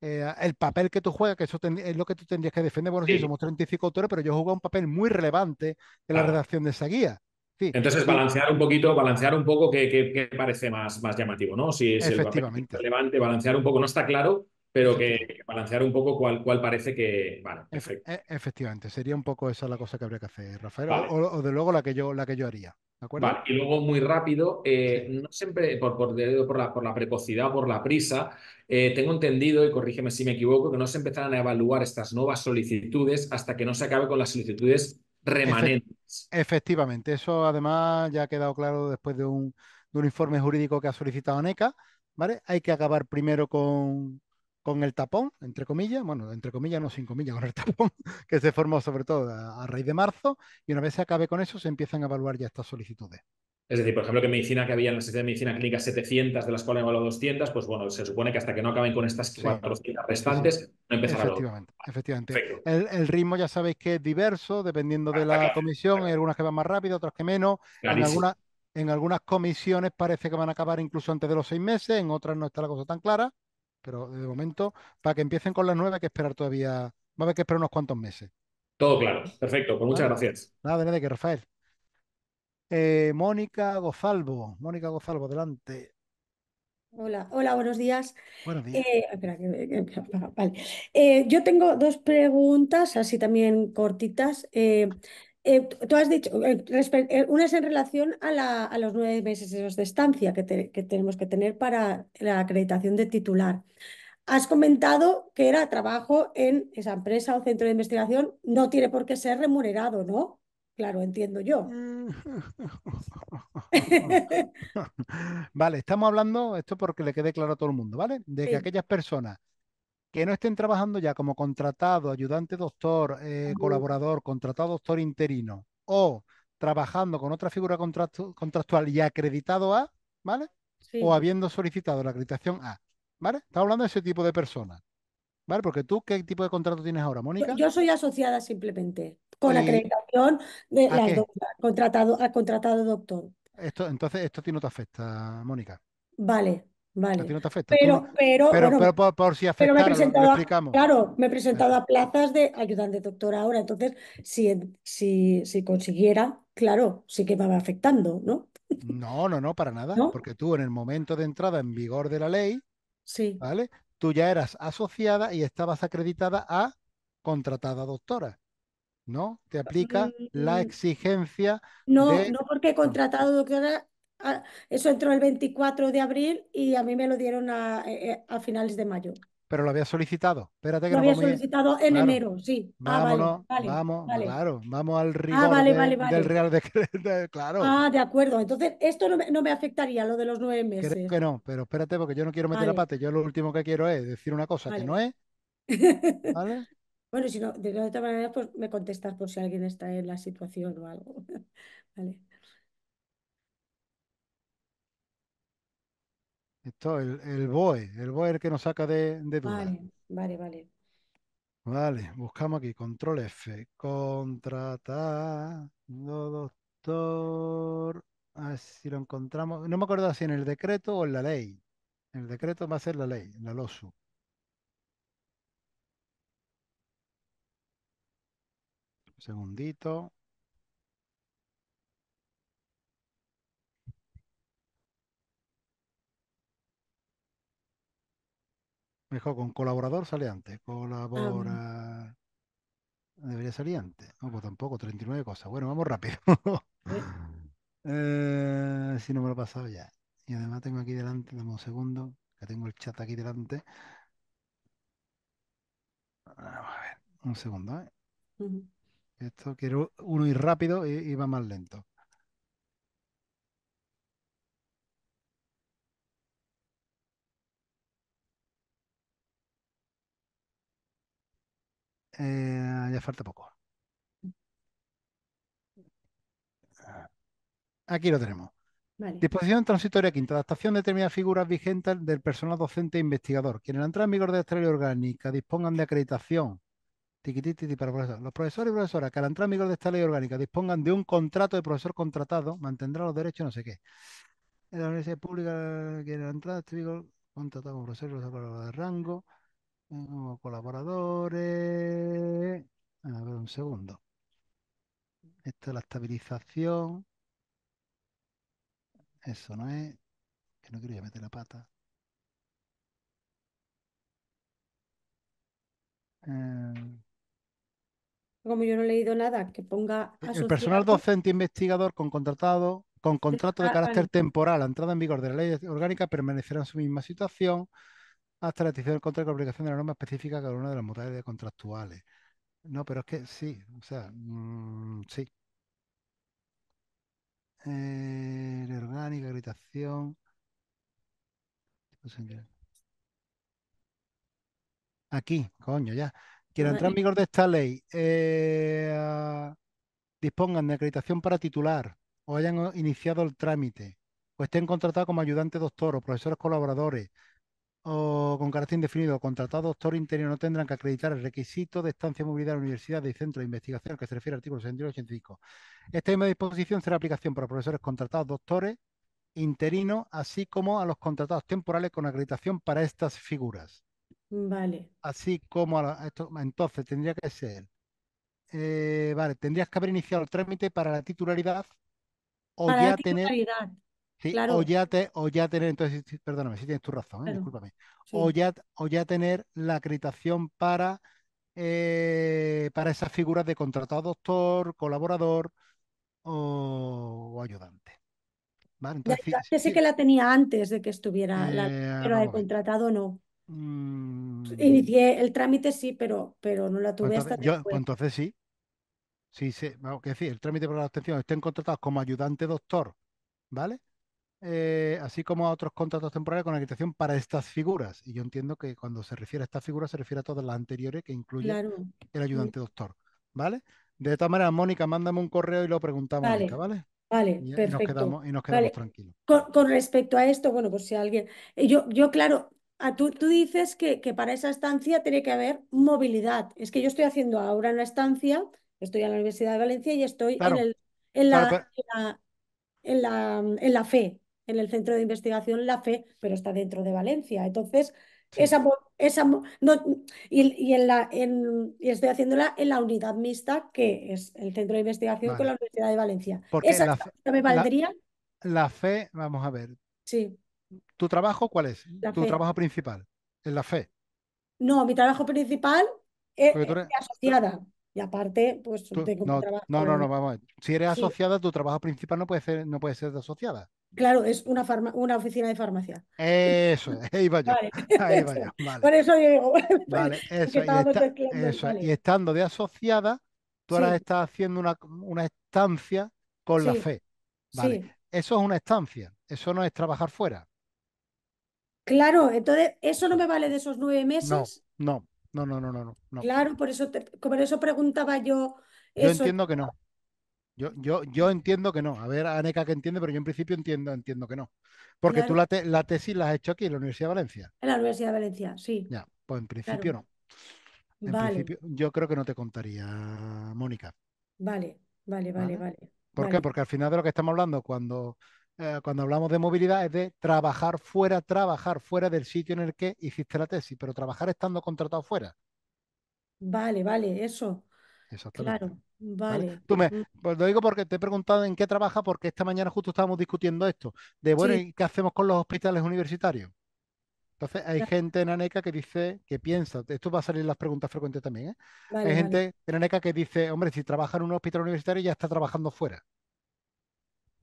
eh, el papel que tú juegas, que eso es lo que tú tendrías que defender. Bueno, sí. somos 35 autores, pero yo juego un papel muy relevante en la redacción de esa guía. Entonces, balancear un poquito, balancear un poco qué, parece más, más llamativo, ¿no? Si es el papel relevante, balancear un poco, no está claro, pero que, balancear un poco cuál, cuál parece que. E-, efectivamente, sería un poco esa la cosa que habría que hacer, Rafael, o, de luego la que yo, la que yo haría. ¿de acuerdo? y luego muy rápido, eh, no siempre por, por, por, la, por la precocidad, por la prisa, eh, tengo entendido, y corrígeme si me equivoco, que no se empezarán a evaluar estas nuevas solicitudes hasta que no se acabe con las solicitudes remanentes. Efectivamente, eso además ya ha quedado claro después de un, informe jurídico que ha solicitado NECA, ¿vale? Hay que acabar primero con, con el tapón, entre comillas, bueno, entre comillas, no sin comillas, con el tapón, que se formó sobre todo a, raíz de marzo, y una vez se acabe con eso, se empiezan a evaluar ya estas solicitudes. Es decir, por ejemplo, que medicina que había en la de Medicina Clínica 700, de las cuales han evaluado 200, pues bueno, se supone que hasta que no acaben con estas cuatro restantes, no empezará Efectivamente, efectivamente. El, ritmo ya sabéis que es diverso, dependiendo de ah, la comisión, hay algunas que van más rápido, otras que menos. En algunas, comisiones parece que van a acabar incluso antes de los seis meses, en otras no está la cosa tan clara, pero de momento, para que empiecen con las nueve hay que esperar todavía, va a haber que esperar unos cuantos meses. Todo claro, perfecto, pues muchas gracias. Nada, de nada, que Rafael. Eh, Mónica Gozalvo... Mónica Gozalvo, adelante. Hola, hola, buenos días. yo tengo dos preguntas, así también cortitas. Eh, eh, tú has dicho, una es en relación a, los nueve meses de estancia que, tenemos que tener para la acreditación de titular. Has comentado que era trabajo en esa empresa o centro de investigación, no tiene por qué ser remunerado, ¿no? Claro, entiendo yo. vale, estamos hablando, esto porque le quede claro a todo el mundo, ¿vale? De que aquellas personas que no estén trabajando ya como contratado, ayudante doctor, eh, colaborador, contratado doctor interino o trabajando con otra figura contractual y acreditado a, ¿vale? O habiendo solicitado la acreditación a, ¿vale? Estamos hablando de ese tipo de personas. ¿Vale? Porque tú, ¿qué tipo de contrato tienes ahora, Mónica? Yo soy asociada simplemente, con la acreditación de contratado, contratado doctor. Esto, entonces, esto a ti no te afecta, Mónica. Vale, vale. Pero, pero, pero, por, si afecta, lo, explicamos. Claro, me he presentado a plazas de ayudante doctor ahora. Entonces, si, si, si consiguiera, claro, sí que me va afectando, ¿no? No, no, no, para nada. Porque tú, en el momento de entrada en vigor de la ley, Sí. ¿Vale? tú ya eras asociada y estabas acreditada a contratada doctora. ¿No? Te aplica la mm. exigencia. No, no porque contratado doctora, ah, eso entró el 24 de abril y a mí me lo dieron a eh, eh, finales de mayo pero lo había solicitado. Espérate que lo había solicitado en enero, sí. Ah, Vámonos, vamos, claro, vamos al ah, rigor ah, vale, de, del Ah, de acuerdo. Entonces, esto no me, afectaría, lo de los nueve meses. Creo que no, pero espérate, porque yo no quiero meter la pata. Yo lo último que quiero es decir una cosa que no es. bueno, si no, de otra manera pues me contestas por si alguien está en la situación o algo. vale. Esto, el, el BOE, el BOE es el que nos saca de, de Vale, vale, vale. Vale, buscamos aquí, control F, contratado doctor, a ver si lo encontramos, no me acuerdo si en el decreto o en la ley, En el decreto va a ser la ley, la LOSU. segundito. Mejor con colaborador sale antes. Ah. Colabora. Debería salir antes. No, pues tampoco, 39 cosas. Bueno, vamos rápido. Eh. Eh, si no me lo he pasado ya. Y además tengo aquí delante, dame un segundo, que tengo el chat aquí delante. a ver, un segundo, ¿eh? Esto quiero uno ir rápido y va más lento. Eh, ya falta poco. Aquí lo tenemos. Disposición transitoria quinta. Adaptación de determinadas figuras vigentes del personal docente e investigador. Quienes en la entrada en vigor de esta ley orgánica dispongan de acreditación. para Los profesores y profesoras que al entrar en vigor de esta ley orgánica dispongan de un contrato de profesor contratado, mantendrá los derechos no sé qué. En la universidad pública que en la entrada en vigor contratado con profesor, profesor de rango colaboradores. A ver, un segundo. Esta es la estabilización. Eso no es. Que no quiero ya meter la pata. Eh, Como yo no he leído nada, que ponga. El personal docente investigador con contratado con contrato de ah, carácter temporal a entrada en vigor de la ley orgánica permanecerá en su misma situación hasta la decisión contra la complicación de la norma específica cada una de las modalidades contractuales. No, pero es que sí, o sea, mm, sí. Eh, orgánica, acreditación pues Aquí, coño, ya. Quien entra en vigor de esta ley eh, dispongan de acreditación para titular o hayan iniciado el trámite o estén contratados como ayudantes o profesores colaboradores, o con carácter indefinido o contratado, doctor interino no tendrán que acreditar el requisito de estancia, movilidad, universidad y centro de investigación que se refiere al artículo 685 Esta misma disposición será aplicación para profesores contratados, doctores, interinos, así como a los contratados temporales con acreditación para estas figuras. Vale. Así como a, esto, entonces tendría que ser. Eh, vale, tendrías que haber iniciado el trámite para la titularidad o ya tener o, ya tener, entonces, perdóname, si tienes tu razón, ¿eh? O, ya, o ya tener la acreditación para, eh, para esas figuras de contratado doctor, colaborador o, ayudante. ¿Vale? sé que la tenía antes de que estuviera, la, pero eh, contratado no. Mm, Inicié el trámite sí, pero, pero no la pues tuve entonces, pues entonces sí. Sí, sí, vamos, decir, el trámite para la obtención estén contratados como ayudante doctor, ¿vale? Eh, así como a otros contratos temporales con la acreditación para estas figuras. Y yo entiendo que cuando se refiere a estas figuras se refiere a todas las anteriores que incluyen el ayudante doctor. ¿Vale? De todas maneras, Mónica, mándame un correo y lo preguntamos, ¿vale? Mónica, ¿vale? y, perfecto. Y nos quedamos, y tranquilos. Con, respecto a esto, bueno, pues si alguien. Eh, yo, yo claro, tú, tú, dices que, que, para esa estancia tiene que haber movilidad. Es que yo estoy haciendo ahora una estancia, estoy en la Universidad de Valencia y estoy en, el, la, en, la, en, la, en, la, fe en el centro de investigación La Fe, pero está dentro de Valencia. Entonces, esa, esa no, y, en la, en, y estoy haciéndola en la unidad mixta, que es el centro de investigación con la Universidad de Valencia. Porque esa fe, me valdría. La, fe, vamos a ver. Sí. ¿Tu trabajo cuál es? ¿Tu trabajo principal? En la fe. No, mi trabajo principal eh, eh, es, asociada. Y aparte, pues no, trabajo... no, no, no, vamos. Si eres asociada, tu trabajo principal no puede ser, no puede ser de asociada. Claro, es una, una oficina de farmacia. Eso, ahí va yo. Ahí va Vale. Por eso yo digo. Vale, eso, y, y, estando de asociada, tú ahora estás haciendo una, estancia con la fe. Vale. Eso es una estancia, eso no es trabajar fuera. Claro, entonces eso no me vale de esos nueve meses. No, no. No, no, no, no, no. Claro, por eso, por eso preguntaba yo. Yo entiendo que no. Yo, yo, yo entiendo que no. A ver, Aneca que entiende, pero yo en principio entiendo, entiendo que no. Porque tú la, tesis la has hecho aquí en la Universidad de Valencia. En la Universidad de Valencia, sí. Ya, pues en principio no. En principio, yo creo que no te contaría, Mónica. Vale, vale, vale, vale. ¿Por qué? Porque al final de lo que estamos hablando, cuando eh, cuando hablamos de movilidad, es de trabajar fuera, trabajar fuera del sitio en el que hiciste la tesis, pero trabajar estando contratado fuera. Vale, vale, eso. Claro, vale. Tú me, mm. pues lo digo porque te he preguntado en qué trabaja, porque esta mañana justo estábamos discutiendo esto, de qué hacemos con los hospitales universitarios? Entonces, hay gente en ANECA que dice, que piensa, esto va a salir en las preguntas frecuentes también, ¿eh? hay gente en ANECA que dice, hombre, si trabaja en un hospital universitario ya está trabajando fuera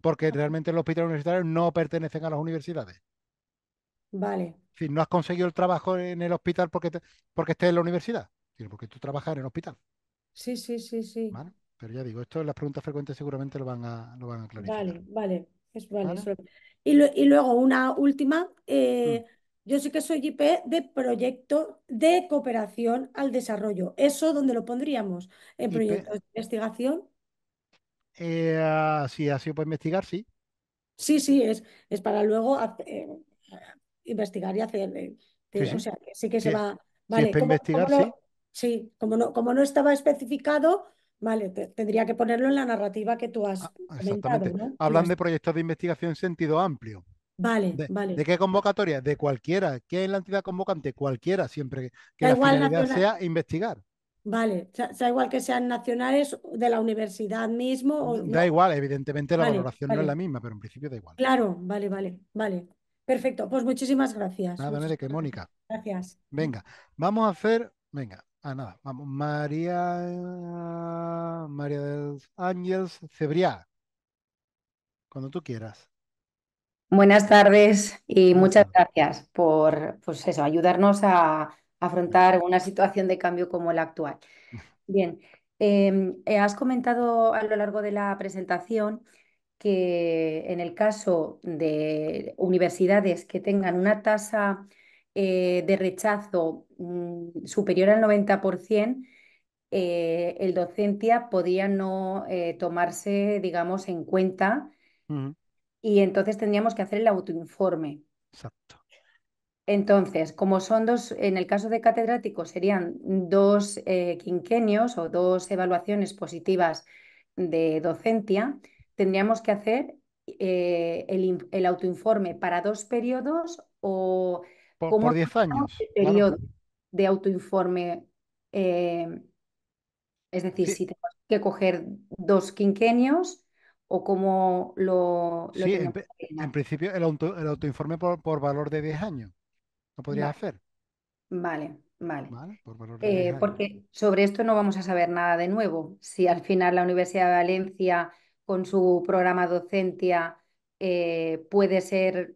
porque realmente los hospitales universitarios no pertenecen a las universidades. Vale. Si no has conseguido el trabajo en el hospital porque, porque estés en la universidad, sino porque tú trabajas en el hospital. Sí, sí, sí, sí. Pero ya digo, esto en las preguntas frecuentes seguramente lo van a, lo van a aclarar Vale, vale. Es vale, Y, luego una última. Eh, mm. Yo sí que soy IP de proyecto de cooperación al desarrollo. ¿Eso dónde lo pondríamos? ¿En Proyecto proyectos de investigación? Eh, ah, si ha sido para investigar, sí. Sí, sí, es, es para luego eh, investigar y hacer. Eh, sí, O sea, sí que se va. Vale, investigar, sí. como no, como no estaba especificado, vale, tendría que ponerlo en la narrativa que tú has. Ah, comentado Hablan de proyectos de investigación en sentido amplio. Vale, de, vale. ¿De qué convocatoria? De cualquiera. ¿Qué es la entidad convocante? Cualquiera, siempre que, la finalidad sea investigar. Vale, sea, igual que sean nacionales de la universidad mismo. Da igual, evidentemente la valoración no es la misma, pero en principio da igual. Claro, vale, vale, vale. Perfecto, pues muchísimas gracias. Nada, que Mónica. Gracias. Venga, vamos a hacer, venga, ah, nada, vamos, María, María del Ángeles Cebriá, cuando tú quieras. Buenas tardes y muchas gracias por, pues eso, ayudarnos a afrontar una situación de cambio como la actual. Bien, em, eh, has comentado a lo largo de la presentación que en el caso de universidades que tengan una tasa eh, de rechazo mm, superior al 90%, eh, el docencia podía no tomarse, digamos, en cuenta y entonces tendríamos que hacer el autoinforme. Exacto. Entonces, como son dos, en el caso de catedrático serían dos eh, quinquenios o dos evaluaciones positivas de docencia, tendríamos que hacer eh, el, autoinforme para dos periodos o por diez años. periodo de autoinforme. Eh, es decir, si tenemos que coger dos quinquenios o como lo... sí, en, principio el, autoinforme por, por valor de 10 años podría hacer. Vale, vale. Eh, porque sobre esto no vamos a saber nada de nuevo. Si al final la Universidad de Valencia, con su programa docencia, eh, puede ser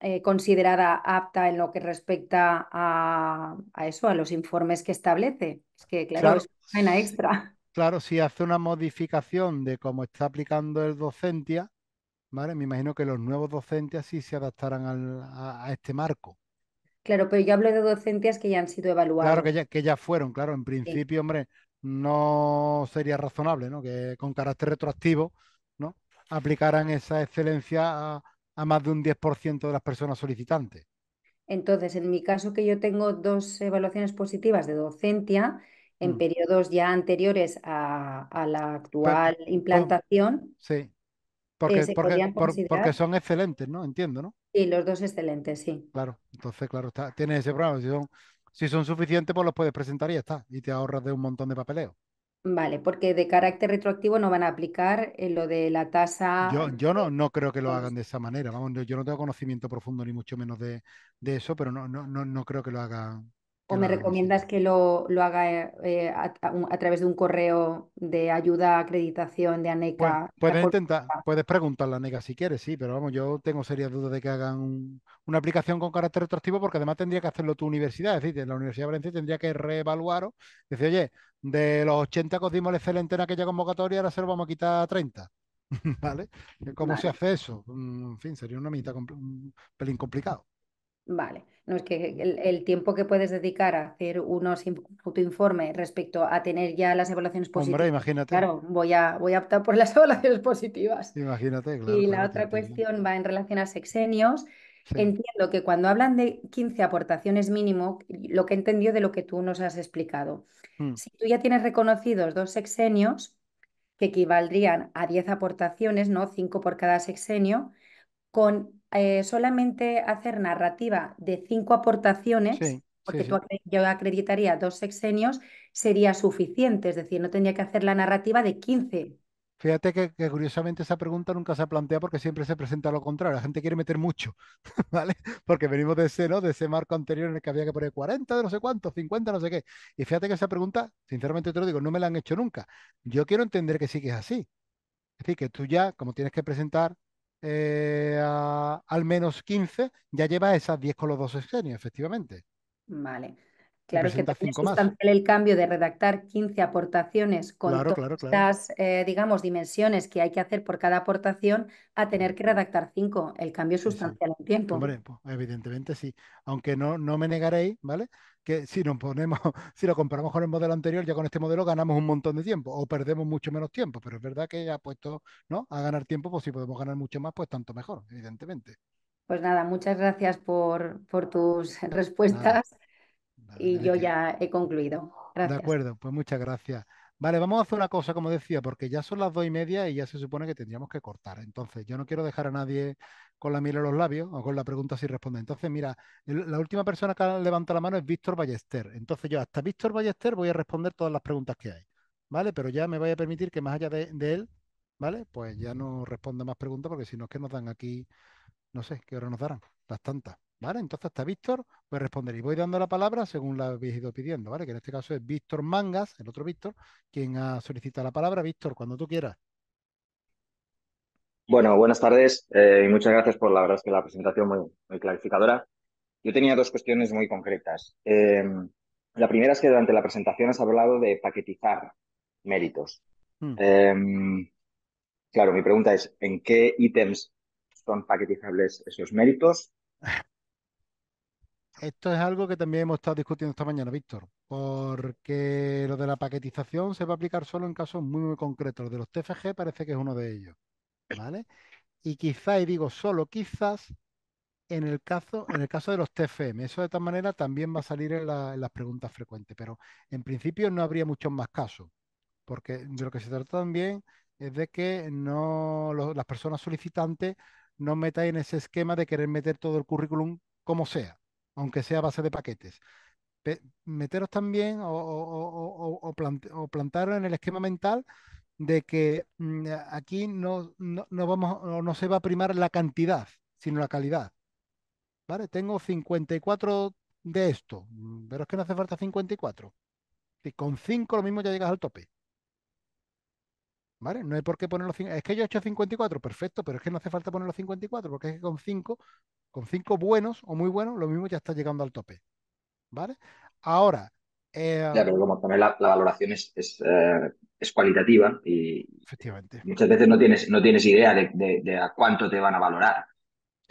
eh, considerada apta en lo que respecta a, eso, a los informes que establece. Es que, claro, es una extra. Claro, si hace una modificación de cómo está aplicando el docencia, ¿vale? Me imagino que los nuevos docentes sí se adaptarán a, este marco. Claro, pero yo hablo de docencias que ya han sido evaluadas. Claro, que ya, fueron, claro. En principio, hombre, no sería razonable, ¿no? Que con carácter retroactivo, ¿no? Aplicaran esa excelencia a, más de un 10% de las personas solicitantes. Entonces, en mi caso que yo tengo dos evaluaciones positivas de docencia en mm. periodos ya anteriores a, la actual implantación. sí, porque, porque, son excelentes, ¿no? Entiendo, ¿no? Sí, los dos excelentes, sí. Claro, entonces, claro, está, tienes ese programa. Si son, suficientes, pues los puedes presentar y ya está. Y te ahorras de un montón de papeleo. Vale, porque de carácter retroactivo no van a aplicar eh, lo de la tasa. Yo, no, no creo que lo hagan de esa manera. Vamos, yo no tengo conocimiento profundo ni mucho menos de, eso, pero no, no, no creo que lo hagan ¿O me recomiendas que lo, lo haga eh, a, través de un correo de ayuda, acreditación de pues ANECA? puedes intentar, puedes preguntarle a ANECA si quieres, sí, pero vamos, yo tengo serias dudas de que hagan una aplicación con carácter retroactivo porque además tendría que hacerlo tu universidad, es decir, la Universidad de Valencia tendría que reevaluaros. decir, oye, de los 80 que dimos el excelente en aquella convocatoria, ahora se lo vamos a quitar a 30. ¿Vale? ¿Cómo se hace eso? Mm, en fin, sería una mitad un pelín complicado. Vale. No es que el, tiempo que puedes dedicar a hacer unos informe respecto a tener ya las evaluaciones positivas. Hombre, imagínate. Claro, voy a, voy a optar por las evaluaciones positivas. Imagínate, claro. Y la otra cuestión va en relación a sexenios. Entiendo que cuando hablan de 15 aportaciones mínimo, lo que he entendido de lo que tú nos has explicado. Hmm. Si tú ya tienes reconocidos dos sexenios, que equivaldrían a 10 aportaciones, ¿no? 5 por cada sexenio, con eh, solamente hacer narrativa de cinco aportaciones, porque yo acreditaría dos sexenios, sería suficiente, es decir, no tendría que hacer la narrativa de 15. Fíjate que, curiosamente esa pregunta nunca se plantea porque siempre se presenta lo contrario. La gente quiere meter mucho, ¿vale? Porque venimos de ese, ¿no? De ese marco anterior en el que había que poner 40 de no sé cuánto, 50 no sé qué. Y fíjate que esa pregunta, sinceramente te lo digo, no me la han hecho nunca. Yo quiero entender que sí que es así. Es decir, que tú ya, como tienes que presentar eh, al menos 15, ya lleva esas 10 con los dos sexenios, efectivamente. Vale. Claro que es sustancial el cambio de redactar 15 aportaciones con las, eh, digamos, dimensiones que hay que hacer por cada aportación a tener que redactar 5. El cambio es sustancial en tiempo. Hombre, evidentemente sí. Aunque no, no me negaréis, ¿vale? Que si nos ponemos, si lo comparamos con el modelo anterior, ya con este modelo ganamos un montón de tiempo o perdemos mucho menos tiempo. Pero es verdad que ya puesto, ¿no? A ganar tiempo, pues si podemos ganar mucho más, pues tanto mejor, evidentemente. Pues nada, muchas gracias por, por tus respuestas y yo ya he concluido. De acuerdo, pues muchas gracias. Vale, vamos a hacer una cosa, como decía, porque ya son las dos y media y ya se supone que tendríamos que cortar. Entonces, yo no quiero dejar a nadie con la mira en los labios o con la pregunta sin responder Entonces, mira, la última persona que levanta la mano es Víctor Ballester. Entonces, yo hasta Víctor Ballester voy a responder todas las preguntas que hay. ¿Vale? Pero ya me voy a permitir que más allá de, de él, ¿vale? Pues ya no responda más preguntas porque si no es que nos dan aquí, no sé, qué hora nos darán, las tantas. ¿vale? Entonces hasta Víctor voy pues a responder y voy dando la palabra según la habéis ido pidiendo, ¿vale? Que en este caso es Víctor Mangas, el otro Víctor, quien ha solicitado la palabra. Víctor, cuando tú quieras. Bueno, buenas tardes eh, y muchas gracias por la verdad es que la presentación muy, clarificadora. Yo tenía dos cuestiones muy concretas. Eh, la primera es que durante la presentación has hablado de paquetizar méritos. Hmm. Eh, claro, mi pregunta es, ¿en qué ítems son paquetizables esos méritos? esto es algo que también hemos estado discutiendo esta mañana, Víctor, porque lo de la paquetización se va a aplicar solo en casos muy, muy concretos. Lo de los TFG parece que es uno de ellos, ¿vale? Y quizás, y digo solo quizás, en el caso, en el caso de los TFM, eso de esta manera también va a salir en, las preguntas frecuentes, pero en principio no habría muchos más casos, porque de lo que se trata también es de que no las personas solicitantes no metáis en ese esquema de querer meter todo el currículum como sea aunque sea base de paquetes. meteros también o, plantaros en el esquema mental de que mm, aquí no, vamos, no se va a primar la cantidad, sino la calidad. ¿Vale? Tengo 54 de esto, pero es que no hace falta 54. con 5 lo mismo ya llegas al tope. ¿Vale? No hay por qué ponerlo... Es que yo he hecho 54, perfecto, pero es que no hace falta poner los 54, porque es que con 5 con cinco buenos o muy buenos, lo mismo ya está llegando al tope. ¿Vale? Ahora. Eh, ya, pero como también la, valoración es, es, eh, cualitativa y muchas veces no tienes, no tienes idea de, a cuánto te van a valorar.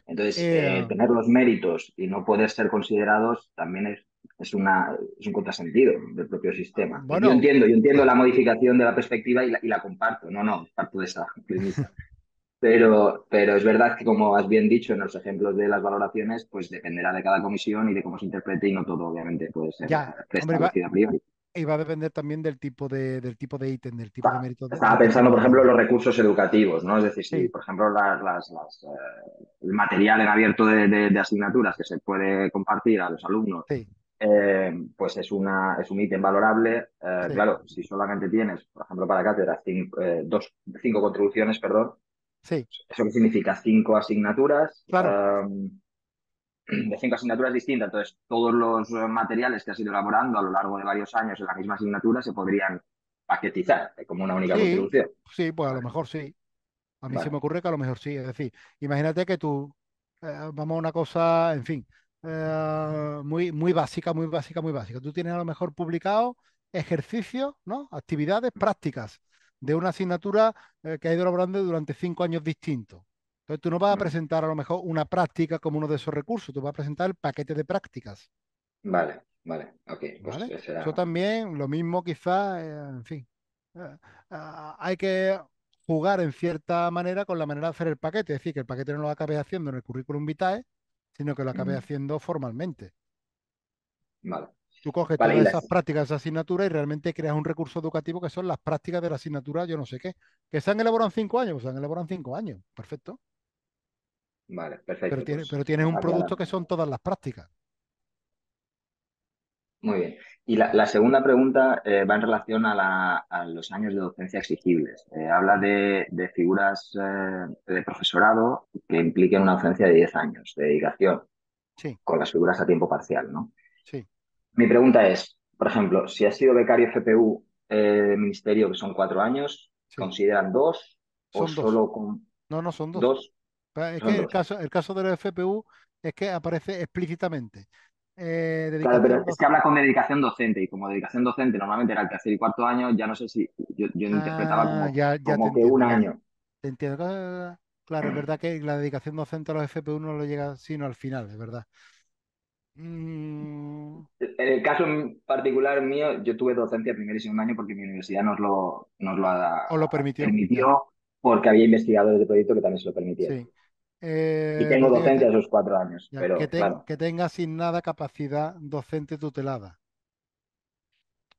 Entonces, eh, tener los méritos y no poder ser considerados también es, es, una, un contrasentido del propio sistema. yo entiendo, yo entiendo la modificación de la perspectiva y la, comparto. No, no, parto de esa Pero, pero es verdad que, como has bien dicho en los ejemplos de las valoraciones, pues dependerá de cada comisión y de cómo se interprete y no todo, obviamente, puede ser ya, a Y va a depender también del tipo de, del tipo de ítem, del tipo de ah, mérito. Estaba pensando, por ejemplo, en los recursos educativos, ¿no? Es decir, si, por ejemplo, las, eh, el material en abierto de, asignaturas que se puede compartir a los alumnos eh, pues es, una, es un ítem valorable. Eh, claro, si solamente tienes, por ejemplo, para cátedras cinco, dos, cinco contribuciones, perdón, Sí. Eso qué significa cinco asignaturas. Claro. Em, de cinco asignaturas distintas. Entonces, todos los materiales que has ido elaborando a lo largo de varios años en la misma asignatura se podrían paquetizar eh, como una única contribución. Sí, pues a lo mejor sí. A mí se me ocurre que a lo mejor sí. Es decir, imagínate que tú, eh, vamos a una cosa, en fin, eh, muy, muy básica, muy básica, muy básica. Tú tienes a lo mejor publicado ejercicios, ¿no? Actividades prácticas de una asignatura eh, que ha ido elaborando durante cinco años distintos. Entonces tú no vas a presentar a lo mejor una práctica como uno de esos recursos, tú vas a presentar el paquete de prácticas. Vale, vale, ok. Pues Eso también, lo mismo quizás, eh, en fin. Eh, hay que jugar en cierta manera con la manera de hacer el paquete, es decir, que el paquete no lo acabes haciendo en el currículum vitae, sino que lo acabe haciendo formalmente. Vale. Tú coges todas esas prácticas, de asignaturas y realmente creas un recurso educativo que son las prácticas de la asignatura, yo no sé qué. Que se han elaborado en cinco años, pues se han elaborado en cinco años. Perfecto. Vale, perfecto. Pues pero, tiene, tienes un producto que son todas las prácticas. Muy bien. Y la, segunda pregunta eh, va en relación a, los años de docencia exigibles. Eh, habla de, figuras eh, de profesorado que impliquen una docencia de 10 años de dedicación. Sí. Con las figuras a tiempo parcial, ¿no? Sí. Mi pregunta es, por ejemplo, si ha sido becario FPU eh, ministerio, que son cuatro años, ¿se ¿consideran dos? ¿O solo con.? No, no, son dos. El, caso, el caso de los FPU es que aparece explícitamente. Eh, claro, pero es que habla con dedicación docente y como dedicación docente normalmente era el tercer y cuarto año, ya no sé si yo, yo interpretaba ah, como, como que un año. Te entiendo. Claro, es verdad que la dedicación docente a los FPU no lo llega sino al final, es verdad. Mm. En el caso particular mío, yo tuve docencia primerísimo y segundo año porque mi universidad nos lo, nos lo, ha, ¿O permitió? porque había investigadores de proyecto que también se lo permitían. Eh, y tengo docente a esos cuatro años. pero, que, tenga sin nada capacidad docente tutelada.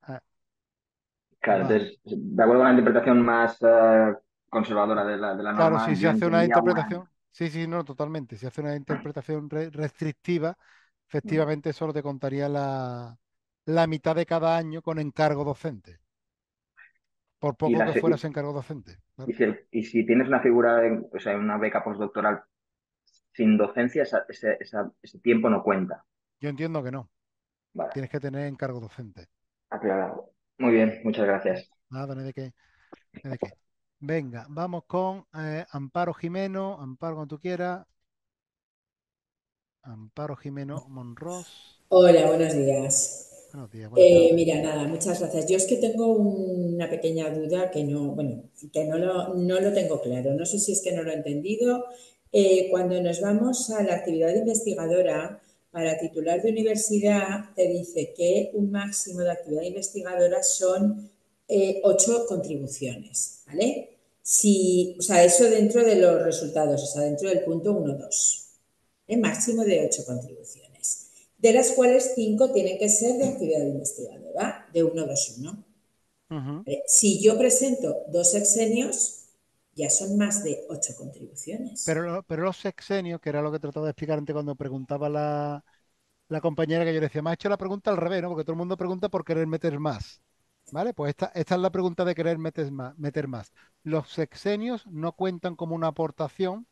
Ah. Claro, entonces, de acuerdo a la interpretación más eh, conservadora de la, de la norma. Claro, si se hace una interpretación. Sí, sí, no, totalmente. Si hace una interpretación restrictiva, Mm. efectivamente solo te contaría la, mitad de cada año con encargo docente. Por poco que fueras encargo docente. Y, si, tienes una figura, o sea, una beca postdoctoral sin docencia, ese tiempo no cuenta. Yo entiendo que no. Tienes que tener encargo docente. Aclarado. Muy bien, muchas gracias. Nada, no de qué. Venga, vamos con eh, Amparo Jimeno. Amparo, cuando tú quieras. Amparo Jimeno Monros. Hola, buenos días. Eh, mira, nada, muchas gracias. Yo es que tengo una pequeña duda que no, bueno, que no lo, tengo claro. No sé si es que no lo he entendido. Eh, cuando nos vamos a la actividad investigadora, para titular de universidad te dice que un máximo de actividad investigadora son eh, ocho contribuciones, ¿vale? Si, o sea, eso dentro de los resultados, o sea, dentro del punto 1.2. 2 máximo de ocho contribuciones, de las cuales cinco tienen que ser de actividad investigadora, de uno, dos, uno. Si yo presento dos sexenios, ya son más de ocho contribuciones. Pero, los sexenios, que era lo que trataba de explicar antes cuando preguntaba la, compañera que yo le decía, me ha hecho la pregunta al revés, ¿no? Porque todo el mundo pregunta por querer meter más. ¿Vale? Pues esta, es la pregunta de querer meter más, meter más. Los sexenios no cuentan como una aportación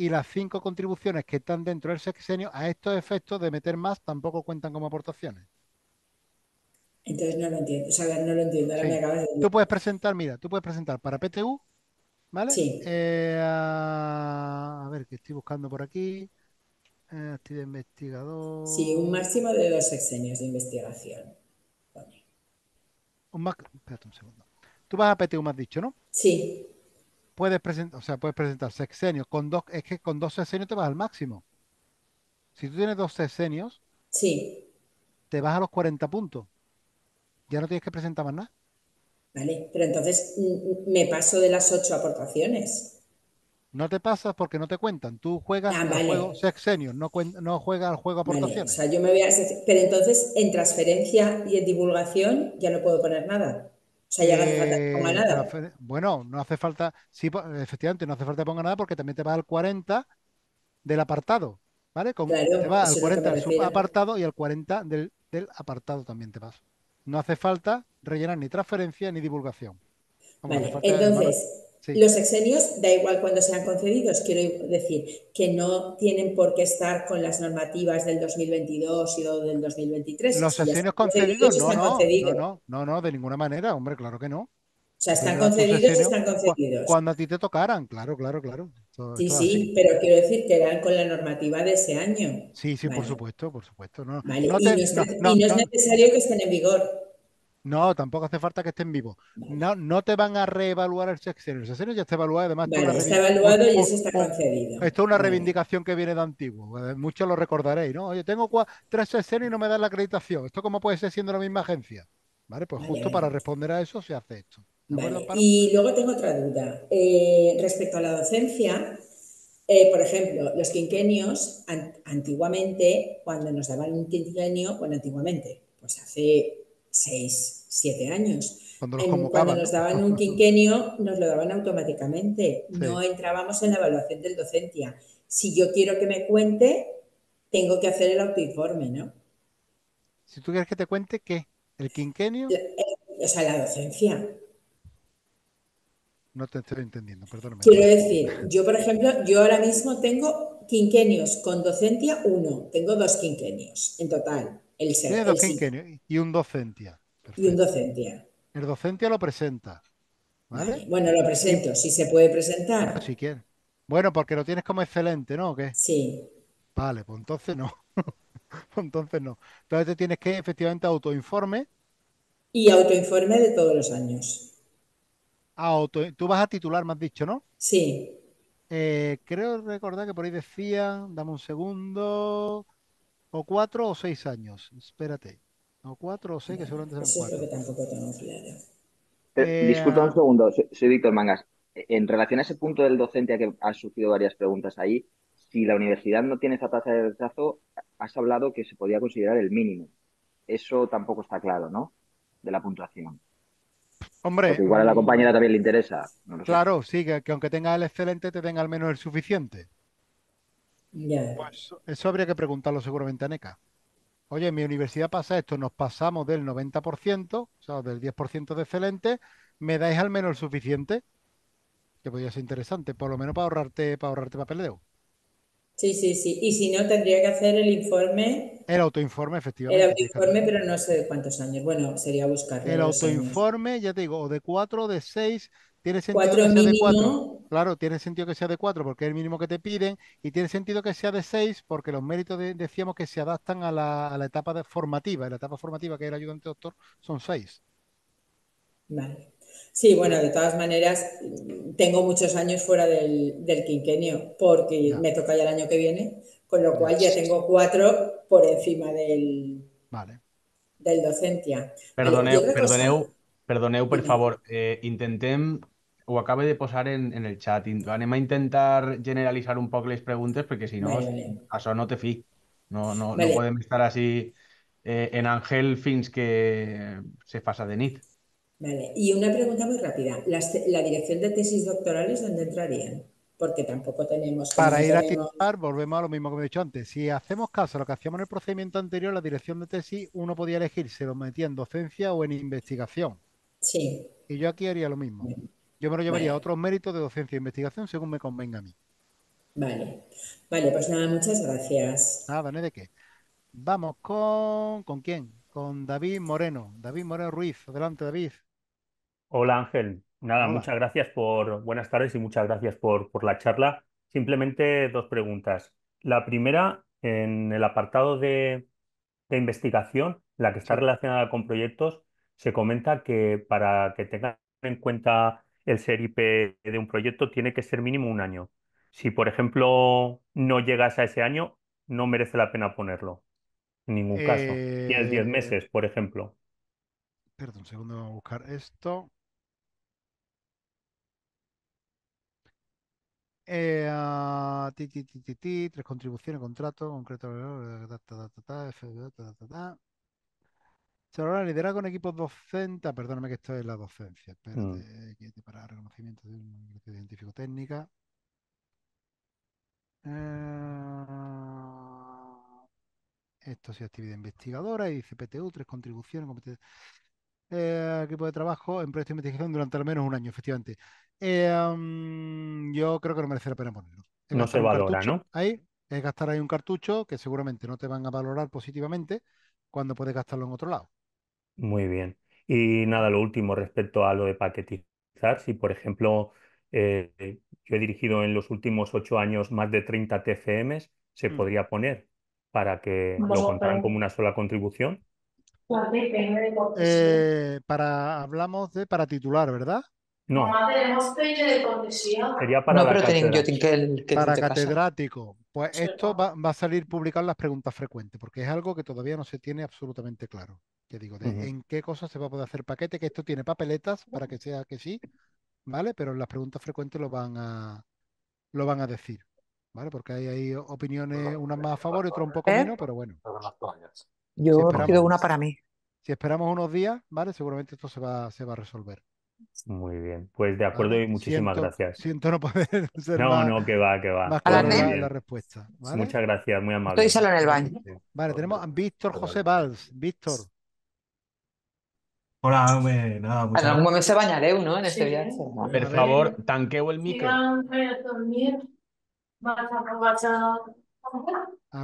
y las cinco contribuciones que están dentro del sexenio a estos efectos de meter más tampoco cuentan como aportaciones. Entonces no lo entiendo, o sea, no lo entiendo. Tú puedes presentar, mira, tú puedes presentar para PTU, ¿vale? Sí. Eh, a... ver, que estoy buscando por aquí. Eh, de investigador. Sí, un máximo de dos sexenios de investigación. Un máximo. Espérate un segundo. Tú vas a PTU, me has dicho, ¿no? Sí puedes presentar, o sea, puedes presentar sexenios. Con dos, es que con dos sexenios te vas al máximo. Si tú tienes dos sexenios, sí. te vas a los 40 puntos. Ya no tienes que presentar más nada. Vale, pero entonces mm, mm, me paso de las ocho aportaciones. No te pasas porque no te cuentan. Tú juegas sexenios ah, juego sexenio, no, juegas al juego aportaciones. o sea, yo me voy Pero entonces en transferencia y en divulgación ya no puedo poner nada. O sea, ya no hace falta eh, nada. bueno, no hace falta, sí, efectivamente, no hace falta que ponga nada porque también te va al 40 del apartado, ¿vale? te va al 40 del subapartado y al 40 del, apartado también te vas. No hace falta rellenar ni transferencia ni divulgación. Vale, entonces, los exenios, da igual cuando sean concedidos, quiero decir, que no tienen por qué estar con las normativas del 2022 y o del 2023. Los exenios concedidos, no, no, concedidos. no, no, no, de ninguna manera, hombre, claro que no. O sea, están concedidos, están concedidos. Cuando a ti te tocaran, claro, claro, claro. sí, sí, pero quiero decir que eran con la normativa de ese año. Sí, sí, por supuesto, por supuesto. y no es necesario que estén en vigor. No, tampoco hace falta que estén vivos. No, no te van a reevaluar el sexenio. El sexenio ya está evaluado, además. Vale, está evaluado y eso está concedido. Esto es una reivindicación que viene de antiguo. Eh, muchos lo recordaréis, ¿no? Oye, tengo tres sexenios y no me dan la acreditación. ¿Esto cómo puede ser siendo la misma agencia? Vale, pues justo para responder a eso se hace esto. Y luego tengo otra duda. Eh, respecto a la docencia, eh, por ejemplo, los quinquenios, antiguamente, cuando nos daban un quinquenio, bueno, antiguamente, pues hace seis, siete años. Cuando nos, daban un quinquenio, nos lo daban automáticamente. No entrábamos en la evaluación del docencia. Si yo quiero que me cuente, tengo que hacer el autoinforme, ¿no? Si tú quieres que te cuente, ¿qué? ¿El quinquenio? Eh, o sea, la docencia. No te estoy entendiendo, perdóname. Quiero decir, yo, por ejemplo, yo ahora mismo tengo quinquenios con docencia uno, tengo dos quinquenios en total el Y un docentia. Y un docentia. El docentia lo presenta. Bueno, lo presento, si se puede presentar. Ah, si quieres. Bueno, porque lo tienes como excelente, ¿no? ¿O Sí. Vale, pues entonces no. Pues entonces no. Entonces te tienes que efectivamente autoinforme. Y autoinforme de todos los años. Ah, auto, tú vas a titular, me has dicho, ¿no? Sí. Eh, creo recordar que por ahí decía, dame un segundo, o cuatro o seis años. Espérate. O cuatro o seis, que seguramente serán cuatro. Que eh, eh, disculpa un segundo, soy, Víctor Mangas. En relación a ese punto del docente, a que han surgido varias preguntas ahí, si la universidad no tiene esa tasa de rechazo, has hablado que se podía considerar el mínimo. Eso tampoco está claro, ¿no? De la puntuación. Hombre. igual a la mm, compañera también le interesa. claro, sí, que aunque tenga el excelente, te tenga al menos el suficiente. Pues eso habría que preguntarlo seguramente a NECA. Oye, en mi universidad pasa esto, nos pasamos del 90%, o sea, del 10% de excelente, ¿me dais al menos el suficiente? Que podría ser interesante, por lo menos para ahorrarte, para ahorrarte papeleo. Sí, sí, sí. Y si no, tendría que hacer el informe. El autoinforme, efectivamente. El autoinforme, pero no sé de cuántos años. Bueno, sería buscar El autoinforme, ya te digo, o de cuatro, de seis, tiene sentido que sea de cuatro. Claro, tiene sentido que sea de cuatro porque es el mínimo que te piden y tiene sentido que sea de seis porque los méritos decíamos que se adaptan a la, etapa de, formativa. La etapa formativa que es el ayudante doctor son seis. Vale. Sí, bueno, de todas maneras, tengo muchos años fuera del, quinquenio porque me toca ya el año que viene, con lo cual ya tengo cuatro por encima del, del docencia. Perdone, perdone, Perdoneu, por favor, eh, o acabe de posar en, el chat. Anem a intentar generalizar un poco las preguntas porque si no, a no te fí. No, no, estar así eh, en Ángel fins que se pasa de nit. Vale, y una pregunta muy rápida. ¿La dirección de tesis doctorales dónde entrarían? Porque tampoco tenemos... Para ir a titular, volvemos a lo mismo que he dicho antes. Si hacemos caso a lo que hacíamos en el procedimiento anterior, la dirección de tesis uno podía elegir si lo metía en docencia o en investigación. Sí. Y yo aquí haría lo mismo. Yo me lo llevaría a otros méritos de docencia e investigación según me convenga a mí. Vale. Vale, pues nada, muchas gracias. Nada, no de qué. Vamos con. ¿Con quién? Con David Moreno. David Moreno Ruiz. Adelante, David. Hola, Ángel. Nada, muchas gracias por. Buenas tardes y muchas gracias por, la charla. Simplemente dos preguntas. La primera, en el apartado de, de investigación, la que está relacionada con proyectos, se comenta que para que tengan en cuenta el ser IP de un proyecto tiene que ser mínimo un año. Si, por ejemplo, no llegas a ese año, no merece la pena ponerlo. En ningún caso. caso. Tienes 10 meses, por ejemplo. Perdón, un segundo, vamos a buscar esto. Eh, uh, ti, ti, ti, tres contribuciones, contrato, concreto, se lidera equipos docentes. Ah, perdóname que esto es la docencia. Mm. Espérate, para reconocimiento de científico técnica. Eh, esto es actividad investigadora y CPTU, tres contribuciones, eh, equipo de trabajo en proyecto de investigación durante al menos un año, efectivamente. Eh, mm, yo creo que no merece la pena ponerlo. no se valora, ¿no? Ahí es gastar ahí un cartucho que seguramente no te van a valorar positivamente cuando puedes gastarlo en otro lado. Muy bien. Y nada, lo último respecto a lo de paquetizar, si por ejemplo eh, eh, yo he dirigido en los últimos ocho años más de 30 TFMs, ¿se mm. podría poner para que lo contaran como una sola contribución? Eh, para, hablamos de para titular, ¿verdad? No. Ah, Sería para no, pero Sería para catedrático. Pues esto va, va, a salir publicado en las preguntas frecuentes, porque es algo que todavía no se tiene absolutamente claro. Que digo, en qué cosas se va a poder hacer paquete, que esto tiene papeletas para que sea que sí, ¿vale? Pero las preguntas frecuentes lo van a, lo van a decir, ¿vale? Porque hay, opiniones, unas más a favor y otras un poco ¿Eh? menos, pero bueno. Yo si una para mí. Si esperamos unos días, ¿vale? Seguramente esto se va, se va a resolver. Muy bien, pues de acuerdo y muchísimas gracias. Siento no poder ser No, no, que va, que va. a la, respuesta. Muchas gracias, muy amable. Estoy solo en el baño. Vale, tenemos a Víctor José Valls. Víctor. Hola, hombre, nada, muchas En algún momento se bañaré uno En este viaje. Por favor, tanqueo el micro. a dormir.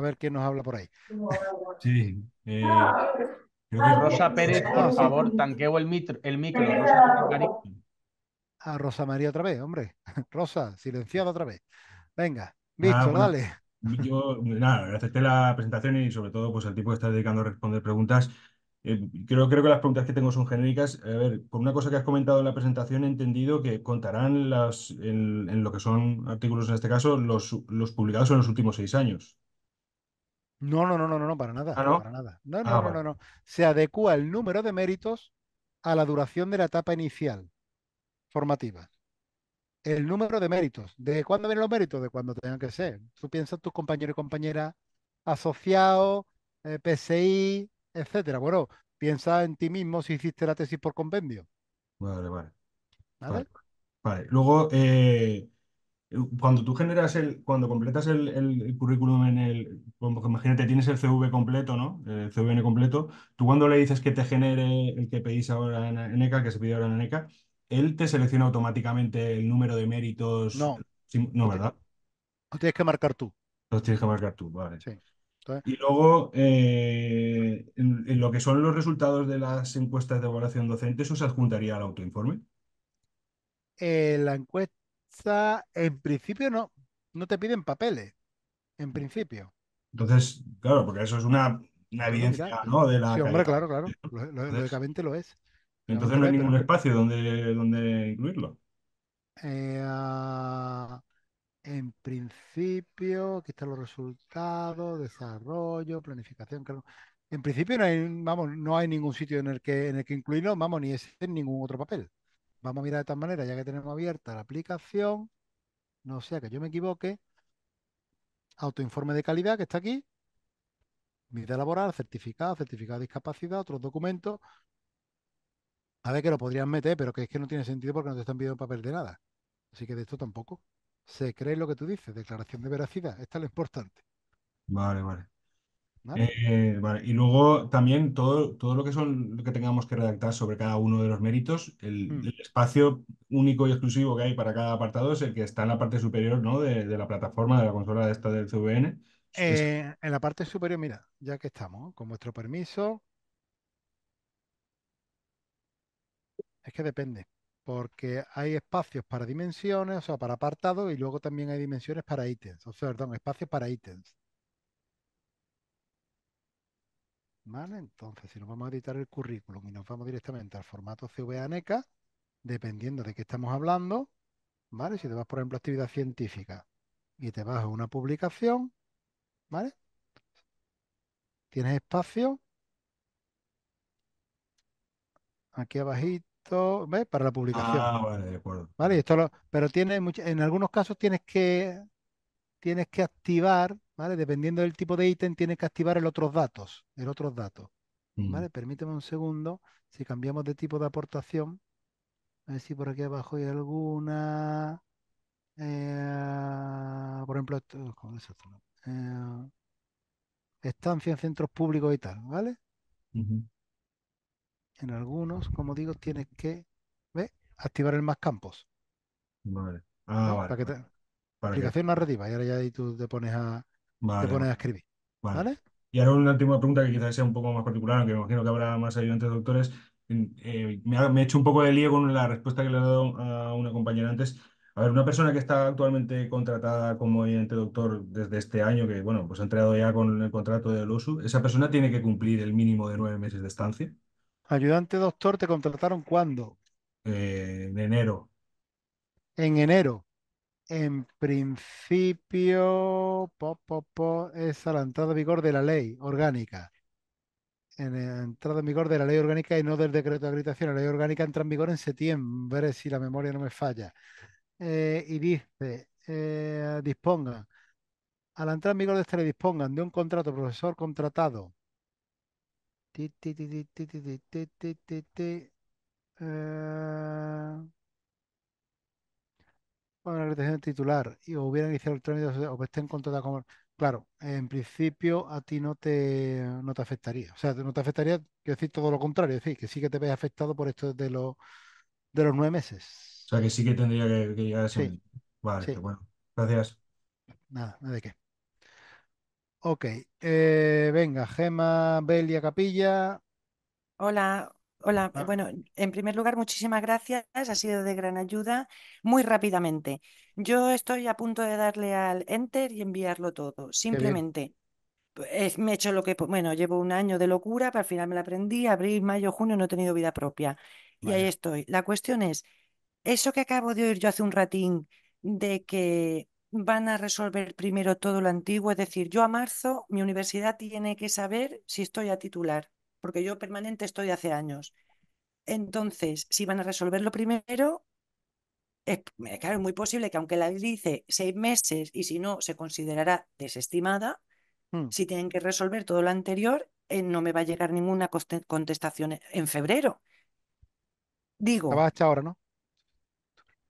ver quién nos habla por ahí. Sí. Eh, ah, Rosa Pérez, por ah, favor, tanqueo el micro. El micro. A Rosa María otra vez, hombre. Rosa, silenciada otra vez. Venga, ah, Víctor, dale. Yo, nada, acepté la presentación y sobre todo pues el tipo que está dedicando a responder preguntas. Eh, creo, creo que las preguntas que tengo son genéricas. A ver, por una cosa que has comentado en la presentación, he entendido que contarán las, en, lo que son artículos en este caso, los, los publicados en los últimos seis años. No, no, no, no, no, para nada. Ah, no? Para nada. No, no, ah, no, no, Se adecua el número de méritos a la duración de la etapa inicial formativa. El número de méritos. ¿De cuándo vienen los méritos? De cuando tengan que ser. Tú piensas tus compañeros y compañeras asociados, eh, PSI, etcétera. Bueno, piensa en ti mismo si hiciste la tesis por compendio. Vale, vale. Vale. Luego, eh, cuando tú generas el, cuando completas el, currículum en el, imagínate, tienes el CV completo, ¿no? El CVN completo. Tú cuando le dices que te genere el que pedís ahora en, ECA, que se pide ahora en ECA, él te selecciona automáticamente el número de méritos. No. no, ¿verdad? Lo tienes que marcar tú. Lo tienes que marcar tú, vale. Sí. Y luego, eh, en, lo que son los resultados de las encuestas de evaluación docente, ¿eso se adjuntaría al autoinforme? Eh, la encuesta, en principio, no, no te piden papeles, en principio. Entonces, claro, porque eso es una, evidencia, ¿no? De la sí, hombre, claro, claro, lógicamente lo es. Entonces no hay ningún espacio donde, donde incluirlo. Eh, ah, en principio, aquí están los resultados, desarrollo, planificación. En principio no hay, vamos, no hay ningún sitio en el que en el que incluirlo, vamos, ni es en ningún otro papel. Vamos a mirar de tal manera, ya que tenemos abierta la aplicación, no sea que yo me equivoque, autoinforme de calidad que está aquí, vida laboral, certificado, certificado de discapacidad, otros documentos. A ver que lo podrían meter, pero que es que no tiene sentido porque no te están pidiendo papel de nada. Así que de esto tampoco se cree lo que tú dices, declaración de veracidad. Esta es lo importante. Vale, vale. Eh, ¿Vale? Y luego también todo, todo lo que son lo que tengamos que redactar sobre cada uno de los méritos, el, mm. espacio único y exclusivo que hay para cada apartado es el que está en la parte superior ¿no? de, la plataforma, de la consola de esta del CVN. Eh, en la parte superior, mira, ya que estamos, ¿eh? con vuestro permiso. Es que depende porque hay espacios para dimensiones, o sea, para apartados, y luego también hay dimensiones para ítems, o sea, perdón, espacios para ítems. ¿Vale? Entonces, si nos vamos a editar el currículum y nos vamos directamente al formato CVA NECA, dependiendo de qué estamos hablando, ¿vale? Si te vas, por ejemplo, a actividad científica y te vas a una publicación, ¿vale? Tienes espacio. Aquí abajito para la publicación. Ah, vale, esto lo, pero tiene en algunos casos tienes que, tienes que activar, ¿vale? Dependiendo del tipo de ítem, tienes que activar el otros datos, el otros datos. Mm. ¿Vale? Permíteme un segundo, si cambiamos de tipo de aportación, a ver si por aquí abajo hay alguna. Eh, por ejemplo, eh, estancia en centros públicos y tal, ¿vale? En algunos, como digo, tienes que activar el más campos. Vale. Ah, vale. Para que aplicación Y ahora ya ahí tú te pones a, te pones a escribir. Vale. Y ahora una última pregunta que quizás sea un poco más particular, aunque me imagino que habrá más ayudantes doctores. Mm, eh, me, he hecho un poco de lío con la respuesta que le he dado a una compañera antes. A ver, una persona que está actualmente contratada como ayudante doctor desde este año, que bueno, pues ha entrado ya con el contrato del OSU, ¿esa persona tiene que cumplir el mínimo de nueve meses de estancia? Ayudante doctor, ¿te contrataron cuándo? Eh, en enero. En enero. En principio, es a la entrada en vigor de la ley orgánica. En la entrada en vigor de la ley orgánica y no del decreto de acreditación. La ley orgánica entra en vigor en septiembre, si la memoria no me falla. Eh, y dice, disponga, eh, dispongan, a la entrada en vigor de esta ley dispongan de un contrato profesor contratado bueno, la titular y hubiera iniciado el trámite o estén contratada como. Claro, en principio a ti no te, no te afectaría. O sea, no te afectaría, quiero decir todo lo contrario, decir, que sí que te ves afectado por esto de, los de los nueve meses. O sea, que sí que tendría que, llegar a ese. Vale, bueno. Gracias. Nada, nada de qué. Ok, eh, venga, Gema Belia Capilla. Hola, hola. Ah. Bueno, en primer lugar, muchísimas gracias. Ha sido de gran ayuda. Muy rápidamente, yo estoy a punto de darle al enter y enviarlo todo. Simplemente me he hecho lo que, bueno, llevo un año de locura, pero al final me la aprendí. Abril, mayo, junio no he tenido vida propia. Y ahí estoy. La cuestión es, eso que acabo de oír yo hace un ratín de que van a resolver primero todo lo antiguo, es decir, yo a marzo mi universidad tiene que saber si estoy a titular, porque yo permanente estoy hace años. Entonces, si van a resolverlo primero, es, eh, claro, muy posible que aunque la dice seis meses y si no se considerará desestimada, hmm. si tienen que resolver todo lo anterior, eh, no me va a llegar ninguna contestación en febrero. Digo. hasta ahora, ¿no?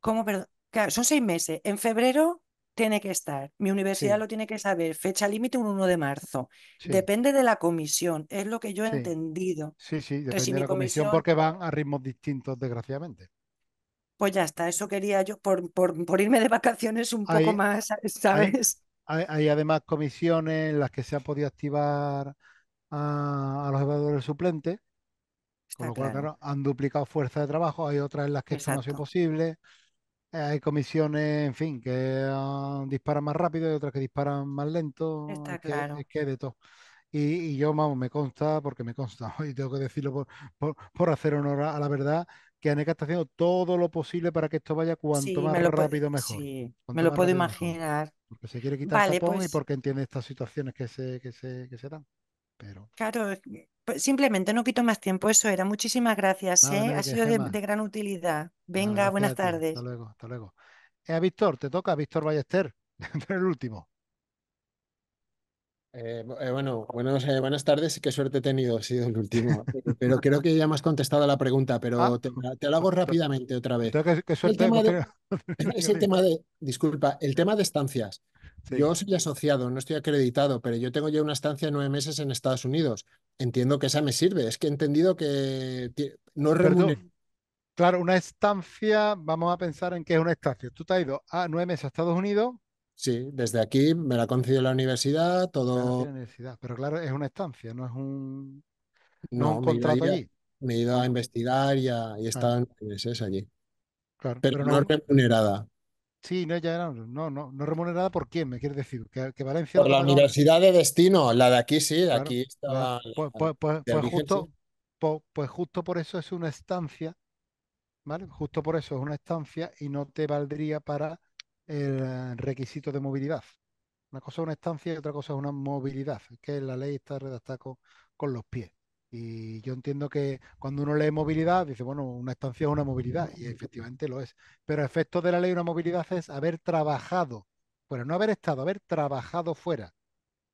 ¿Cómo, perdón? Claro, son seis meses. En febrero tiene que estar, mi universidad lo tiene que saber, fecha límite un 1 de marzo. Depende de la comisión, es lo que yo he entendido. Sí, sí, depende de la comisión, porque van a ritmos distintos, desgraciadamente. Pues ya está, eso quería yo, por, por, irme de vacaciones un poco más, ¿sabes? Hay, además comisiones en las que se ha podido activar a, los evaluadores suplentes, con lo cual, han duplicado fuerza de trabajo, hay otras en las que es no ha sido posible. Eh, hay comisiones, en fin, que ah, disparan más rápido y otras que disparan más lento. Que, de todo. Y, yo, vamos, me consta, porque me consta, y tengo que decirlo por, hacer honor a la verdad, que ANECA está haciendo todo lo posible para que esto vaya cuanto más rápido mejor. Sí, me lo puedo imaginar. Porque se quiere quitar el tapón y pues porque entiende estas situaciones que se, que se, que se dan. Claro, pues, simplemente no quito más tiempo. Eso era. Muchísimas gracias. ¿eh? ha sido de, gran utilidad. Venga, buenas tardes. Hasta luego, hasta luego. Eh, a Víctor, te toca, Víctor Ballester, el último. Eh, eh bueno, eh, buenas tardes. Qué suerte he tenido, he sido el último. pero creo que ya me has contestado la pregunta, pero ah. te, lo hago pues, rápidamente otra vez. es el tema de, disculpa, el tema de estancias. Yo soy asociado, no estoy acreditado, pero yo tengo ya una estancia de nueve meses en Estados Unidos. Entiendo que esa me sirve. Es que he entendido que no Claro, una estancia, vamos a pensar en qué es una estancia. Tú te has ido a nueve meses a Estados Unidos. Sí, desde aquí me la concedió la universidad, todo. La universidad, pero claro, es una estancia, no es un, no, contrato allí. Me he ido a ah. investigar y, he ah. estado nueve meses allí. pero, no remunerada. Sí, no, ya era, no, no, remunerada por quién, me quieres decir, que, Valencia. Por la universidad de destino, la de aquí sí, aquí está. pues, pues, pues, pues justo, pues, justo, por eso es una estancia, ¿vale? Justo por eso es una estancia y no te valdría para el requisito de movilidad. Una cosa es una estancia y otra cosa es una movilidad, que la ley está redactada con los pies. Y yo entiendo que cuando uno lee movilidad, dice, bueno, una estancia es una movilidad, y efectivamente lo es. Pero el efecto de la ley de una movilidad es haber trabajado bueno no haber estado, haber trabajado fuera.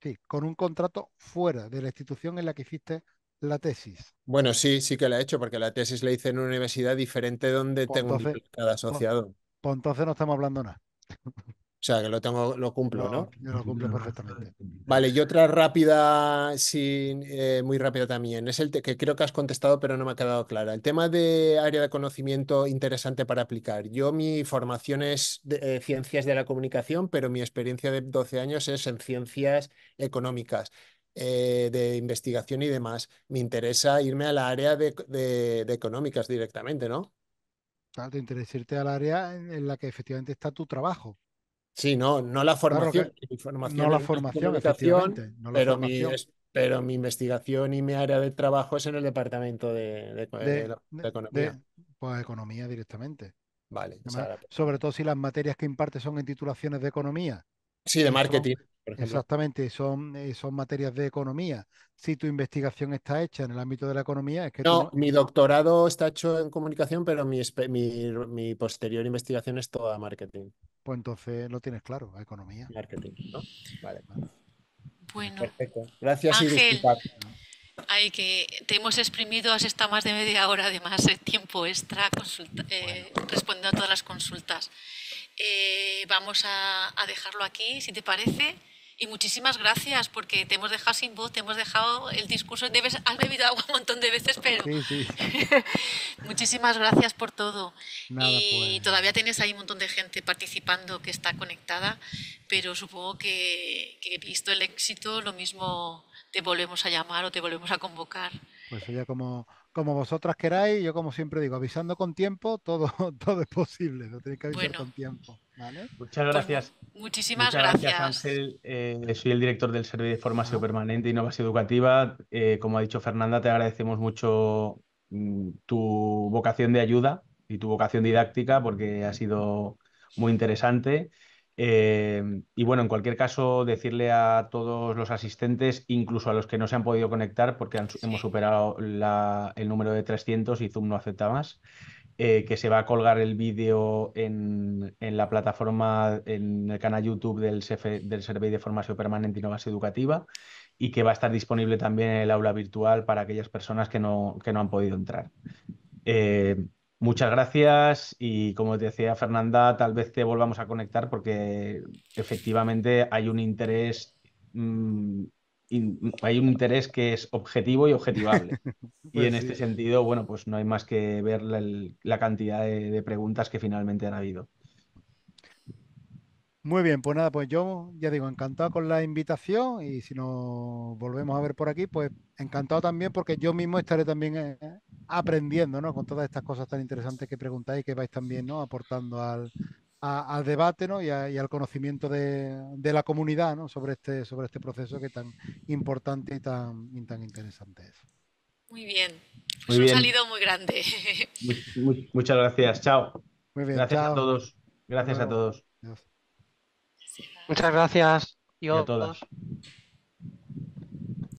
Sí, con un contrato fuera de la institución en la que hiciste la tesis. Bueno, sí, sí que la he hecho, porque la tesis la hice en una universidad diferente donde pues tengo cada pues asociado. pues entonces no estamos hablando nada. O sea, que lo tengo, lo cumplo, ¿no? Yo lo cumplo perfectamente. Vale, y otra rápida, eh, muy rápida también. Es el que creo que has contestado, pero no me ha quedado clara. El tema de área de conocimiento interesante para aplicar. Yo mi formación es de, eh, ciencias de la comunicación, pero mi experiencia de 12 años es en ciencias económicas. Eh, de investigación y demás. Me interesa irme a la área de, de económicas directamente, ¿no? Claro, te interesa al área en la que efectivamente está tu trabajo. Sí, no, la formación. no la formación, efectivamente. pero, Mi, investigación y mi área de trabajo es en el departamento de, economía. pues economía directamente. Vale. Pues. sobre todo si las materias que imparte son en titulaciones de economía. Sí, de pues, marketing. Exactamente, son, eh, son materias de economía. Si tu investigación está hecha en el ámbito de la economía, es que... No, mi doctorado está hecho en comunicación, pero mi, posterior investigación es toda marketing. Pues entonces lo tienes claro, economía. Marketing, ¿no? Vale. Bueno. Perfecto. Gracias Ángel. y que te hemos exprimido, Hasta más de media hora además, tiempo extra consulta, eh, respondiendo a todas las consultas. Eh, vamos a dejarlo aquí, si te parece. Y muchísimas gracias porque te hemos dejado sin voz, te hemos dejado el discurso. Debes, has bebido agua un montón de veces, pero. Sí, sí. muchísimas gracias por todo. y pues. todavía tienes ahí un montón de gente participando que está conectada, pero supongo que, que visto el éxito, lo mismo te volvemos a llamar o te volvemos a convocar. Pues sería como como vosotras queráis. Yo, como siempre digo, avisando con tiempo, todo, es posible. Lo tenéis que avisar con tiempo. Pues, Muchas gracias. muchísimas gracias. Eh, soy el director del Servicio de Formación Permanente y Innovación Educativa. Eh, como ha dicho Fernanda, te agradecemos mucho mm, tu vocación de ayuda y tu vocación didáctica porque ha sido muy interesante. Em, y bueno, en cualquier caso, decirle a todos los asistentes, incluso a los que no se han podido conectar, porque hemos superado el número de 300 y Zoom no acepta más, eh, que se va a colgar el vídeo en, la plataforma, en el canal YouTube del, del Servicio de Formación Permanente y Innovación Educativa y que va a estar disponible también en el aula virtual para aquellas personas que no, no han podido entrar. Em, Muchas gracias y como te decía Fernanda, tal vez te volvamos a conectar porque efectivamente hay un interés mm, hay un interés que es objetivo y objetivable. y en pues este sentido, bueno, pues no hay más que ver la, cantidad de preguntas que finalmente han habido. Muy bien, pues nada, pues yo ya digo, encantado con la invitación y si nos volvemos a ver por aquí, pues encantado también porque yo mismo estaré también eh, aprendiendo, ¿no? Con todas estas cosas tan interesantes que preguntáis que vais también, ¿no? Aportando al, debate, Y, al conocimiento de, la comunidad, Sobre este, sobre este proceso que tan importante y tan, tan interesante es. Muy bien. Pues muy un salido muy grande. muchas gracias. Chao. Muy bien, gracias a todos. Gracias a todos. Muchas gracias. Y, a todos.